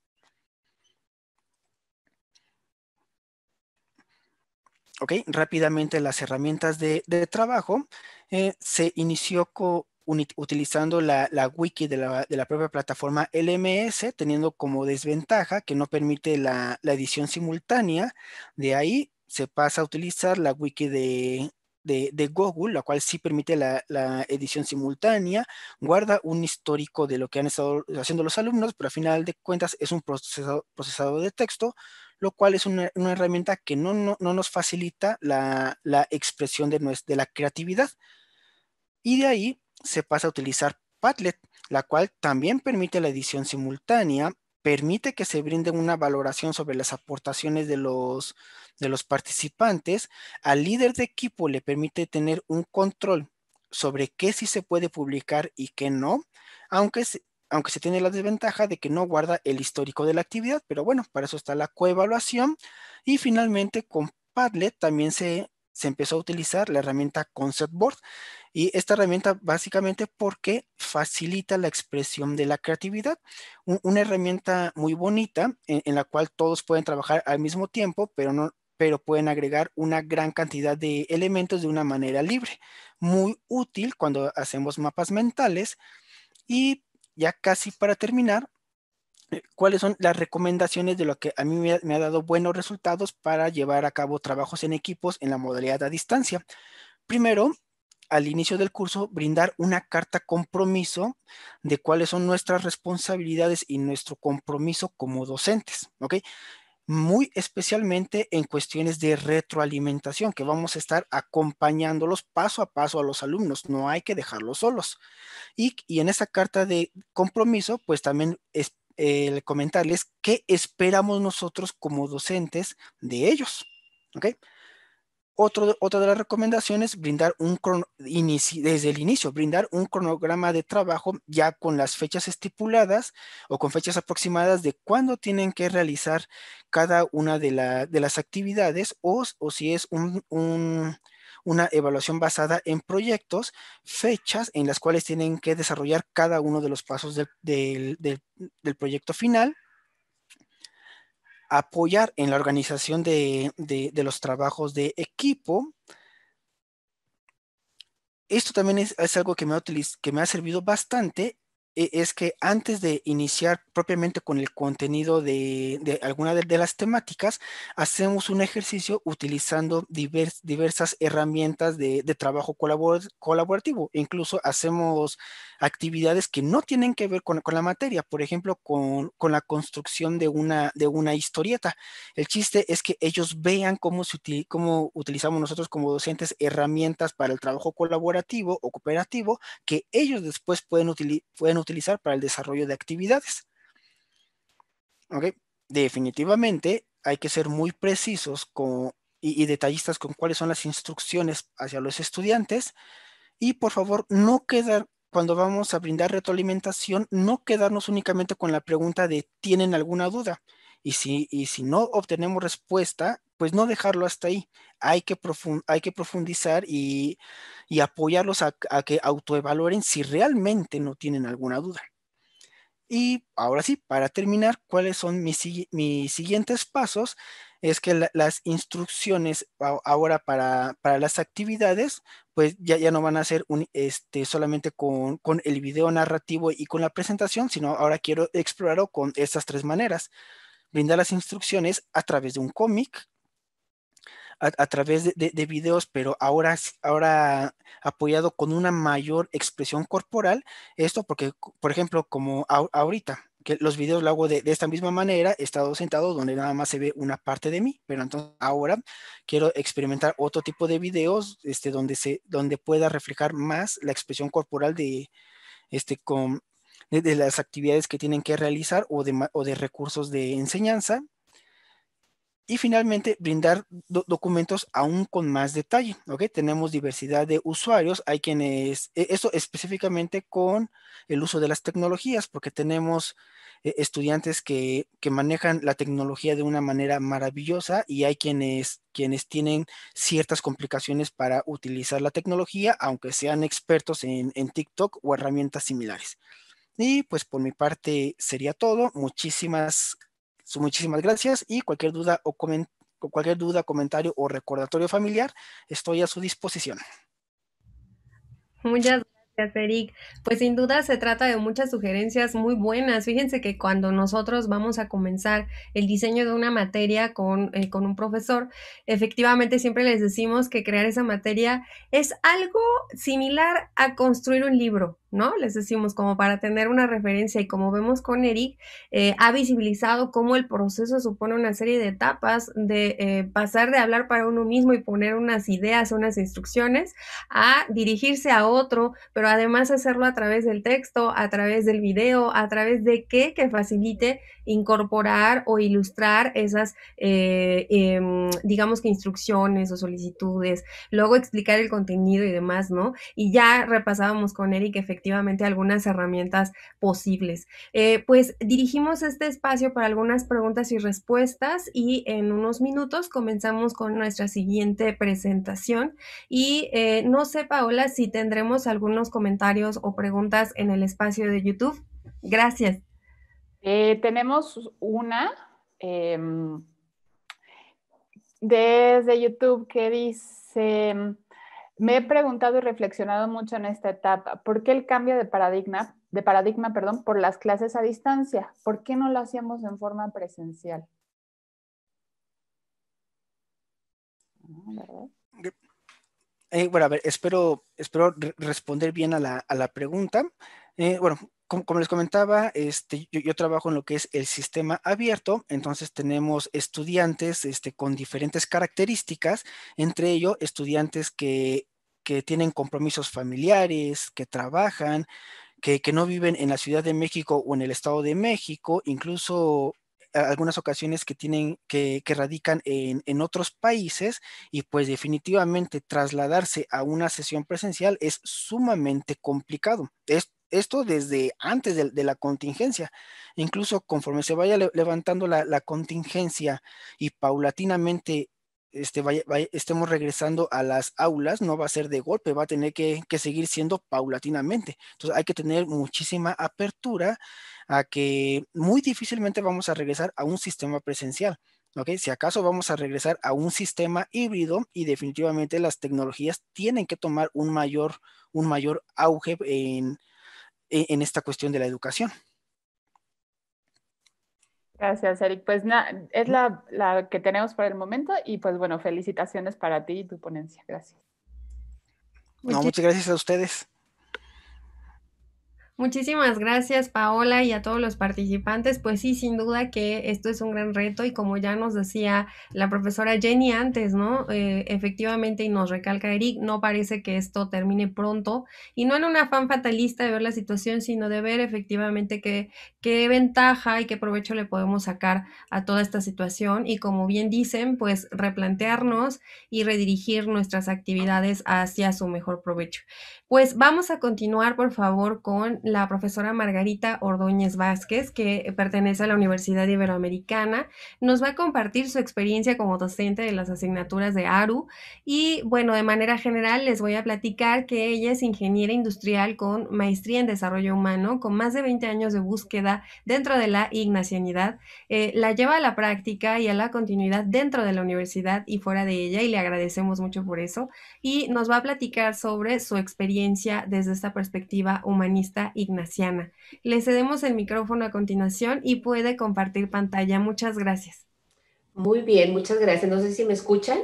Ok, rápidamente las herramientas de, trabajo. Eh, se inició utilizando la, wiki de la, propia plataforma LMS, teniendo como desventaja que no permite la, edición simultánea. De ahí se pasa a utilizar la wiki de, Google, la cual sí permite la, edición simultánea, guarda un histórico de lo que han estado haciendo los alumnos, pero al final de cuentas es un procesador procesado de texto, lo cual es una, herramienta que no, nos facilita la, expresión de, de la creatividad. Y de ahí se pasa a utilizar Padlet, la cual también permite la edición simultánea, permite que se brinde una valoración sobre las aportaciones de los, de los participantes, al líder de equipo le permite tener un control sobre qué sí se puede publicar y qué no, aunque aunque se tiene la desventaja de que no guarda el histórico de la actividad, pero bueno, para eso está la coevaluación. Y finalmente con Padlet también se, empezó a utilizar la herramienta Concept Board y esta herramienta básicamente porque facilita la expresión de la creatividad, una herramienta muy bonita en, la cual todos pueden trabajar al mismo tiempo, pero no, pero pueden agregar una gran cantidad de elementos de una manera libre. Muy útil cuando hacemos mapas mentales y ya casi para terminar, eh, cuáles son las recomendaciones de lo que a mí me ha, dado buenos resultados para llevar a cabo trabajos en equipos en la modalidad a distancia. Primero, al inicio del curso, brindar una carta compromiso de cuáles son nuestras responsabilidades y nuestro compromiso como docentes. ¿ok? muy especialmente en cuestiones de retroalimentación, que vamos a estar acompañándolos paso a paso a los alumnos, no hay que dejarlos solos. Y, en esa carta de compromiso, pues también es, eh, comentarles qué esperamos nosotros como docentes de ellos. ¿okay? otra de las recomendaciones, brindar un desde el inicio, brindar un cronograma de trabajo ya con las fechas estipuladas o con fechas aproximadas de cuándo tienen que realizar cada una de, las actividades o, si es una evaluación basada en proyectos, fechas en las cuales tienen que desarrollar cada uno de los pasos del proyecto final apoyar en la organización de, los trabajos de equipo. Esto también es, algo que me, ha que me ha servido bastante e, es que antes de iniciar propiamente con el contenido de, de alguna de, las temáticas, hacemos un ejercicio utilizando diversas herramientas de, trabajo colaborativo. Incluso hacemos actividades que no tienen que ver con, la materia, por ejemplo, con, la construcción una, de una, historieta. El chiste es que ellos vean cómo, cómo utilizamos nosotros como docentes herramientas para el trabajo colaborativo o cooperativo que ellos después pueden, utilizar utilizar para el desarrollo de actividades. Definitivamente hay que ser muy precisos y, y detallistas con cuáles son las instrucciones hacia los estudiantes y por favor no quedar cuando vamos a brindar retroalimentación, no quedarnos únicamente con la pregunta de ¿tienen alguna duda? Y si, no obtenemos respuesta, pues no dejarlo hasta ahí. Hay que, hay que profundizar y, apoyarlos a, que autoevaloren si realmente no tienen alguna duda. Y ahora sí, para terminar, ¿cuáles son mis, siguientes pasos? Es que las instrucciones ahora para, las actividades, pues ya, ya no van a ser este, solamente con, con, el video narrativo y con la presentación, sino ahora quiero explorarlo con estas tres maneras brinda las instrucciones a través de un cómic, a, través de, videos, pero ahora, ahora apoyado con una mayor expresión corporal. Esto porque, por ejemplo, como ahorita, que los videos lo hago de, esta misma manera, he estado sentado donde nada más se ve una parte de mí, pero entonces ahora quiero experimentar otro tipo de videos este, donde, se, donde pueda reflejar más la expresión corporal de, este, con, de, las actividades que tienen que realizar o de, recursos de enseñanza. Y finalmente, brindar documentos aún con más detalle. Tenemos diversidad de usuarios. Hay quienes, e, eso específicamente con el uso de las tecnologías, porque tenemos e, estudiantes que, manejan la tecnología de una manera maravillosa y hay quienes, quienes tienen ciertas complicaciones para utilizar la tecnología, aunque sean expertos en, en TikTok o herramientas similares. Y pues por mi parte sería todo. Muchísimas, muchísimas gracias y cualquier duda o cualquier duda, comentario o recordatorio familiar, estoy a su disposición. Muchas gracias, Eric. Pues sin duda se trata de muchas sugerencias muy buenas. Fíjense que cuando nosotros vamos a comenzar el diseño de una materia con, eh, con un profesor, efectivamente siempre les decimos que crear esa materia es algo similar a construir un libro. ¿no? Les decimos como para tener una referencia y como vemos con Eric, eh, ha visibilizado cómo el proceso supone una serie de etapas de eh, pasar de hablar para uno mismo y poner unas ideas, unas instrucciones, a dirigirse a otro, pero además hacerlo a través del texto, a través del video, a través de qué que facilite incorporar o ilustrar esas, eh, em, digamos que instrucciones o solicitudes, luego explicar el contenido y demás, ¿no? Y ya repasábamos con Eric efectivamente algunas herramientas posibles. Eh, pues dirigimos este espacio para algunas preguntas y respuestas y en unos minutos comenzamos con nuestra siguiente presentación. Y eh, no sé, Paola, si tendremos algunos comentarios o preguntas en el espacio de YouTube. Gracias. Eh, tenemos una em, desde YouTube que dice, me he preguntado y reflexionado mucho en esta etapa, ¿por qué el cambio de paradigma, de paradigma, perdón, por las clases a distancia? ¿Por qué no lo hacíamos en forma presencial? Ah, eh, bueno, a ver, espero, espero responder bien a la pregunta. Eh, bueno, como, les comentaba, este, yo, trabajo en lo que es el sistema abierto, entonces tenemos estudiantes este, con diferentes características, entre ellos estudiantes que, tienen compromisos familiares, que trabajan, que, no viven en la Ciudad de México o en el Estado de México, incluso algunas ocasiones que tienen que, radican en, otros países y pues definitivamente trasladarse a una sesión presencial es sumamente complicado. Es esto desde antes de, la contingencia. Incluso conforme se vaya levantando la, contingencia y paulatinamente este, estemos regresando a las aulas, no va a ser de golpe, va a tener que, seguir siendo paulatinamente. Entonces hay que tener muchísima apertura a que muy difícilmente vamos a regresar a un sistema presencial. si acaso vamos a regresar a un sistema híbrido y definitivamente las tecnologías tienen que tomar un mayor, un mayor auge en, e-, en esta cuestión de la educación. Gracias, Eric. Pues es la, que tenemos por el momento y pues bueno, felicitaciones para ti y tu ponencia. Gracias. No, muchas gracias a ustedes. Muchísimas gracias Paola y a todos los participantes. Pues sí, sin duda que esto es un gran reto y como ya nos decía la profesora Jenny antes, ¿no? Eh, efectivamente, y nos recalca Eric, no parece que esto termine pronto y no en un afán fatalista de ver la situación, sino de ver efectivamente qué ventaja y qué provecho le podemos sacar a toda esta situación y como bien dicen, pues replantearnos y redirigir nuestras actividades hacia su mejor provecho. Pues vamos a continuar, por favor, con la profesora Margarita Ordóñez Vázquez, que pertenece a la Universidad Iberoamericana. Nos va a compartir su experiencia como docente de las asignaturas de ARU. Y bueno, de manera general les voy a platicar que ella es ingeniera industrial con maestría en desarrollo humano, con más de 20 años de búsqueda dentro de la ignacianidad. Eh, la lleva a la práctica y a la continuidad dentro de la universidad y fuera de ella, y le agradecemos mucho por eso. Y nos va a platicar sobre su experiencia desde esta perspectiva humanista ignaciana. Le cedemos el micrófono a continuación y puede compartir pantalla. Muchas gracias. Muy bien, muchas gracias. No sé si me escuchan.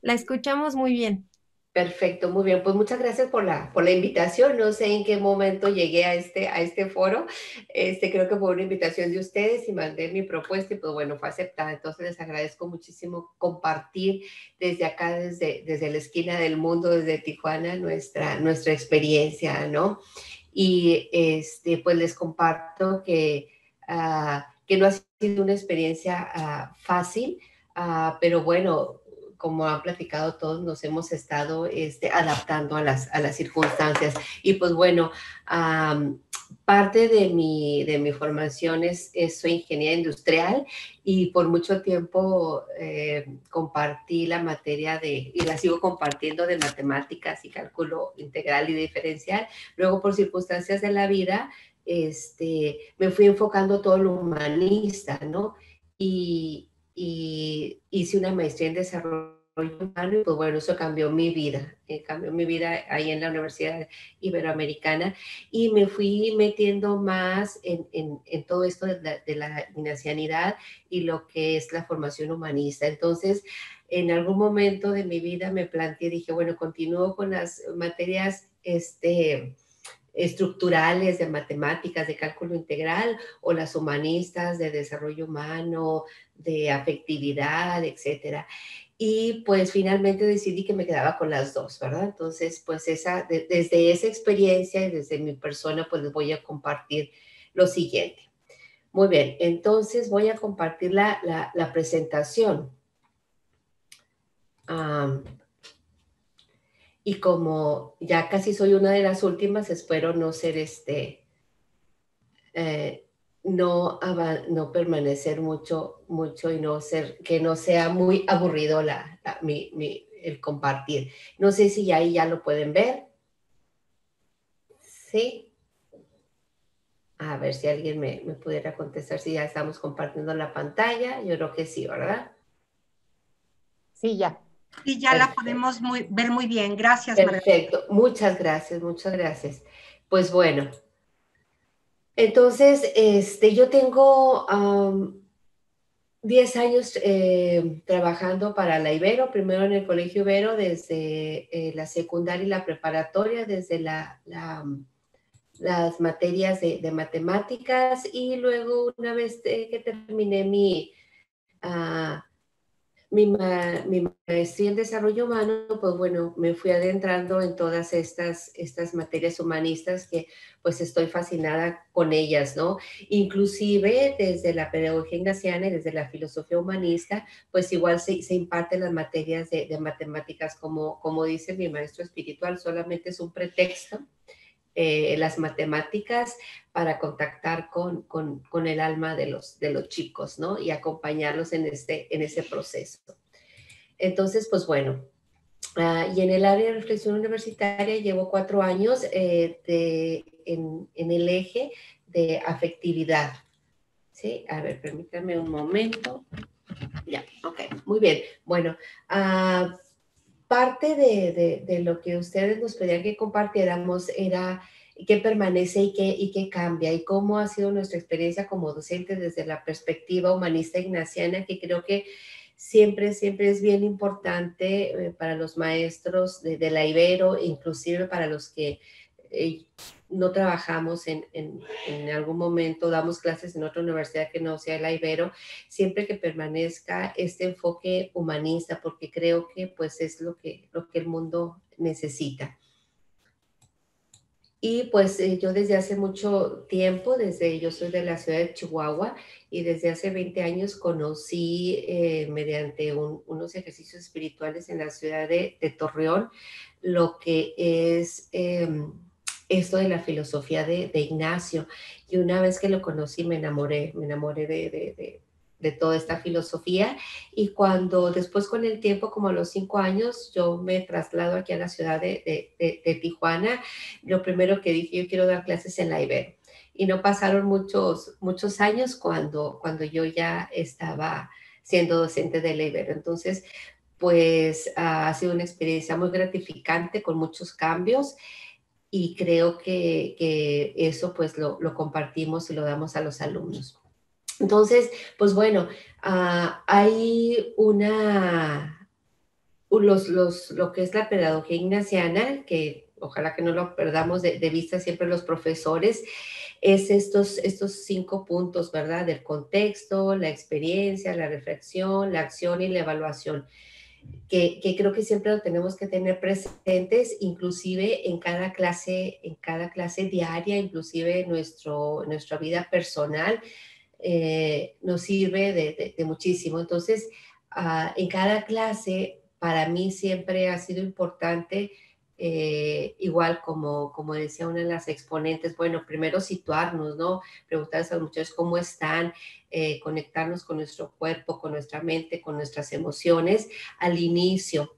La escuchamos muy bien. Perfecto, muy bien. Pues muchas gracias por la, por la invitación. No sé en qué momento llegué a este, a este foro. Este, creo que fue una invitación de ustedes y mandé mi propuesta y pues bueno, fue aceptada. Entonces les agradezco muchísimo compartir desde acá, desde, desde la esquina del mundo, desde Tijuana, nuestra, nuestra experiencia, ¿no? Y este, pues les comparto que, ah, que no ha sido una experiencia ah, fácil, ah, pero bueno, como han platicado todos, nos hemos estado este, adaptando a las, circunstancias. Y pues bueno, parte de mi, de mi formación es, soy ingeniera industrial y por mucho tiempo eh, compartí la materia de, y la sigo compartiendo de matemáticas y cálculo integral y diferencial. Luego por circunstancias de la vida, este, me fui enfocando todo lo humanista, ¿no? Y, y hice una maestría en desarrollo humano y pues bueno, eso cambió mi vida, eh, cambió mi vida ahí en la Universidad Iberoamericana y me fui metiendo más en, en, todo esto de la, de y lo que es la formación humanista. Entonces, en algún momento de mi vida me planteé, dije, bueno, continúo con las materias, este, estructurales de matemáticas, de cálculo integral, o las humanistas de desarrollo humano, de afectividad, etcétera. Y pues finalmente decidí que me quedaba con las dos, ¿verdad? Entonces, pues esa, desde esa experiencia y desde mi persona, pues les voy a compartir lo siguiente. Muy bien, entonces voy a compartir la, presentación. y como ya casi soy una de las últimas, espero no ser este, eh, no, permanecer mucho, mucho y no ser, que no sea muy aburrido la, el compartir. No sé si ahí ya lo pueden ver. Sí. A ver si alguien me, pudiera contestar si ya estamos compartiendo la pantalla. Yo creo que sí, ¿verdad? Sí, ya. Sí, ya la podemos ver muy bien. Gracias, Perfecto. Muchas gracias, muchas gracias. Pues bueno, entonces, este, yo tengo 10 años eh, trabajando para la Ibero, primero en el Colegio Ibero, desde eh, la secundaria y la preparatoria, desde las materias de, matemáticas y luego una vez eh, que terminé mi... Ah, mi, maestría en desarrollo humano, pues bueno, me fui adentrando en todas estas, estas materias humanistas que pues estoy fascinada con ellas, ¿no? Inclusive desde la pedagogía ignaciana y desde la filosofía humanista, pues igual se, imparten las materias de, matemáticas, como, como dice mi maestro espiritual, solamente es un pretexto eh, las matemáticas para contactar con, el alma de los, de los chicos, ¿no? Y acompañarlos en, este, en ese proceso. Entonces, pues bueno, ah, y en el área de reflexión universitaria llevo cuatro años eh, en, el eje de afectividad. Sí, a ver, permítanme un momento. Ya, ok, muy bien. Bueno, ah, parte de, lo que ustedes nos pedían que compartiéramos era qué permanece y qué, y qué cambia y cómo ha sido nuestra experiencia como docentes desde la perspectiva humanista ignaciana, que creo que siempre, siempre es bien importante eh, para los maestros de la Ibero, inclusive para los que eh, no trabajamos en, algún momento, damos clases en otra universidad que no sea el Ibero, siempre que permanezca este enfoque humanista, porque creo que pues es lo que, lo que el mundo necesita. Y pues eh, yo desde hace mucho tiempo, desde yo soy de la ciudad de Chihuahua y desde hace 20 años conocí eh, mediante unos ejercicios espirituales en la ciudad de, Torreón lo que es... Em, esto de la filosofía de, Ignacio. Y una vez que lo conocí me enamoré, me enamoré de, toda esta filosofía. Y cuando después con el tiempo, como a los cinco años, yo me traslado aquí a la ciudad de, Tijuana, lo primero que dije, yo quiero dar clases en la Ibero. Y no pasaron muchos, muchos años cuando, cuando yo ya estaba siendo docente de la Ibero. Entonces, pues ah, ha sido una experiencia muy gratificante con muchos cambios y creo que, eso pues lo, compartimos y lo damos a los alumnos. Entonces, pues bueno, ah, hay una, lo que es la pedagogía ignaciana, que ojalá que no lo perdamos de, vista siempre los profesores, es estos, estos cinco puntos, ¿verdad? Del contexto, la experiencia, la reflexión, la acción y la evaluación que, creo que siempre lo tenemos que tener presentes, inclusive en cada clase, en cada clase diaria, inclusive nuestro, nuestra vida personal, eh, nos sirve de, muchísimo. Entonces, ah, en cada clase, para mí siempre ha sido importante eh, igual como, como decía una de las exponentes, bueno, primero situarnos, ¿no? Preguntarles a los muchachos cómo están, eh, conectarnos con nuestro cuerpo, con nuestra mente, con nuestras emociones al inicio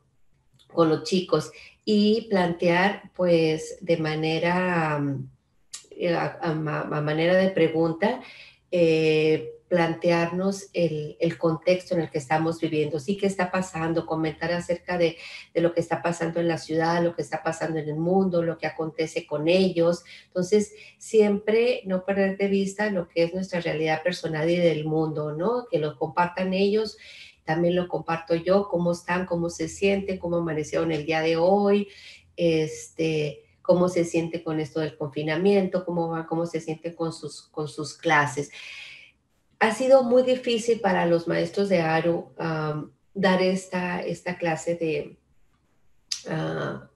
con los chicos y plantear pues de manera, mm, eh, manera de pregunta, eh, plantearnos el, contexto en el que estamos viviendo, sí que está pasando, comentar acerca de, lo que está pasando en la ciudad, lo que está pasando en el mundo, lo que acontece con ellos. Entonces, siempre no perder de vista lo que es nuestra realidad personal y del mundo, ¿no? Que lo compartan ellos, también lo comparto yo, cómo están, cómo se sienten, cómo amanecieron el día de hoy, este cómo se siente con esto del confinamiento, cómo va, cómo se siente con sus, con sus clases ha sido muy difícil para los maestros de Aro dar esta, esta clase de... Ah,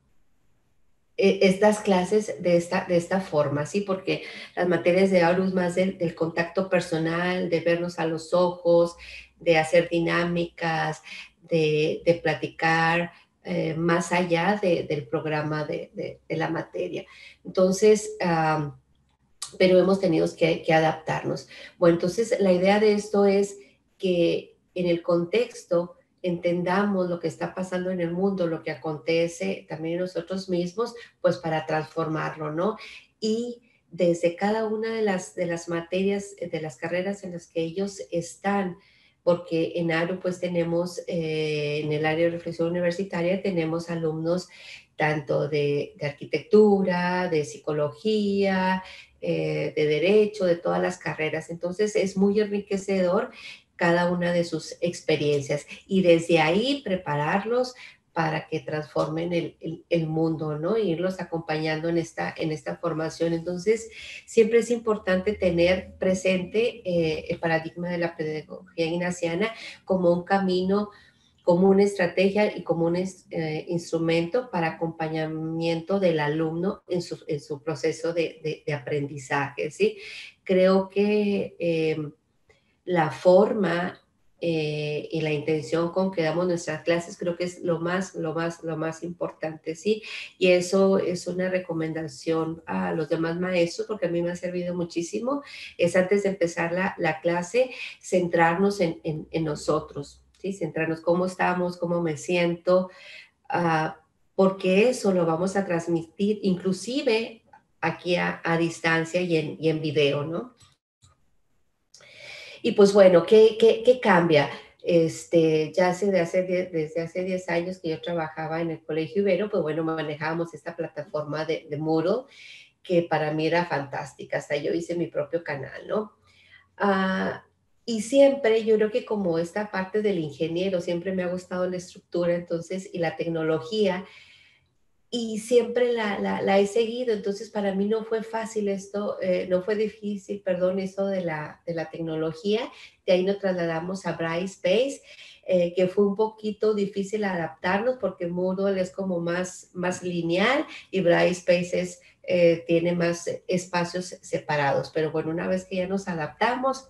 e, estas clases de esta, de esta forma, ¿sí? Porque las materias de es más del, contacto personal, de vernos a los ojos, de hacer dinámicas, de, platicar eh, más allá del programa de, la materia. Entonces, pero hemos tenido que, adaptarnos. Bueno, entonces la idea de esto es que en el contexto entendamos lo que está pasando en el mundo, lo que acontece también nosotros mismos, pues para transformarlo, ¿no? Y desde cada una de las, de las materias, de las carreras en las que ellos están, porque en ARO pues tenemos, eh, en el área de reflexión universitaria tenemos alumnos tanto de arquitectura, de psicología, eh, de derecho, de todas las carreras. Entonces es muy enriquecedor cada una de sus experiencias y desde ahí prepararlos para que transformen el, mundo, ¿no? E irlos acompañando en esta, en esta formación. Entonces, siempre es importante tener presente eh, el paradigma de la pedagogía ignaciana como un camino como una estrategia y como un eh, instrumento para acompañamiento del alumno en su, proceso de, aprendizaje. ¿sí? Creo que em, la forma eh, y la intención con que damos nuestras clases creo que es lo más, lo más, lo más importante, ¿sí? Y eso es una recomendación a los demás maestros porque a mí me ha servido muchísimo, es antes de empezar la, clase, centrarnos en nosotros, centrarnos cómo estamos, cómo me siento, ah, porque eso lo vamos a transmitir inclusive aquí a, distancia y en, video, ¿no? Y pues bueno, ¿qué, cambia? Este, ya hace, hace desde hace 10 años que yo trabajaba en el Colegio Ibero, pues bueno, manejábamos esta plataforma de, Muro, que para mí era fantástica, hasta yo hice mi propio canal, ¿no? Ah, y siempre, yo creo que como esta parte del ingeniero, siempre me ha gustado la estructura, entonces, y la tecnología, y siempre la, he seguido, entonces para mí no fue fácil esto, eh, no fue difícil, perdón, eso de la, de la tecnología, de ahí nos trasladamos a Bright Space, eh, que fue un poquito difícil adaptarnos porque Moodle es como más, más lineal y Bright Space eh, tiene más espacios separados, pero bueno, una vez que ya nos adaptamos,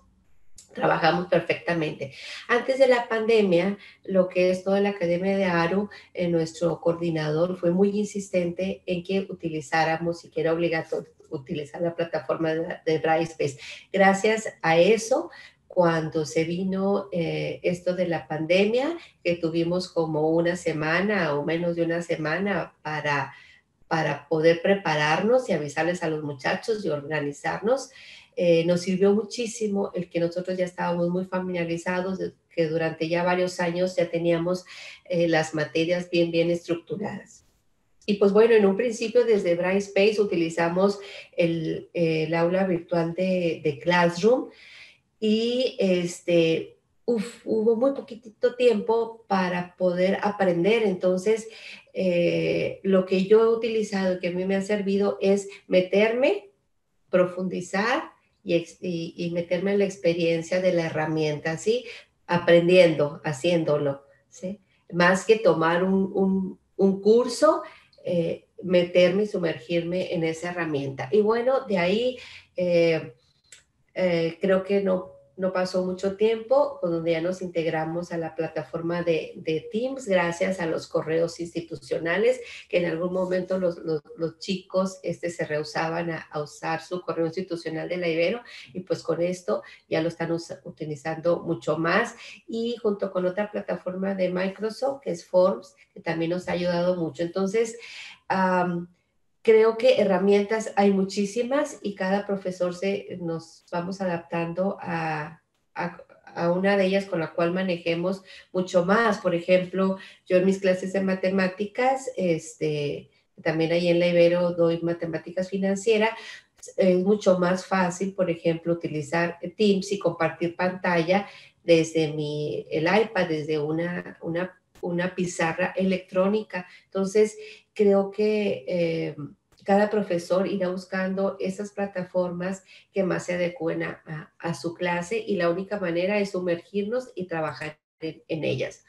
trabajamos perfectamente. Antes de la pandemia, lo que es toda la Academia de Aru, eh, nuestro coordinador fue muy insistente en que utilizáramos, siquiera obligatorio, utilizar la plataforma de, Brightspace. Gracias a eso, cuando se vino eh, esto de la pandemia, que tuvimos como una semana o menos de una semana para, para poder prepararnos y avisarles a los muchachos y organizarnos, eh, nos sirvió muchísimo el que nosotros ya estábamos muy familiarizados, que durante ya varios años ya teníamos eh, las materias bien, bien estructuradas. Y pues bueno, en un principio desde Brightspace utilizamos el, el aula virtual de, de, Classroom y este, hubo muy poquitito tiempo para poder aprender. Entonces, eh, lo que yo he utilizado, y que a mí me ha servido, es meterme, profundizar y, meterme en la experiencia de la herramienta, ¿sí? Aprendiendo, haciéndolo, ¿sí? Más que tomar un, curso, eh, meterme y sumergirme en esa herramienta. Y bueno, de ahí eh, eh, creo que no no pasó mucho tiempo, pues, donde ya nos integramos a la plataforma de, Teams, gracias a los correos institucionales, que en algún momento los, chicos este, se rehusaban a, usar su correo institucional de la Ibero, y pues con esto ya lo están utilizando mucho más. Y junto con otra plataforma de Microsoft, que es Forms, que también nos ha ayudado mucho. Entonces, creo que herramientas hay muchísimas y cada profesor se, nos vamos adaptando a, a, una de ellas con la cual manejemos mucho más. Por ejemplo, yo en mis clases de matemáticas, este, también ahí en la Ibero doy matemáticas financieras, es mucho más fácil, por ejemplo, utilizar Teams y compartir pantalla desde mi, el iPad, desde una, una, una pizarra electrónica. Entonces, creo que eh, cada profesor irá buscando esas plataformas que más se adecuen a, su clase y la única manera es sumergirnos y trabajar en, ellas.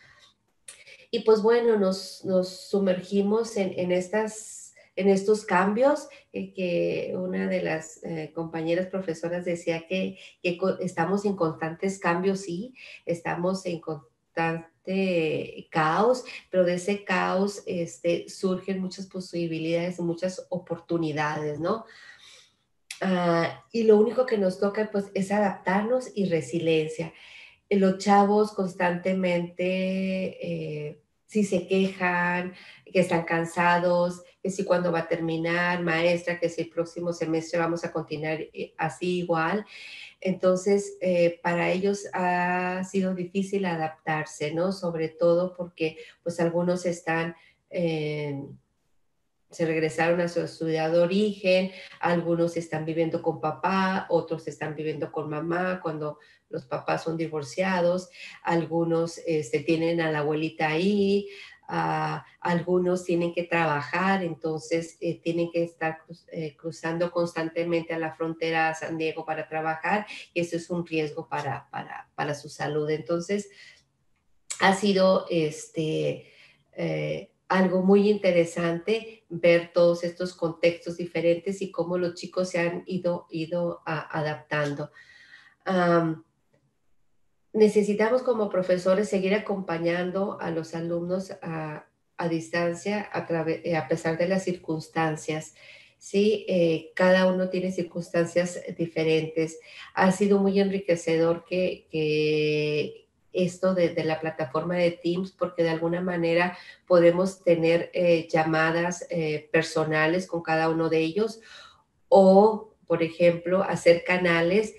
Y pues bueno, nos, nos sumergimos en, estas en estos cambios eh, que una de las eh, compañeras profesoras decía que, que estamos en constantes cambios, sí, estamos en constantes este, caos, pero de ese caos este, surgen muchas posibilidades, muchas oportunidades, ¿no? Ah, y lo único que nos toca pues es adaptarnos y resiliencia. Los chavos constantemente, eh, si se quejan, que están cansados, que si cuando va a terminar, maestra, que si el próximo semestre vamos a continuar eh, así igual. Entonces, eh, para ellos ha sido difícil adaptarse, ¿no? Sobre todo porque pues algunos están... Eh, se regresaron a su ciudad de origen, algunos están viviendo con papá, otros están viviendo con mamá cuando los papás son divorciados, algunos este, tienen a la abuelita ahí, Ah, algunos tienen que trabajar, entonces eh, tienen que estar eh, cruzando constantemente a la frontera a San Diego para trabajar y eso es un riesgo para, para, su salud. Entonces, ha sido este, eh, algo muy interesante ver todos estos contextos diferentes y cómo los chicos se han ido, ido ah, adaptando necesitamos como profesores seguir acompañando a los alumnos a, distancia a, eh, a, pesar de las circunstancias. Sí, eh, cada uno tiene circunstancias diferentes. Ha sido muy enriquecedor que, esto de, la plataforma de Teams, porque de alguna manera podemos tener eh, llamadas personales con cada uno de ellos o, por ejemplo, hacer canales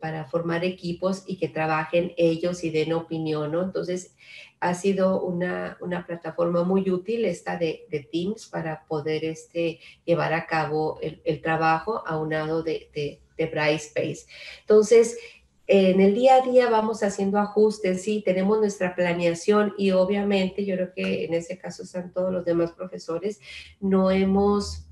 para, formar equipos y que trabajen ellos y den opinión, ¿no? Entonces, ha sido una, una plataforma muy útil esta de, Teams para poder este, llevar a cabo el, trabajo aunado de, de, de Brightspace. Entonces, en el día a día vamos haciendo ajustes, sí, tenemos nuestra planeación y obviamente yo creo que en ese caso están todos los demás profesores, no hemos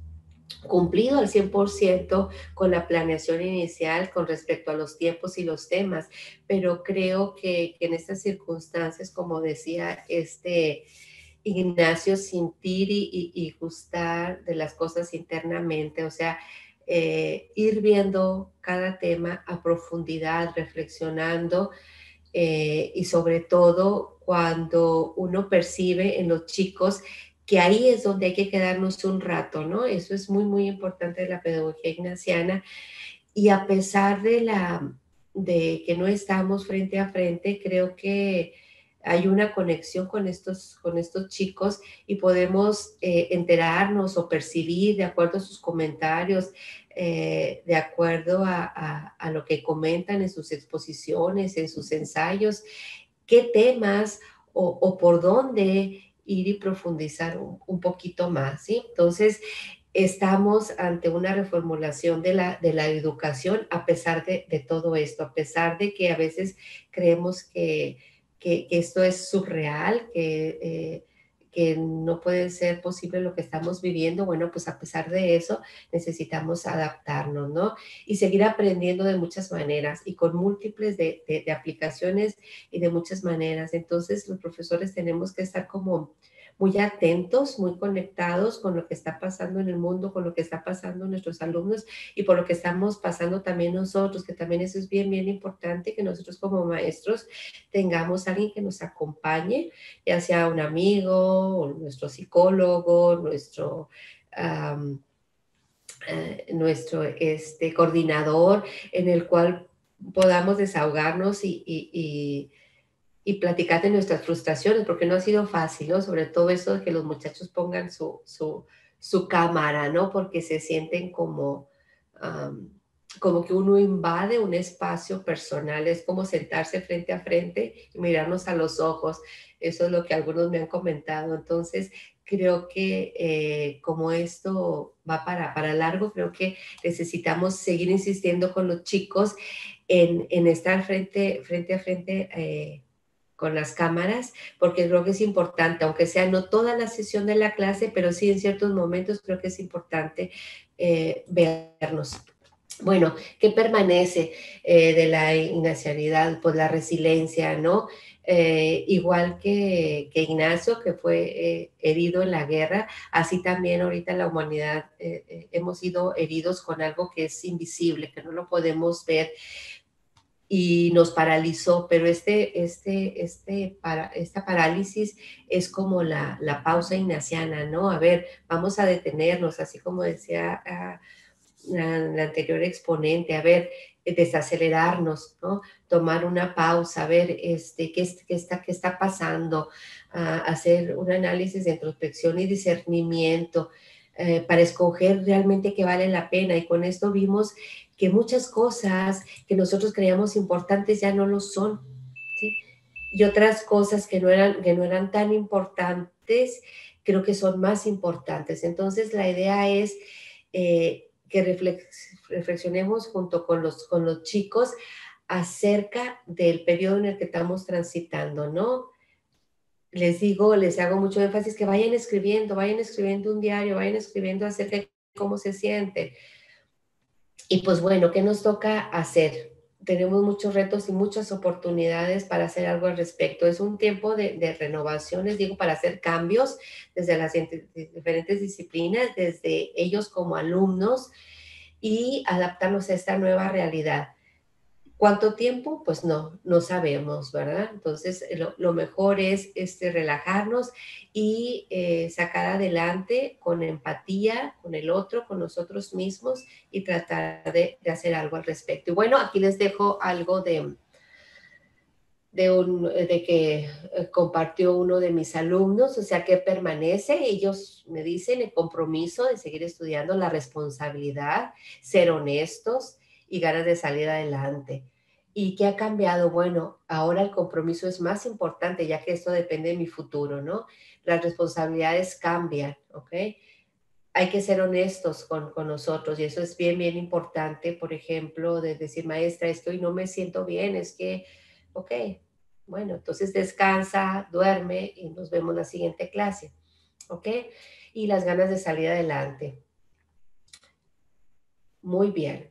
cumplido al 100% con la planeación inicial con respecto a los tiempos y los temas, pero creo que, en estas circunstancias, como decía este Ignacio, sentir y, y, gustar de las cosas internamente, o sea, eh, ir viendo cada tema a profundidad, reflexionando eh, y sobre todo cuando uno percibe en los chicos que ahí es donde hay que quedarnos un rato, ¿no? Eso es muy, muy importante de la pedagogía ignaciana. Y a pesar de, la, de que no estamos frente a frente, creo que hay una conexión con estos, con estos chicos y podemos eh, enterarnos o percibir de acuerdo a sus comentarios, eh, de acuerdo a, lo que comentan en sus exposiciones, en sus ensayos, qué temas o, por dónde ir y profundizar un, poquito más, ¿sí? Entonces, estamos ante una reformulación de la, de la educación a pesar de, todo esto, a pesar de que a veces creemos que, que, esto es surreal, que eh, que no puede ser posible lo que estamos viviendo, bueno, pues a pesar de eso necesitamos adaptarnos, ¿no? Y seguir aprendiendo de muchas maneras y con múltiples de, de aplicaciones y de muchas maneras. Entonces los profesores tenemos que estar como muy atentos, muy conectados con lo que está pasando en el mundo, con lo que está pasando nuestros alumnos y por lo que estamos pasando también nosotros, que también eso es bien, bien importante que nosotros como maestros tengamos a alguien que nos acompañe, ya sea un amigo, nuestro psicólogo, nuestro... Eh, nuestro este, coordinador en el cual podamos desahogarnos y y platicar de nuestras frustraciones, porque no ha sido fácil, ¿no? Sobre todo eso de que los muchachos pongan su, su, su cámara, ¿no? Porque se sienten como, como que uno invade un espacio personal, es como sentarse frente a frente y mirarnos a los ojos. Eso es lo que algunos me han comentado. Entonces, creo que eh, como esto va para, para largo, creo que necesitamos seguir insistiendo con los chicos en, en estar frente, frente a frente eh, con las cámaras, porque creo que es importante, aunque sea no toda la sesión de la clase, pero sí en ciertos momentos creo que es importante eh, vernos. Bueno, ¿qué permanece eh, de la ignacianidad? por pues la resiliencia, ¿no? Eh, igual que, que, Ignacio, que fue herido en la guerra, así también ahorita la humanidad hemos sido heridos con algo que es invisible, que no lo podemos ver, y nos paralizó, pero este, este, este, para, esta parálisis es como la, pausa ignaciana, ¿no? A ver, vamos a detenernos, así como decía ah, la anterior exponente, a ver, eh, desacelerarnos, ¿no? Tomar una pausa, a ver este, qué, está, qué está pasando, ah, hacer un análisis de introspección y discernimiento eh, para escoger realmente qué vale la pena. Y con esto vimos que muchas cosas que nosotros creíamos importantes ya no lo son. Y otras cosas que no, eran, que no eran tan importantes, creo que son más importantes. Entonces la idea es eh, que reflexionemos junto con los, con los chicos acerca del periodo en el que estamos transitando, ¿no? Les digo, les hago mucho énfasis que vayan escribiendo, vayan escribiendo un diario, vayan escribiendo acerca de cómo se sienten y pues bueno, ¿qué nos toca hacer? Tenemos muchos retos y muchas oportunidades para hacer algo al respecto. Es un tiempo de, de renovaciones, digo, para hacer cambios desde las diferentes disciplinas, desde ellos como alumnos y adaptarnos a esta nueva realidad. ¿Cuánto tiempo? Pues no, no sabemos, ¿verdad? Entonces, eh, lo, mejor es este, relajarnos y eh, sacar adelante con empatía, con el otro, con nosotros mismos y tratar de, hacer algo al respecto. Y bueno, aquí les dejo algo de, de, eh, de que compartió uno de mis alumnos, o sea que permanece, ellos me dicen el compromiso de seguir estudiando, la responsabilidad, ser honestos, y ganas de salir adelante. ¿Y qué ha cambiado? Bueno, ahora el compromiso es más importante ya que esto depende de mi futuro, ¿no? Las responsabilidades cambian, ¿ok? Hay que ser honestos con, nosotros y eso es bien, bien importante, por ejemplo, de decir, maestra, estoy, no me siento bien, es que, ok, bueno, entonces descansa, duerme y nos vemos la siguiente clase, ¿ok? Y las ganas de salir adelante. Muy bien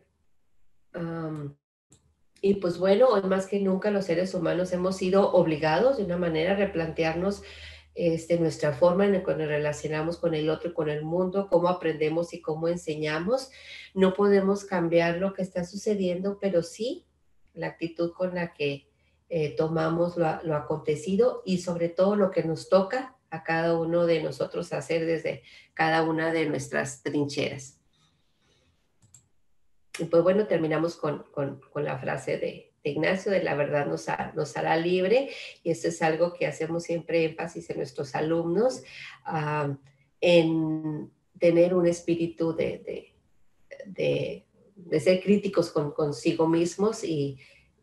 y pues bueno, hoy más que nunca los seres humanos hemos sido obligados de una manera a replantearnos este, nuestra forma en la que nos relacionamos con el otro, y con el mundo, cómo aprendemos y cómo enseñamos. No podemos cambiar lo que está sucediendo, pero sí la actitud con la que eh, tomamos lo acontecido y sobre todo lo que nos toca a cada uno de nosotros hacer desde cada una de nuestras trincheras. Y pues bueno, terminamos con, la frase de, Ignacio de la verdad nos, nos, hará libre y esto es algo que hacemos siempre énfasis en nuestros alumnos, ah, en tener un espíritu de, de, de ser críticos con, consigo mismos y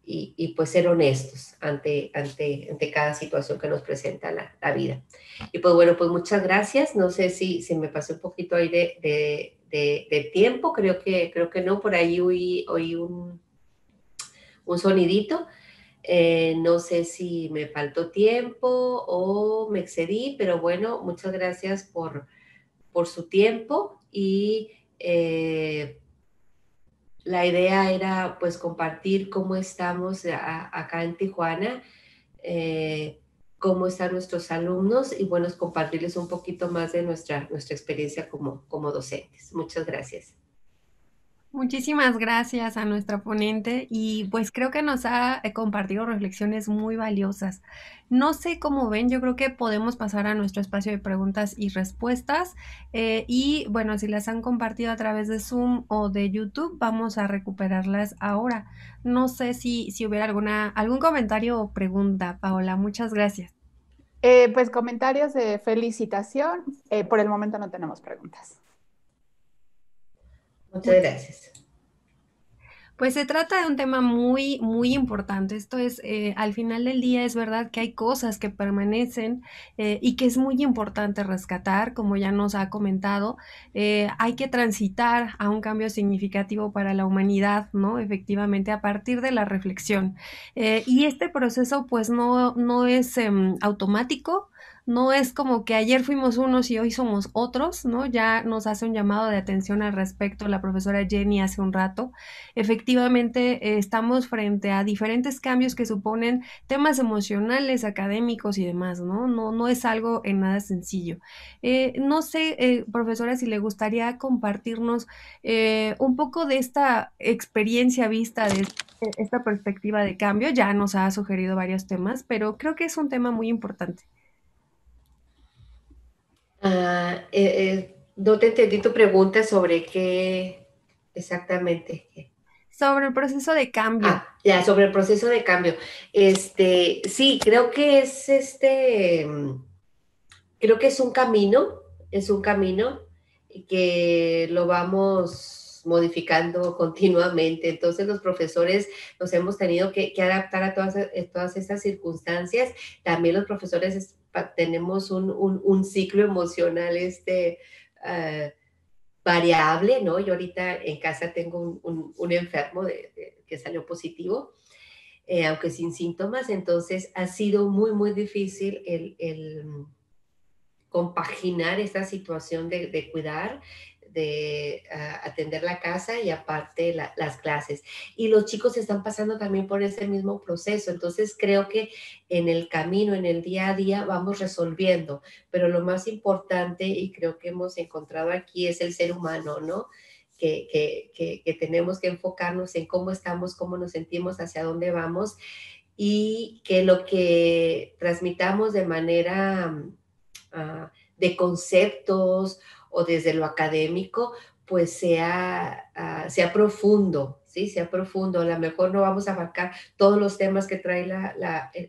y, pues ser honestos ante, ante, ante cada situación que nos presenta la, la, vida. Y pues bueno, pues muchas gracias. No sé si, si me pasé un poquito ahí de, de, tiempo, creo que, creo que no, por ahí oí, oí un, un, sonidito. Eh, no sé si me faltó tiempo o me excedí, pero bueno, muchas gracias por, por su tiempo y eh, la idea era pues compartir cómo estamos acá en Tijuana, eh, cómo están nuestros alumnos y bueno, compartirles un poquito más de nuestra, nuestra experiencia como docentes. Muchas gracias. Muchísimas gracias a nuestra ponente y pues creo que nos ha eh, compartido reflexiones muy valiosas. No sé cómo ven, yo creo que podemos pasar a nuestro espacio de preguntas y respuestas eh, y bueno, si las han compartido a través de Zoom o de YouTube, vamos a recuperarlas ahora. No sé si, si hubiera alguna, algún comentario o pregunta, Paola, muchas gracias. Eh, pues comentarios de felicitación. por el momento no tenemos preguntas. Muchas gracias. Pues se trata de un tema muy, muy importante. Esto es, eh, al final del día es verdad que hay cosas que permanecen eh, y que es muy importante rescatar, como ya nos ha comentado. Eh, hay que transitar a un cambio significativo para la humanidad, ¿no? Efectivamente, a partir de la reflexión. y este proceso, pues, no, no es em, automático no es como que ayer fuimos unos y hoy somos otros, ¿no? Ya nos hace un llamado de atención al respecto la profesora Jenny hace un rato. Efectivamente, estamos frente a diferentes cambios que suponen temas emocionales, académicos y demás, ¿no? No, es algo en nada sencillo. Eh, no sé, eh, profesora, si le gustaría compartirnos eh, un poco de esta experiencia vista de esta perspectiva de cambio. Ya nos ha sugerido varios temas, pero creo que es un tema muy importante. Ah, eh, eh, no te entendí tu pregunta sobre qué exactamente. Sobre el proceso de cambio. Ah, ya, sobre el proceso de cambio. Este, sí, creo que es este, creo que es un camino, es un camino que lo vamos modificando [laughs] continuamente. Entonces los profesores nos hemos tenido que, adaptar a todas, a todas estas circunstancias. También los profesores tenemos un, ciclo emocional este, eh, variable, ¿no? Yo ahorita en casa tengo un, enfermo que salió positivo, eh, aunque sin síntomas, entonces ha sido muy, muy difícil el, mm, compaginar esta situación de cuidar de ah, atender la casa y aparte las clases. Y los chicos están pasando también por ese mismo proceso. Entonces creo que en el camino, en el día a día, vamos resolviendo. Pero lo más importante, y creo que hemos encontrado aquí, es el ser humano, ¿no? Que, tenemos que enfocarnos en cómo estamos, cómo nos sentimos, hacia dónde vamos y que lo que transmitamos de manera ah, de conceptos o desde lo académico, pues sea, ah, sea profundo, ¿sí? sea profundo. A lo mejor no vamos a abarcar todos los temas que trae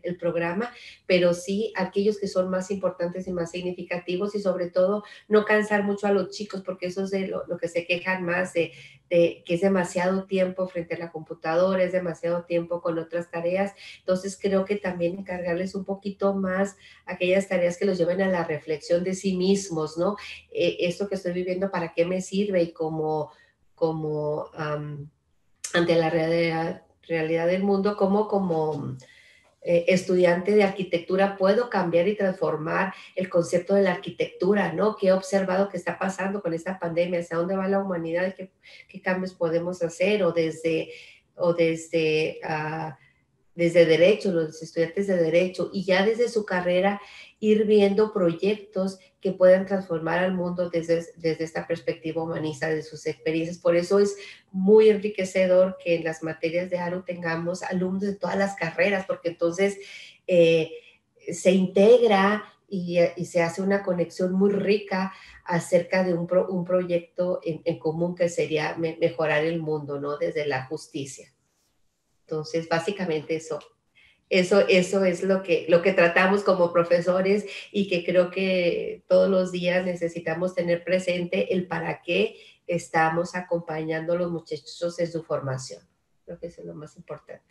el, programa, pero sí aquellos que son más importantes y más significativos y sobre todo no cansar mucho a los chicos, porque eso es de lo, que se quejan más de, que es demasiado tiempo frente a la computadora, es demasiado tiempo con otras tareas. Entonces creo que también encargarles un poquito más aquellas tareas que los lleven a la reflexión de sí mismos, ¿no? Eh, esto que estoy viviendo, ¿para qué me sirve? Y como como ante la realidad, del mundo, cómo como eh, estudiante de arquitectura puedo cambiar y transformar el concepto de la arquitectura, ¿no? ¿Qué he observado que está pasando con esta pandemia? ¿Hacia dónde va la humanidad? ¿Qué, cambios podemos hacer? O desde, o desde, ah, desde derecho, los estudiantes de derecho, y ya desde su carrera ir viendo proyectos que puedan transformar al mundo desde, desde esta perspectiva humanista de sus experiencias. Por eso es muy enriquecedor que en las materias de Aru tengamos alumnos de todas las carreras, porque entonces eh, se integra y, se hace una conexión muy rica acerca de un, proyecto en, común que sería mejorar el mundo, ¿no? Desde la justicia. Entonces, básicamente eso. Eso, es lo que, lo que tratamos como profesores y que creo que todos los días necesitamos tener presente el para qué estamos acompañando a los muchachos en su formación. Creo que es lo más importante.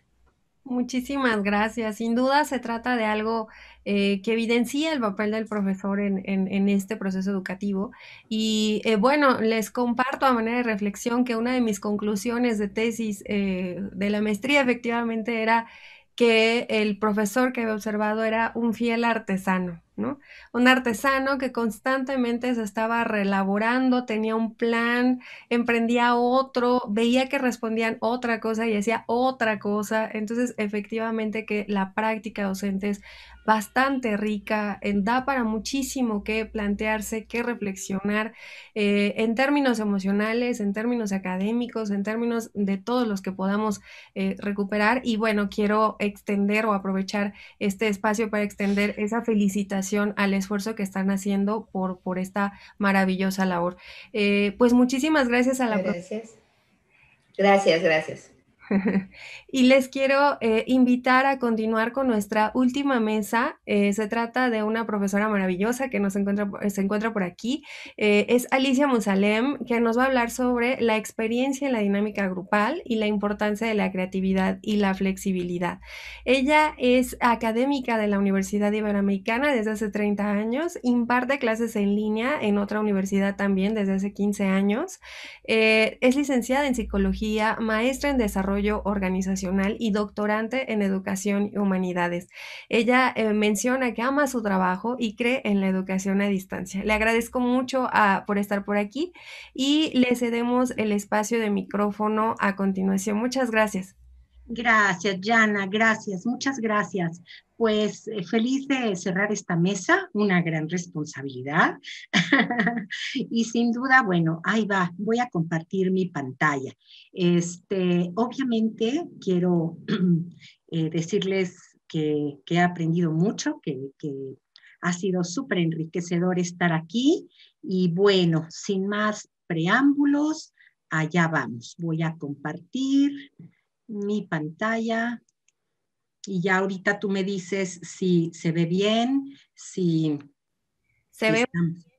Muchísimas gracias. Sin duda se trata de algo eh, que evidencia el papel del profesor en, este proceso educativo. Y eh, bueno, les comparto a manera de reflexión que una de mis conclusiones de tesis eh, de la maestría efectivamente era que el profesor que había observado era un fiel artesano, ¿no? Un artesano que constantemente se estaba relaborando, tenía un plan, emprendía otro, veía que respondían otra cosa y hacía otra cosa. Entonces, efectivamente que la práctica docente es bastante rica, da para muchísimo que plantearse, que reflexionar eh, en términos emocionales, en términos académicos, en términos de todos los que podamos eh, recuperar. Y bueno, quiero extender o aprovechar este espacio para extender esa felicitación al esfuerzo que están haciendo por, por esta maravillosa labor. Eh, pues muchísimas gracias a la... Gracias. Gracias, gracias. [laughs] y les quiero eh, invitar a continuar con nuestra última mesa. Eh, se trata de una profesora maravillosa que nos encuentra, se encuentra por aquí. Eh, es Alicia Monsalem que nos va a hablar sobre la experiencia en la dinámica grupal y la importancia de la creatividad y la flexibilidad. Ella es académica de la Universidad Iberoamericana desde hace 30 años, imparte clases en línea en otra universidad también desde hace 15 años. es licenciada en psicología, maestra en desarrollo Organizacional y doctorante en Educación y Humanidades. Ella eh, menciona que ama su trabajo y cree en la educación a distancia. Le agradezco mucho ah, por estar por aquí y le cedemos el espacio de micrófono a continuación. Muchas gracias. Gracias, Jana, gracias, muchas gracias. Pues eh, feliz de cerrar esta mesa, una gran responsabilidad. [laughs] y sin duda, bueno, ahí va, voy a compartir mi pantalla. Este, obviamente quiero [clears throat] eh, decirles que, he aprendido mucho, que, ha sido súper enriquecedor estar aquí y bueno, sin más preámbulos, allá vamos. Voy a compartir mi pantalla y ya ahorita tú me dices si se ve bien, si... Se ve.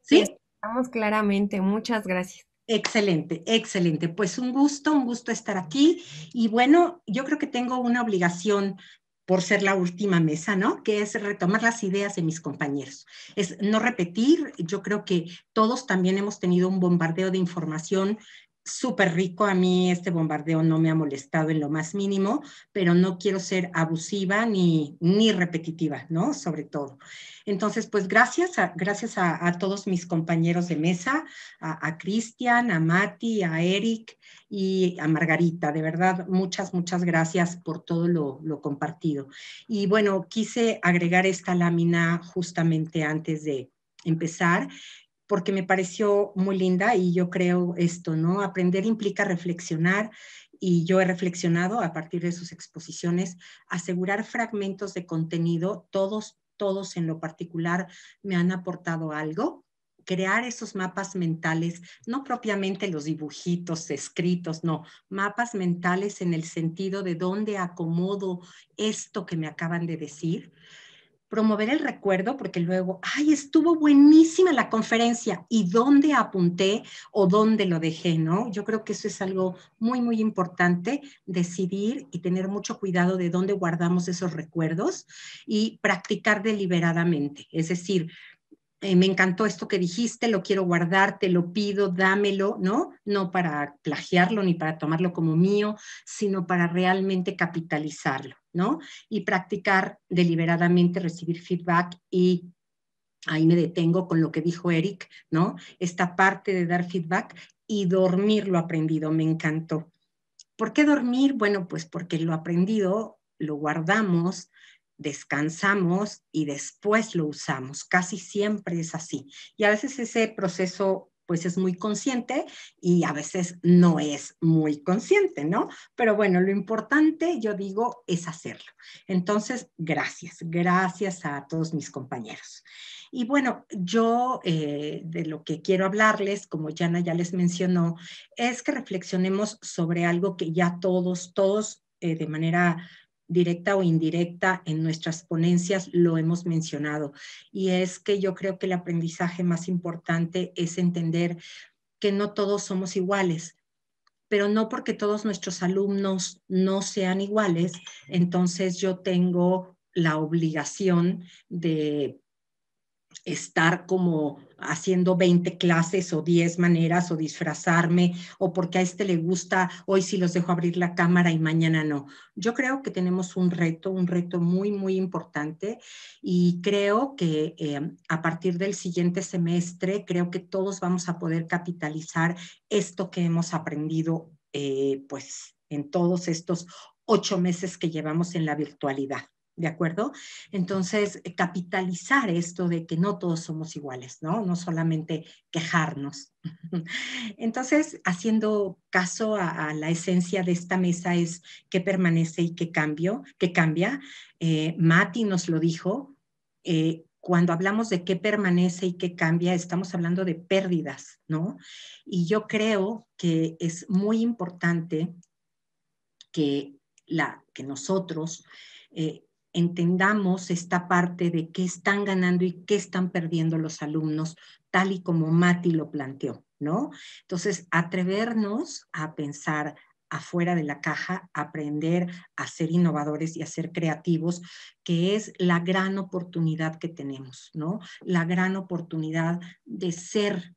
¿Sí? Estamos claramente. Muchas gracias. Excelente, excelente. Pues un gusto, un gusto estar aquí. Y bueno, yo creo que tengo una obligación por ser la última mesa, ¿no? Que es retomar las ideas de mis compañeros. Es no repetir, yo creo que todos también hemos tenido un bombardeo de información súper rico. A mí este bombardeo no me ha molestado en lo más mínimo, pero no quiero ser abusiva ni, ni repetitiva, ¿no? Sobre todo. Entonces, pues gracias a, gracias a, todos mis compañeros de mesa, a, Cristian, a Mati, a Eric y a Margarita. De verdad, muchas, muchas gracias por todo lo, lo compartido. Y bueno, quise agregar esta lámina justamente antes de empezar, porque me pareció muy linda y yo creo esto, ¿no? Aprender implica reflexionar y yo he reflexionado a partir de sus exposiciones, asegurar fragmentos de contenido, todos, todos en lo particular me han aportado algo crear esos mapas mentales, no propiamente los dibujitos escritos, no, mapas mentales en el sentido de dónde acomodo esto que me acaban de decir, promover el recuerdo, porque luego, ay, estuvo buenísima la conferencia y dónde apunté o dónde lo dejé, ¿no? Yo creo que eso es algo muy, muy importante, decidir y tener mucho cuidado de dónde guardamos esos recuerdos y practicar deliberadamente, es decir, eh, me encantó esto que dijiste, lo quiero guardar, te lo pido, dámelo, ¿no? No para plagiarlo ni para tomarlo como mío, sino para realmente capitalizarlo. Y practicar deliberadamente, recibir feedback y ahí me detengo con lo que dijo Eric, ¿no? Esta parte de dar feedback y dormir lo aprendido, me encantó. ¿Por qué dormir? Bueno, pues porque lo aprendido lo guardamos, descansamos y después lo usamos. Casi siempre es así. Y a veces ese proceso pues es muy consciente y a veces no es muy consciente, ¿no? Pero bueno, lo importante, yo digo, es hacerlo. Entonces, gracias, gracias a todos mis compañeros. Y bueno, yo eh, de lo que quiero hablarles, como Yana ya les mencionó, es que reflexionemos sobre algo que ya todos, todos eh, de manera directa o indirecta en nuestras ponencias lo hemos mencionado. Y es que yo creo que el aprendizaje más importante es entender que no todos somos iguales, pero no porque todos nuestros alumnos no sean iguales, entonces yo tengo la obligación de estar como haciendo 20 clases o 10 maneras o disfrazarme o porque a este le gusta, hoy si los dejo abrir la cámara y mañana no. Yo creo que tenemos un reto, un reto muy, muy importante y creo que eh, a partir del siguiente semestre, creo que todos vamos a poder capitalizar esto que hemos aprendido eh, pues en todos estos ocho meses que llevamos en la virtualidad. ¿De acuerdo? Entonces, eh, capitalizar esto de que no todos somos iguales, ¿no? No solamente quejarnos. [laughs] Entonces, haciendo caso a, la esencia de esta mesa es qué permanece y qué cambio, qué cambia. Eh, Mati nos lo dijo. Eh, cuando hablamos de qué permanece y qué cambia, estamos hablando de pérdidas, ¿no? Y yo creo que es muy importante que, la, que nosotros entendamos esta parte de qué están ganando y qué están perdiendo los alumnos, tal y como Mati lo planteó, ¿no? Entonces, atrevernos a pensar afuera de la caja, aprender a ser innovadores y a ser creativos, que es la gran oportunidad que tenemos, ¿no? La gran oportunidad de ser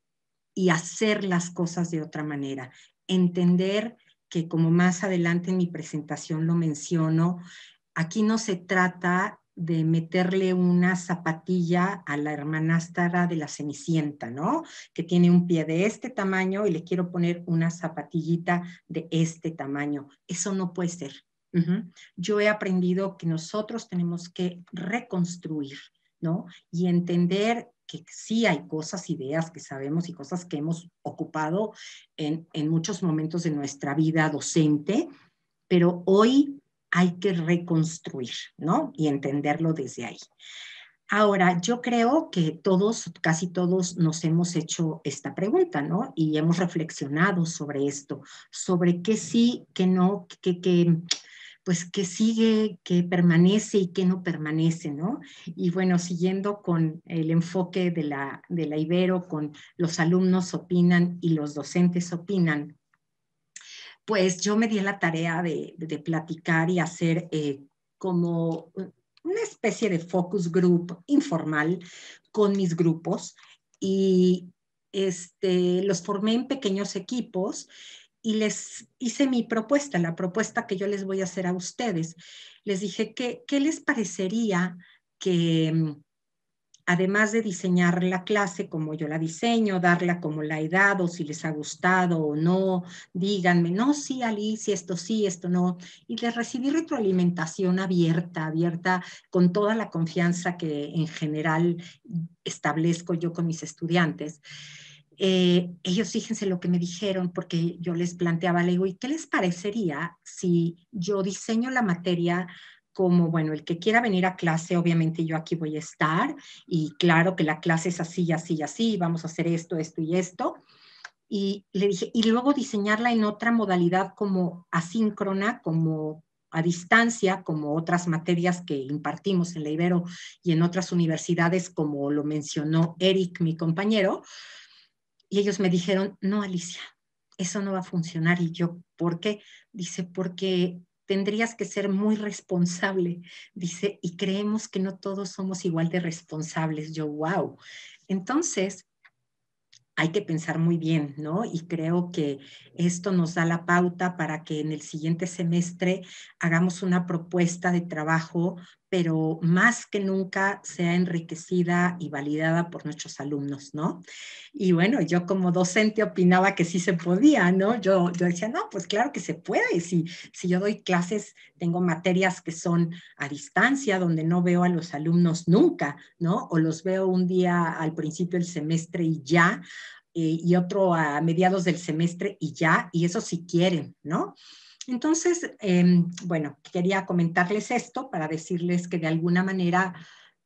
y hacer las cosas de otra manera, entender que como más adelante en mi presentación lo menciono, Aquí no se trata de meterle una zapatilla a la hermanástara de la Cenicienta, ¿no? Que tiene un pie de este tamaño y le quiero poner una zapatillita de este tamaño. Eso no puede ser. Yo he aprendido que nosotros tenemos que reconstruir, ¿no? Y entender que sí hay cosas, ideas que sabemos y cosas que hemos ocupado en, en muchos momentos de nuestra vida docente, pero hoy hay que reconstruir, ¿no? Y entenderlo desde ahí. Ahora, yo creo que todos, casi todos nos hemos hecho esta pregunta, ¿no? Y hemos reflexionado sobre esto, sobre qué sí, qué no, qué, pues qué sigue, qué permanece y qué no permanece, ¿no? Y bueno, siguiendo con el enfoque de la, de la Ibero, con los alumnos opinan y los docentes opinan, pues yo me di la tarea de, platicar y hacer eh, como una especie de focus group informal con mis grupos y este, los formé en pequeños equipos y les hice mi propuesta, la propuesta que yo les voy a hacer a ustedes. Les dije que, ¿qué les parecería que además de diseñar la clase como yo la diseño, darla como la he dado, si les ha gustado o no, díganme, no, sí, Alicia, esto sí, esto no, y les recibí retroalimentación abierta, abierta con toda la confianza que en general establezco yo con mis estudiantes. Eh, ellos fíjense lo que me dijeron, porque yo les planteaba, le digo, ¿y qué les parecería si yo diseño la materia como, bueno, el que quiera venir a clase, obviamente yo aquí voy a estar y claro que la clase es así, así, así, vamos a hacer esto, esto y esto. Y le dije, y luego diseñarla en otra modalidad como asíncrona, como a distancia, como otras materias que impartimos en la Ibero y en otras universidades, como lo mencionó Eric, mi compañero. Y ellos me dijeron, no, Alicia, eso no va a funcionar. Y yo, ¿por qué? Dice, porque tendrías que ser muy responsable, dice, y creemos que no todos somos igual de responsables. Yo, wow. Entonces, hay que pensar muy bien, ¿no? Y creo que esto nos da la pauta para que en el siguiente semestre hagamos una propuesta de trabajo pero más que nunca sea enriquecida y validada por nuestros alumnos, ¿no? Y bueno, yo como docente opinaba que sí se podía, ¿no? Yo, yo decía, no, pues claro que se puede. Si, si yo doy clases, tengo materias que son a distancia, donde no veo a los alumnos nunca, ¿no? O los veo un día al principio del semestre y ya, eh, y otro a mediados del semestre y ya, y eso si quieren, ¿no? Entonces, em, bueno, quería comentarles esto para decirles que de alguna manera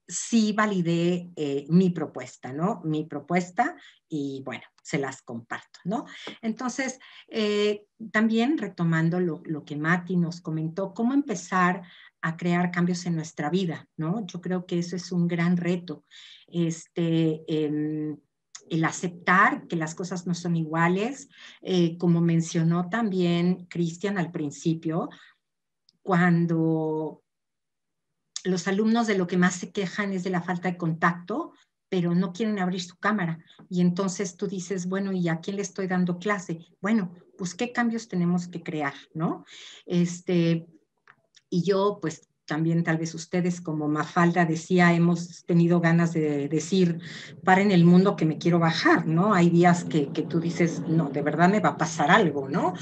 sí validé eh, mi propuesta, ¿no? Mi propuesta y bueno, se las comparto, ¿no? Entonces, eh, también retomando lo, que Mati nos comentó, cómo empezar a crear cambios en nuestra vida, ¿no? Yo creo que eso es un gran reto. Este, em, el aceptar que las cosas no son iguales, eh, como mencionó también Cristian al principio, cuando los alumnos de lo que más se quejan es de la falta de contacto, pero no quieren abrir su cámara. Y entonces tú dices, bueno, ¿y a quién le estoy dando clase? Bueno, pues qué cambios tenemos que crear, ¿no? Este, y yo pues también tal vez ustedes como Mafalda decía, hemos tenido ganas de decir, para en el mundo que me quiero bajar, ¿no? Hay días que, tú dices, no, de verdad me va a pasar algo, ¿no?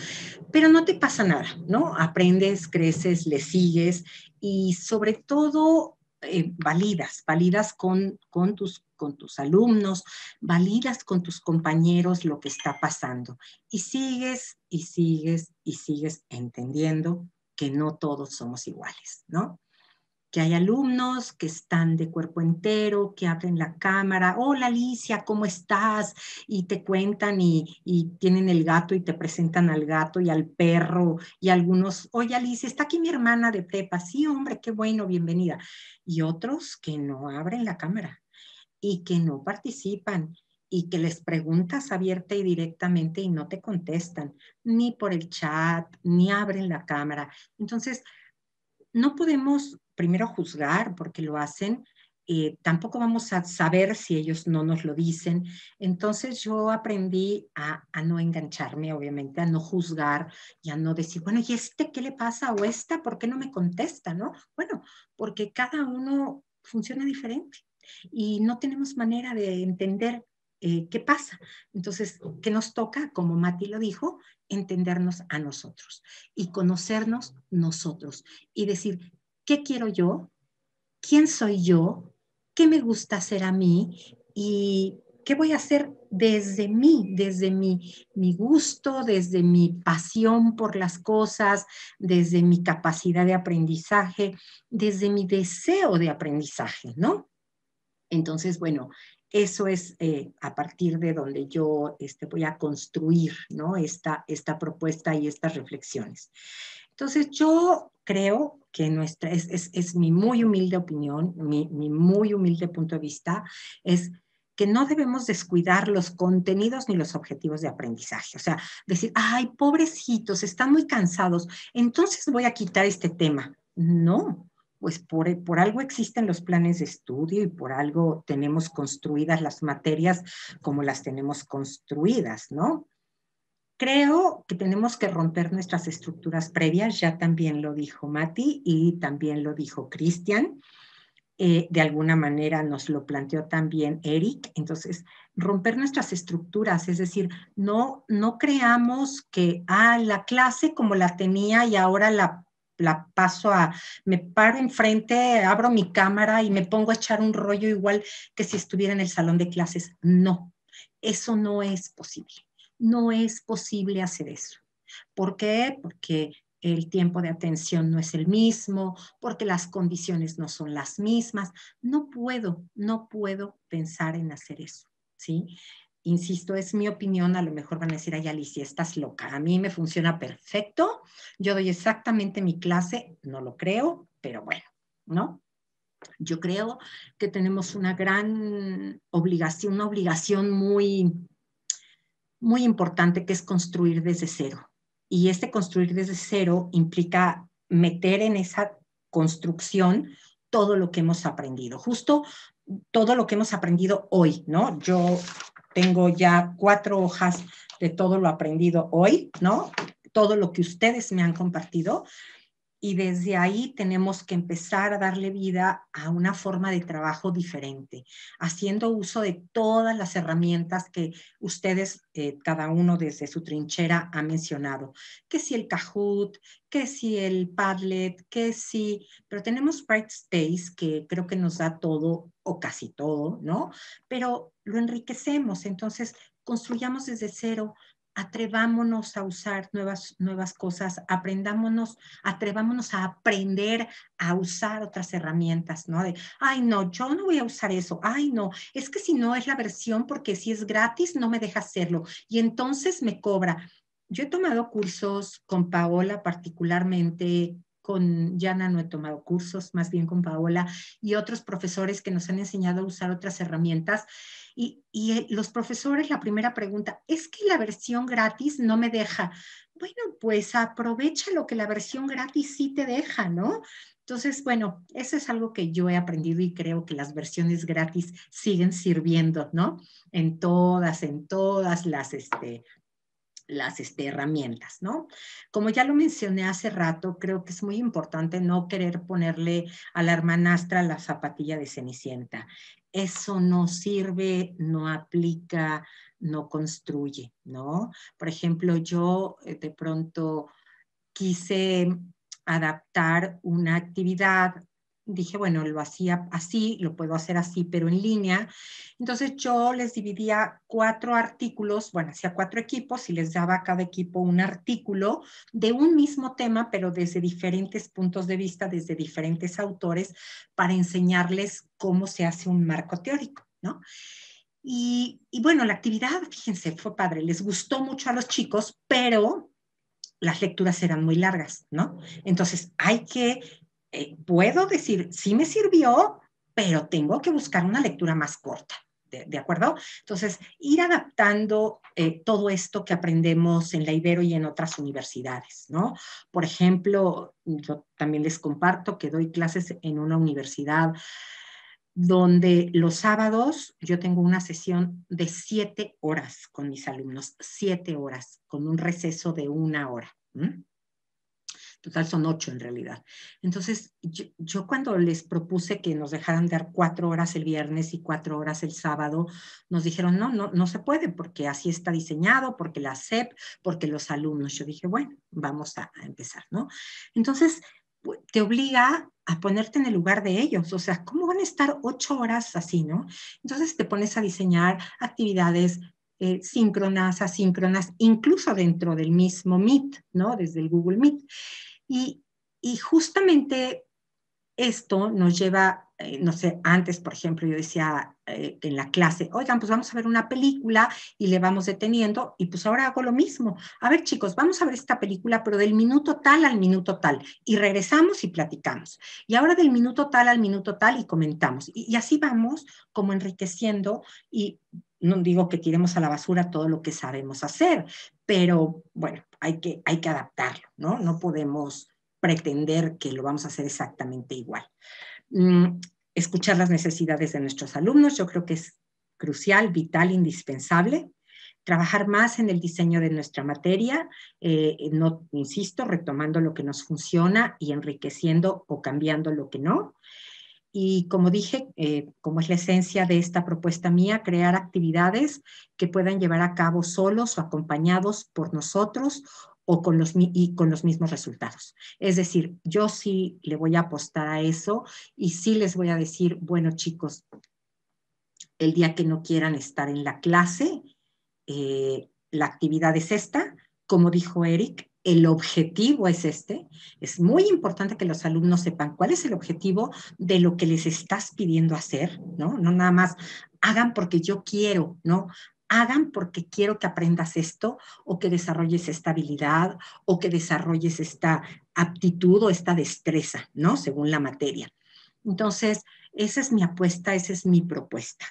Pero no te pasa nada, ¿no? Aprendes, creces, le sigues y sobre todo eh, validas, validas con, con, tus, con tus alumnos, validas con tus compañeros lo que está pasando y sigues y sigues y sigues entendiendo que no todos somos iguales, ¿no? Que hay alumnos que están de cuerpo entero, que abren la cámara, hola Alicia, ¿cómo estás? Y te cuentan y, tienen el gato y te presentan al gato y al perro y algunos, oye Alicia, está aquí mi hermana de prepa, sí hombre, qué bueno, bienvenida. Y otros que no abren la cámara y que no participan y que les preguntas abierta y directamente y no te contestan, ni por el chat, ni abren la cámara. Entonces, no podemos primero juzgar porque lo hacen, eh, tampoco vamos a saber si ellos no nos lo dicen. Entonces yo aprendí a, a, no engancharme, obviamente, a no juzgar y a no decir, bueno, ¿y este qué le pasa? ¿O esta por qué no me contesta? ¿No? Bueno, porque cada uno funciona diferente y no tenemos manera de entender eh, qué pasa. Entonces, ¿qué nos toca? Como Mati lo dijo, entendernos a nosotros y conocernos nosotros y decir, ¿qué quiero yo? ¿Quién soy yo? ¿Qué me gusta hacer a mí? ¿Y qué voy a hacer desde mí, desde mi, mi gusto, desde mi pasión por las cosas, desde mi capacidad de aprendizaje, desde mi deseo de aprendizaje, ¿no? Entonces, bueno, eso es eh, a partir de donde yo este, voy a construir esta, propuesta y estas reflexiones. Entonces yo creo que nuestra, es, mi muy humilde opinión, mi, mi muy humilde punto de vista, es que no debemos descuidar los contenidos ni los objetivos de aprendizaje. O sea, decir, ay, pobrecitos, están muy cansados, entonces voy a quitar este tema. No, pues por, por, algo existen los planes de estudio y por algo tenemos construidas las materias como las tenemos construidas, ¿no? Creo que tenemos que romper nuestras estructuras previas, ya también lo dijo Mati y también lo dijo Cristian. Eh, de alguna manera nos lo planteó también Eric. Entonces, romper nuestras estructuras, es decir, no, no creamos que, ah, la clase como la tenía y ahora la la paso a, me paro enfrente, abro mi cámara y me pongo a echar un rollo igual que si estuviera en el salón de clases. No, eso no es posible. No es posible hacer eso. ¿Por qué? Porque el tiempo de atención no es el mismo, porque las condiciones no son las mismas. No puedo, no puedo pensar en hacer eso, ¿sí? insisto, es mi opinión, a lo mejor van a decir, ay Alicia, estás loca, a mí me funciona perfecto, yo doy exactamente mi clase, no lo creo, pero bueno, ¿no? Yo creo que tenemos una gran obligación, una obligación muy, muy importante que es construir desde cero. Y este construir desde cero implica meter en esa construcción todo lo que hemos aprendido, justo todo lo que hemos aprendido hoy, ¿no? Yo tengo ya cuatro hojas de todo lo aprendido hoy, ¿no? Todo lo que ustedes me han compartido. Y desde ahí tenemos que empezar a darle vida a una forma de trabajo diferente, haciendo uso de todas las herramientas que ustedes, eh, cada uno desde su trinchera, ha mencionado. Que si el Kahoot, que si el Padlet, que si... Pero tenemos Bright Space, que creo que nos da todo o casi todo, ¿no? Pero lo enriquecemos, entonces construyamos desde cero, atrevámonos a usar nuevas, nuevas cosas, aprendámonos, atrevámonos a aprender a usar otras herramientas, ¿no? De, ay, no, yo no voy a usar eso, ay, no, es que si no es la versión, porque si es gratis, no me deja hacerlo y entonces me cobra. Yo he tomado cursos con Paola particularmente con Yana no he tomado cursos, más bien con Paola y otros profesores que nos han enseñado a usar otras herramientas. Y, los profesores, la primera pregunta, es que la versión gratis no me deja. Bueno, pues aprovecha lo que la versión gratis sí te deja, ¿no? Entonces, bueno, eso es algo que yo he aprendido y creo que las versiones gratis siguen sirviendo, ¿no? En todas, en todas las, este, las este, herramientas, ¿no? Como ya lo mencioné hace rato, creo que es muy importante no querer ponerle a la hermanastra la zapatilla de Cenicienta. Eso no sirve, no aplica, no construye, ¿no? Por ejemplo, yo eh, de pronto quise adaptar una actividad dije, bueno, lo hacía así, lo puedo hacer así, pero en línea. Entonces yo les dividía cuatro artículos, bueno, hacía cuatro equipos y les daba a cada equipo un artículo de un mismo tema, pero desde diferentes puntos de vista, desde diferentes autores, para enseñarles cómo se hace un marco teórico, ¿no? Y, y bueno, la actividad, fíjense, fue padre, les gustó mucho a los chicos, pero las lecturas eran muy largas, ¿no? Entonces hay que eh, puedo decir, sí me sirvió, pero tengo que buscar una lectura más corta. ¿De, acuerdo? Entonces, ir adaptando eh, todo esto que aprendemos en la Ibero y en otras universidades, ¿no? Por ejemplo, yo también les comparto que doy clases en una universidad donde los sábados yo tengo una sesión de siete horas con mis alumnos, siete horas, con un receso de una hora total son ocho en realidad. Entonces, yo, cuando les propuse que nos dejaran dar cuatro horas el viernes y cuatro horas el sábado, nos dijeron, no, no, no se puede porque así está diseñado, porque la SEP, porque los alumnos. Yo dije, bueno, vamos a, empezar, ¿no? Entonces, te obliga a ponerte en el lugar de ellos. O sea, ¿cómo van a estar ocho horas así, no? Entonces te pones a diseñar actividades eh, síncronas, asíncronas, incluso dentro del mismo Meet, ¿no? Desde el Google Meet. Y, justamente esto nos lleva, eh, no sé, antes, por ejemplo, yo decía eh, en la clase, oigan, pues vamos a ver una película y le vamos deteniendo, y pues ahora hago lo mismo. A ver, chicos, vamos a ver esta película, pero del minuto tal al minuto tal, y regresamos y platicamos. Y ahora del minuto tal al minuto tal y comentamos. Y, y así vamos como enriqueciendo y no digo que tiremos a la basura todo lo que sabemos hacer, pero bueno, hay que, hay que adaptarlo, ¿no? No podemos pretender que lo vamos a hacer exactamente igual. Mm, escuchar las necesidades de nuestros alumnos, yo creo que es crucial, vital, indispensable. Trabajar más en el diseño de nuestra materia, eh, eh, no, insisto, retomando lo que nos funciona y enriqueciendo o cambiando lo que no y como dije, eh, como es la esencia de esta propuesta mía, crear actividades que puedan llevar a cabo solos o acompañados por nosotros o con los, y con los mismos resultados. Es decir, yo sí le voy a apostar a eso y sí les voy a decir, bueno chicos, el día que no quieran estar en la clase, eh, la actividad es esta, como dijo Eric, el objetivo es este. Es muy importante que los alumnos sepan cuál es el objetivo de lo que les estás pidiendo hacer, ¿no? No nada más hagan porque yo quiero, ¿no? Hagan porque quiero que aprendas esto o que desarrolles esta habilidad o que desarrolles esta aptitud o esta destreza, ¿no? Según la materia. Entonces, esa es mi apuesta, esa es mi propuesta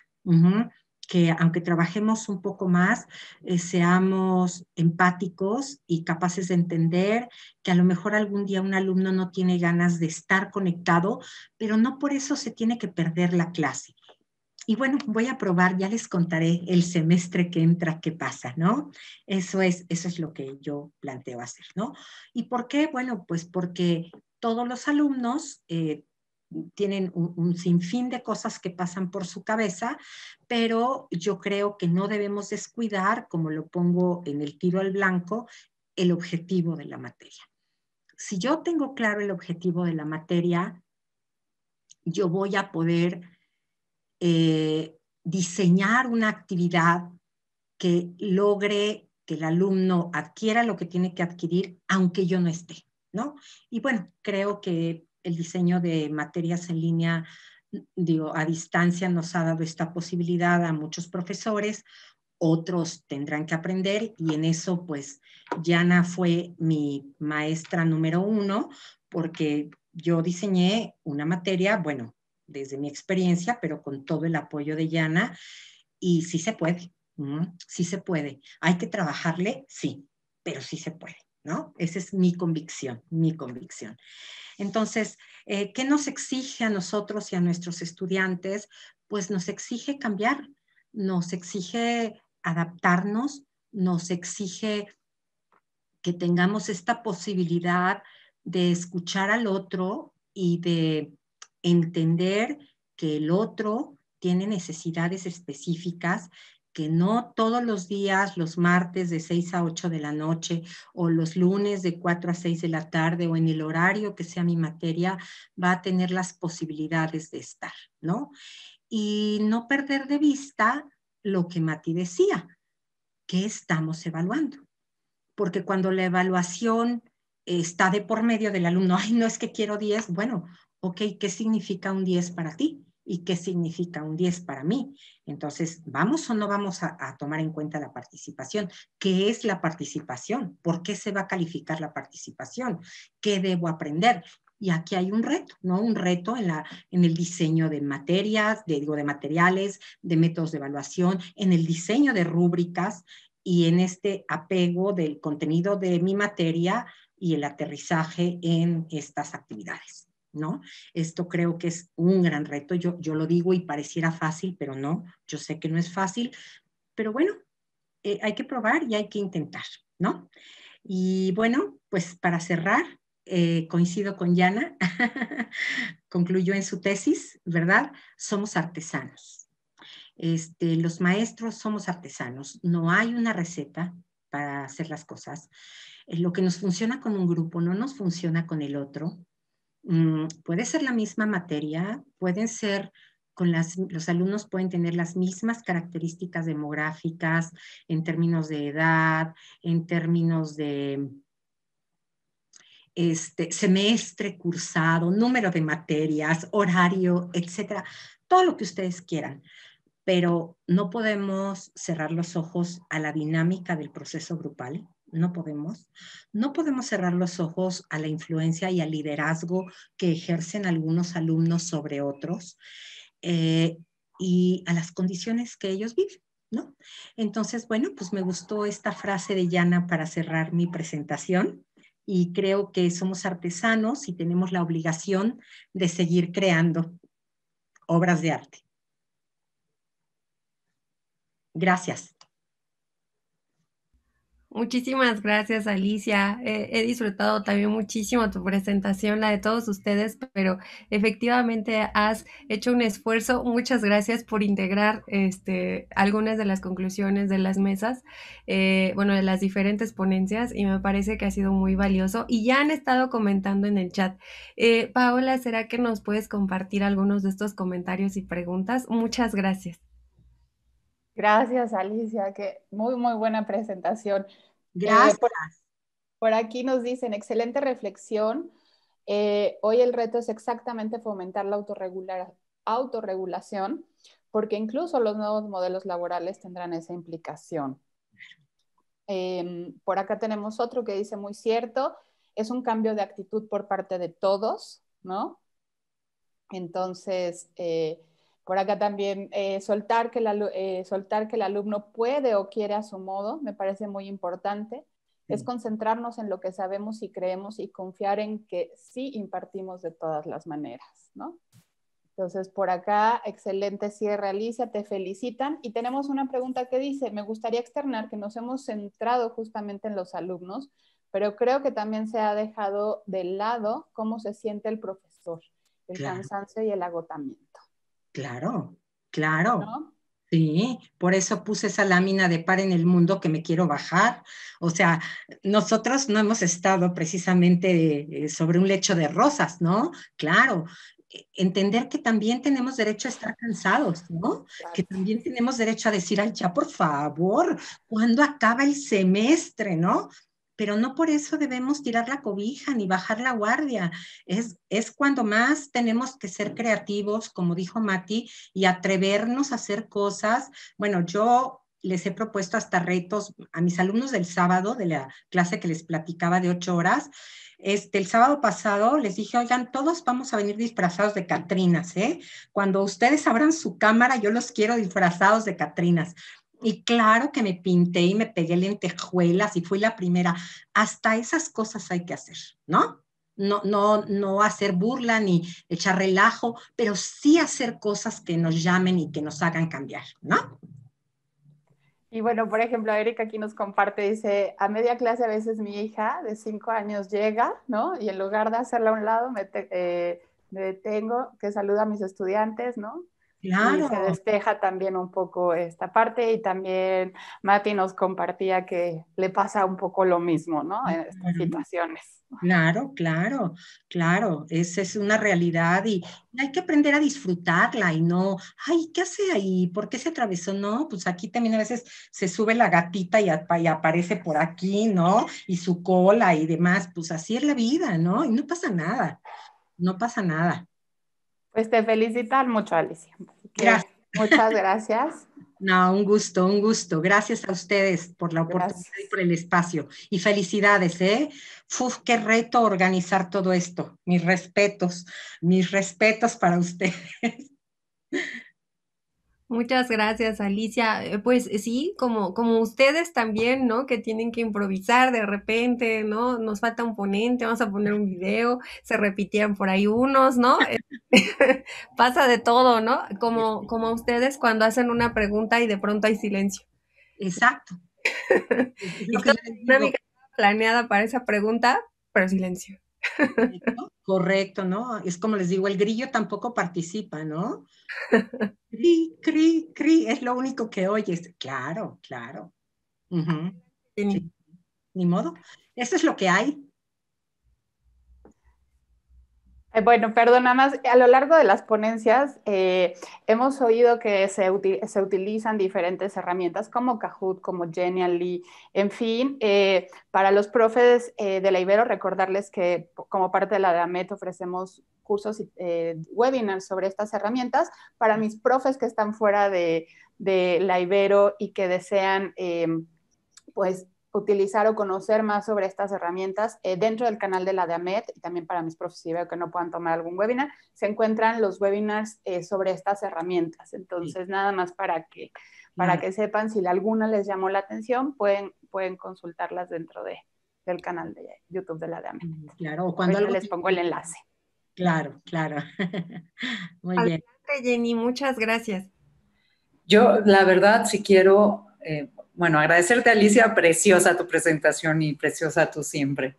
que aunque trabajemos un poco más, eh, seamos empáticos y capaces de entender que a lo mejor algún día un alumno no tiene ganas de estar conectado, pero no por eso se tiene que perder la clase. Y bueno, voy a probar, ya les contaré el semestre que entra qué pasa, ¿no? Eso es, eso es lo que yo planteo hacer, ¿no? ¿Y por qué? Bueno, pues porque todos los alumnos eh, tienen un, sinfín de cosas que pasan por su cabeza, pero yo creo que no debemos descuidar, como lo pongo en el tiro al blanco, el objetivo de la materia. Si yo tengo claro el objetivo de la materia, yo voy a poder eh, diseñar una actividad que logre que el alumno adquiera lo que tiene que adquirir, aunque yo no esté, ¿no? Y bueno, creo que el diseño de materias en línea, digo, a distancia nos ha dado esta posibilidad a muchos profesores, otros tendrán que aprender y en eso pues Yana fue mi maestra número uno porque yo diseñé una materia, bueno, desde mi experiencia, pero con todo el apoyo de Yana y sí se puede, sí se puede. Hay que trabajarle, sí, pero sí se puede, ¿no? Esa es mi convicción, mi convicción. Entonces, eh, ¿qué nos exige a nosotros y a nuestros estudiantes? Pues nos exige cambiar, nos exige adaptarnos, nos exige que tengamos esta posibilidad de escuchar al otro y de entender que el otro tiene necesidades específicas que no todos los días, los martes de 6 a 8 de la noche o los lunes de 4 a 6 de la tarde o en el horario que sea mi materia, va a tener las posibilidades de estar, ¿no? Y no perder de vista lo que Mati decía, que estamos evaluando. Porque cuando la evaluación está de por medio del alumno, [laughs] ay, no es que quiero 10, bueno, ok, ¿qué significa un 10 para ti? y qué significa un 10 para mí. Entonces, ¿vamos o no vamos a, tomar en cuenta la participación? ¿Qué es la participación? ¿Por qué se va a calificar la participación? ¿Qué debo aprender? Y aquí hay un reto, ¿no? Un reto en, la, en el diseño de materias, de, digo, de materiales, de métodos de evaluación, en el diseño de rúbricas y en este apego del contenido de mi materia y el aterrizaje en estas actividades. ¿no? Esto creo que es un gran reto, yo, lo digo y pareciera fácil, pero no, yo sé que no es fácil, pero bueno, eh, hay que probar y hay que intentar, ¿no? Y bueno, pues para cerrar, eh, coincido con Yana, [laughs] concluyó en su tesis, ¿verdad? Somos artesanos. Este, los maestros somos artesanos, no hay una receta para hacer las cosas. Eh, lo que nos funciona con un grupo no nos funciona con el otro. Mm, puede ser la misma materia, pueden ser con las, los alumnos pueden tener las mismas características demográficas en términos de edad, en términos de este, semestre cursado, número de materias, horario, etcétera, todo lo que ustedes quieran. Pero no podemos cerrar los ojos a la dinámica del proceso grupal no podemos. No podemos cerrar los ojos a la influencia y al liderazgo que ejercen algunos alumnos sobre otros eh, y a las condiciones que ellos viven. ¿No? Entonces, bueno, pues me gustó esta frase de Yana para cerrar mi presentación y creo que somos artesanos y tenemos la obligación de seguir creando obras de arte. Gracias. Muchísimas gracias, Alicia. He, disfrutado también muchísimo tu presentación, la de todos ustedes, pero efectivamente has hecho un esfuerzo. Muchas gracias por integrar este, algunas de las conclusiones de las mesas, eh, bueno, de las diferentes ponencias, y me parece que ha sido muy valioso. Y ya han estado comentando en el chat. Eh, Paola, ¿será que nos puedes compartir algunos de estos comentarios y preguntas? Muchas gracias. Gracias, Alicia, que muy, muy buena presentación. Eh, Gracias. por, aquí nos dicen, excelente reflexión. Eh, hoy el reto es exactamente fomentar la autorregulación, porque incluso los nuevos modelos laborales tendrán esa implicación. Em, por acá tenemos otro que dice muy cierto, es un cambio de actitud por parte de todos, ¿no? Entonces, eh, por acá también eh, soltar, que eh, soltar que el alumno puede o quiere a su modo, me parece muy importante. Es mm. concentrarnos en lo que sabemos y creemos y confiar en que sí impartimos de todas las maneras, ¿no? Entonces, por acá, excelente cierre, Alicia, te felicitan. Y tenemos una pregunta que dice, me gustaría externar que nos hemos centrado justamente en los alumnos, pero creo que también se ha dejado de lado cómo se siente el profesor, el cansancio y el agotamiento. Claro, claro. Sí, por eso puse esa lámina de par en el mundo que me quiero bajar. O sea, nosotros no hemos estado precisamente eh, sobre un lecho de rosas, ¿no? Claro, e, entender que también tenemos derecho a estar cansados, ¿no? Que también tenemos derecho a decir, al ya por favor, ¿cuándo acaba el semestre, no? pero no por eso debemos tirar la cobija ni bajar la guardia. Es, es cuando más tenemos que ser creativos, como dijo Mati, y atrevernos a hacer cosas. Bueno, yo les he propuesto hasta retos a mis alumnos del sábado, de la clase que les platicaba de ocho horas. Este, el sábado pasado les dije, oigan, todos vamos a venir disfrazados de Catrinas, ¿eh? Cuando ustedes abran su cámara, yo los quiero disfrazados de Catrinas. Y claro que me pinté y me pegué lentejuelas y fui la primera. Hasta esas cosas hay que hacer, ¿no? No, no, no hacer burla ni echar relajo, pero sí hacer cosas que nos llamen y que nos hagan cambiar, ¿no? Y bueno, por ejemplo, Erika aquí nos comparte, dice, a media clase a veces mi hija de cinco años llega, ¿no? Y en lugar de hacerla a un lado, me eh, detengo, que saluda a mis estudiantes, ¿no? Claro. se despeja también un poco esta parte y también Mati nos compartía que le pasa un poco lo mismo, ¿no? Ah, en estas situaciones. Claro, claro, claro. Esa es una realidad y hay que aprender a disfrutarla y no, ay, ¿qué hace ahí? ¿Por qué se atravesó? No, pues aquí también a veces se sube la gatita y aparece por aquí, ¿no? Y su cola y demás. Pues así es la vida, ¿no? Y no pasa nada, no pasa nada. Pues te felicitan mucho, Alicia. Muchas gracias. [laughs] No, un gusto, un gusto. Gracias a ustedes por la oportunidad y por el espacio. Y felicidades, ¿eh? Uf, qué reto organizar todo esto. Mis respetos, mis respetos para ustedes. [laughs] Muchas gracias, Alicia. Eh, pues eh, sí, como, como ustedes también, ¿no? Que tienen que improvisar de repente, ¿no? Nos falta un ponente, vamos a poner un video, se repitieron por ahí unos, ¿no? [laughs] Eh, [laughs] pasa de todo, ¿no? Como, como ustedes cuando hacen una pregunta y de pronto hay silencio. Exacto. una [laughs] planeada para esa pregunta, pero silencio. Correcto, ¿no? Es como les digo, el grillo tampoco participa, ¿no? [laughs] Cri, cri, cri, es lo único que oyes. Claro, claro. ni modo. Eso es lo que hay. Eh, bueno, perdón, nada más, a lo largo de las ponencias eh, hemos oído que se, se, utilizan diferentes herramientas como Kahoot, como Genially, en fin, eh, para los profes de la Ibero, recordarles que como parte de la DAMET ofrecemos cursos y webinars sobre estas herramientas. Para mis profes que están fuera de, de la Ibero y que desean, pues, utilizar o conocer más sobre estas herramientas eh, dentro del canal de la DEAMED, y también para mis profesivos que no puedan tomar algún webinar, se encuentran los webinars eh, sobre estas herramientas. Entonces, nada más para que, para que sepan si alguna les llamó la atención, pueden, pueden consultarlas dentro de, del canal de YouTube de la DEAMED. Claro, cuando les pongo el enlace. Claro, claro. [laughs] Muy bien. bien. Jenny, muchas gracias. Yo, la verdad, si quiero eh, bueno, agradecerte Alicia, preciosa tu presentación y preciosa tú siempre.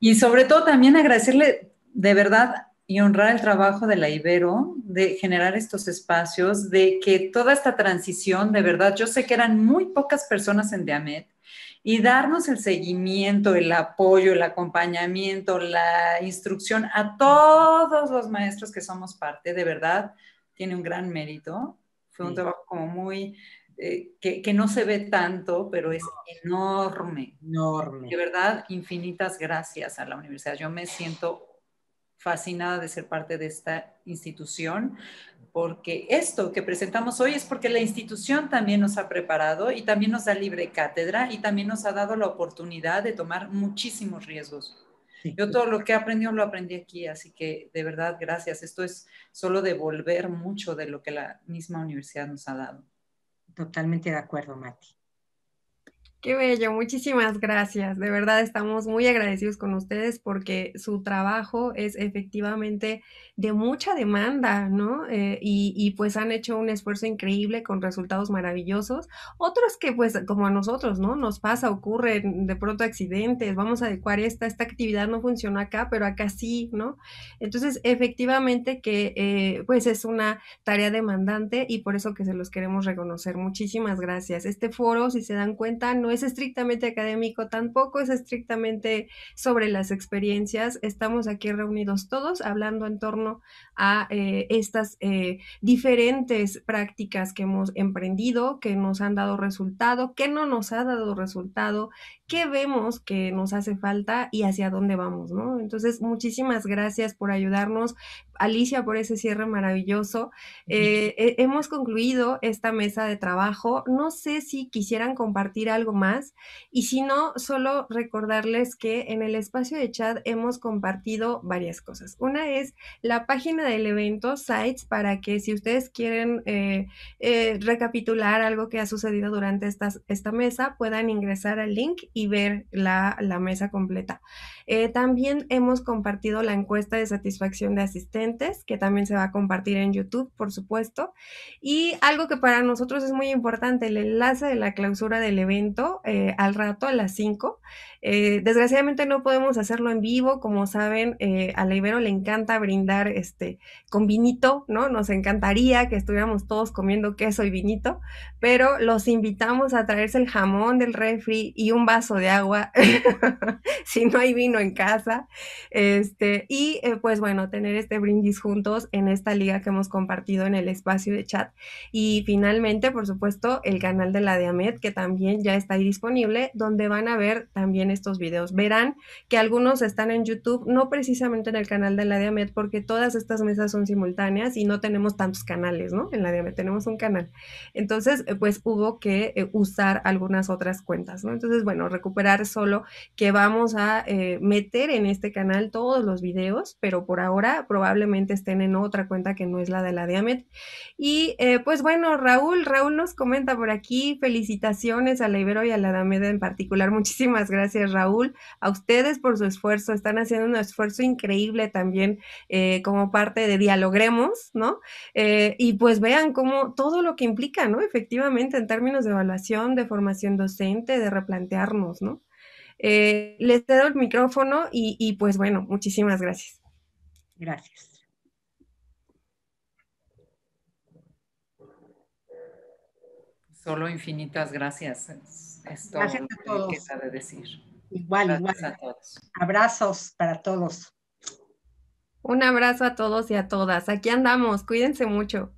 Y sobre todo también agradecerle de verdad y honrar el trabajo de la Ibero, de generar estos espacios, de que toda esta transición, de verdad, yo sé que eran muy pocas personas en Diamet, y darnos el seguimiento, el apoyo, el acompañamiento, la instrucción a todos los maestros que somos parte, de verdad, tiene un gran mérito. Fue un trabajo como muy eh, que, no se ve tanto, pero es enorme. Enorme. De verdad, infinitas gracias a la universidad. Yo me siento fascinada de ser parte de esta institución, porque esto que presentamos hoy es porque la institución también nos ha preparado y también nos da libre cátedra y también nos ha dado la oportunidad de tomar muchísimos riesgos. Yo todo lo que he aprendido lo aprendí aquí, así que de verdad, gracias. Esto es solo devolver mucho de lo que la misma universidad nos ha dado. Totalmente de acuerdo, Mati. Qué bello, muchísimas gracias. De verdad estamos muy agradecidos con ustedes porque su trabajo es efectivamente de mucha demanda, ¿no? Eh, y, pues han hecho un esfuerzo increíble con resultados maravillosos. Otros que pues como a nosotros, ¿no? Nos pasa, ocurre mm, de pronto accidentes, vamos a adecuar esta, esta actividad no funciona acá, pero acá sí, ¿no? Entonces efectivamente que eh, pues es una tarea demandante y por eso que se los queremos reconocer. Muchísimas gracias. Este foro, si se dan cuenta, no es estrictamente académico, tampoco es estrictamente sobre las experiencias. Estamos aquí reunidos todos hablando en torno a eh, estas eh, diferentes prácticas que hemos emprendido, que nos han dado resultado, que no nos ha dado resultado, qué vemos que nos hace falta y hacia dónde vamos, ¿no? Entonces, muchísimas gracias por ayudarnos, Alicia, por ese cierre maravilloso. Eh, hemos concluido esta mesa de trabajo. No sé si quisieran compartir algo más y si no, solo recordarles que en el espacio de chat hemos compartido varias cosas. Una es la página del evento, Sites, para que si ustedes quieren eh, eh, recapitular algo que ha sucedido durante esta mesa, puedan ingresar al link y y ver la, la mesa completa. Eh, también hemos compartido la encuesta de satisfacción de asistentes, que también se va a compartir en YouTube, por supuesto. Y algo que para nosotros es muy importante, el enlace de la clausura del evento eh, al rato, a las 5. Eh, desgraciadamente no podemos hacerlo en vivo, como saben, a la Ibero le encanta brindar este, con vinito, ¿no? Nos encantaría que estuviéramos todos comiendo queso y vinito, pero los invitamos a traerse el jamón del refri y un vaso de agua, [laughs] si no hay vino en casa, este, y eh, pues bueno, tener este brindis juntos en esta liga que hemos compartido en el espacio de chat. Y finalmente, por supuesto, el canal de la Diamet, que también ya está ahí disponible, donde van a ver también estos videos. Verán que algunos están en YouTube, no precisamente en el canal de la Diamet, porque todas estas mesas son simultáneas y no tenemos tantos canales, ¿no? En la Diamet tenemos un canal. Entonces, eh, pues hubo que eh, usar algunas otras cuentas, Entonces, bueno, recuperar solo, que vamos a eh, meter en este canal todos los videos, pero por ahora probablemente estén en otra cuenta que no es la de la Diamet. Y eh, pues bueno, Raúl, Raúl nos comenta por aquí, felicitaciones a la Ibero y a la Diamet en particular. [laughs] Muchísimas gracias, Raúl, a ustedes por su esfuerzo. Están haciendo un esfuerzo increíble también eh, como parte de Dialogremos, ¿no? y pues vean cómo todo lo que implica, ¿no? Efectivamente, en términos de evaluación, de formación docente, de replantearnos ¿no? Eh, les cedo el micrófono y, pues bueno, muchísimas gracias. Gracias. Solo infinitas gracias. gracias a todos. Igual, igual. A todos. Abrazos para todos. Un abrazo a todos y a todas. Aquí andamos. Cuídense mucho.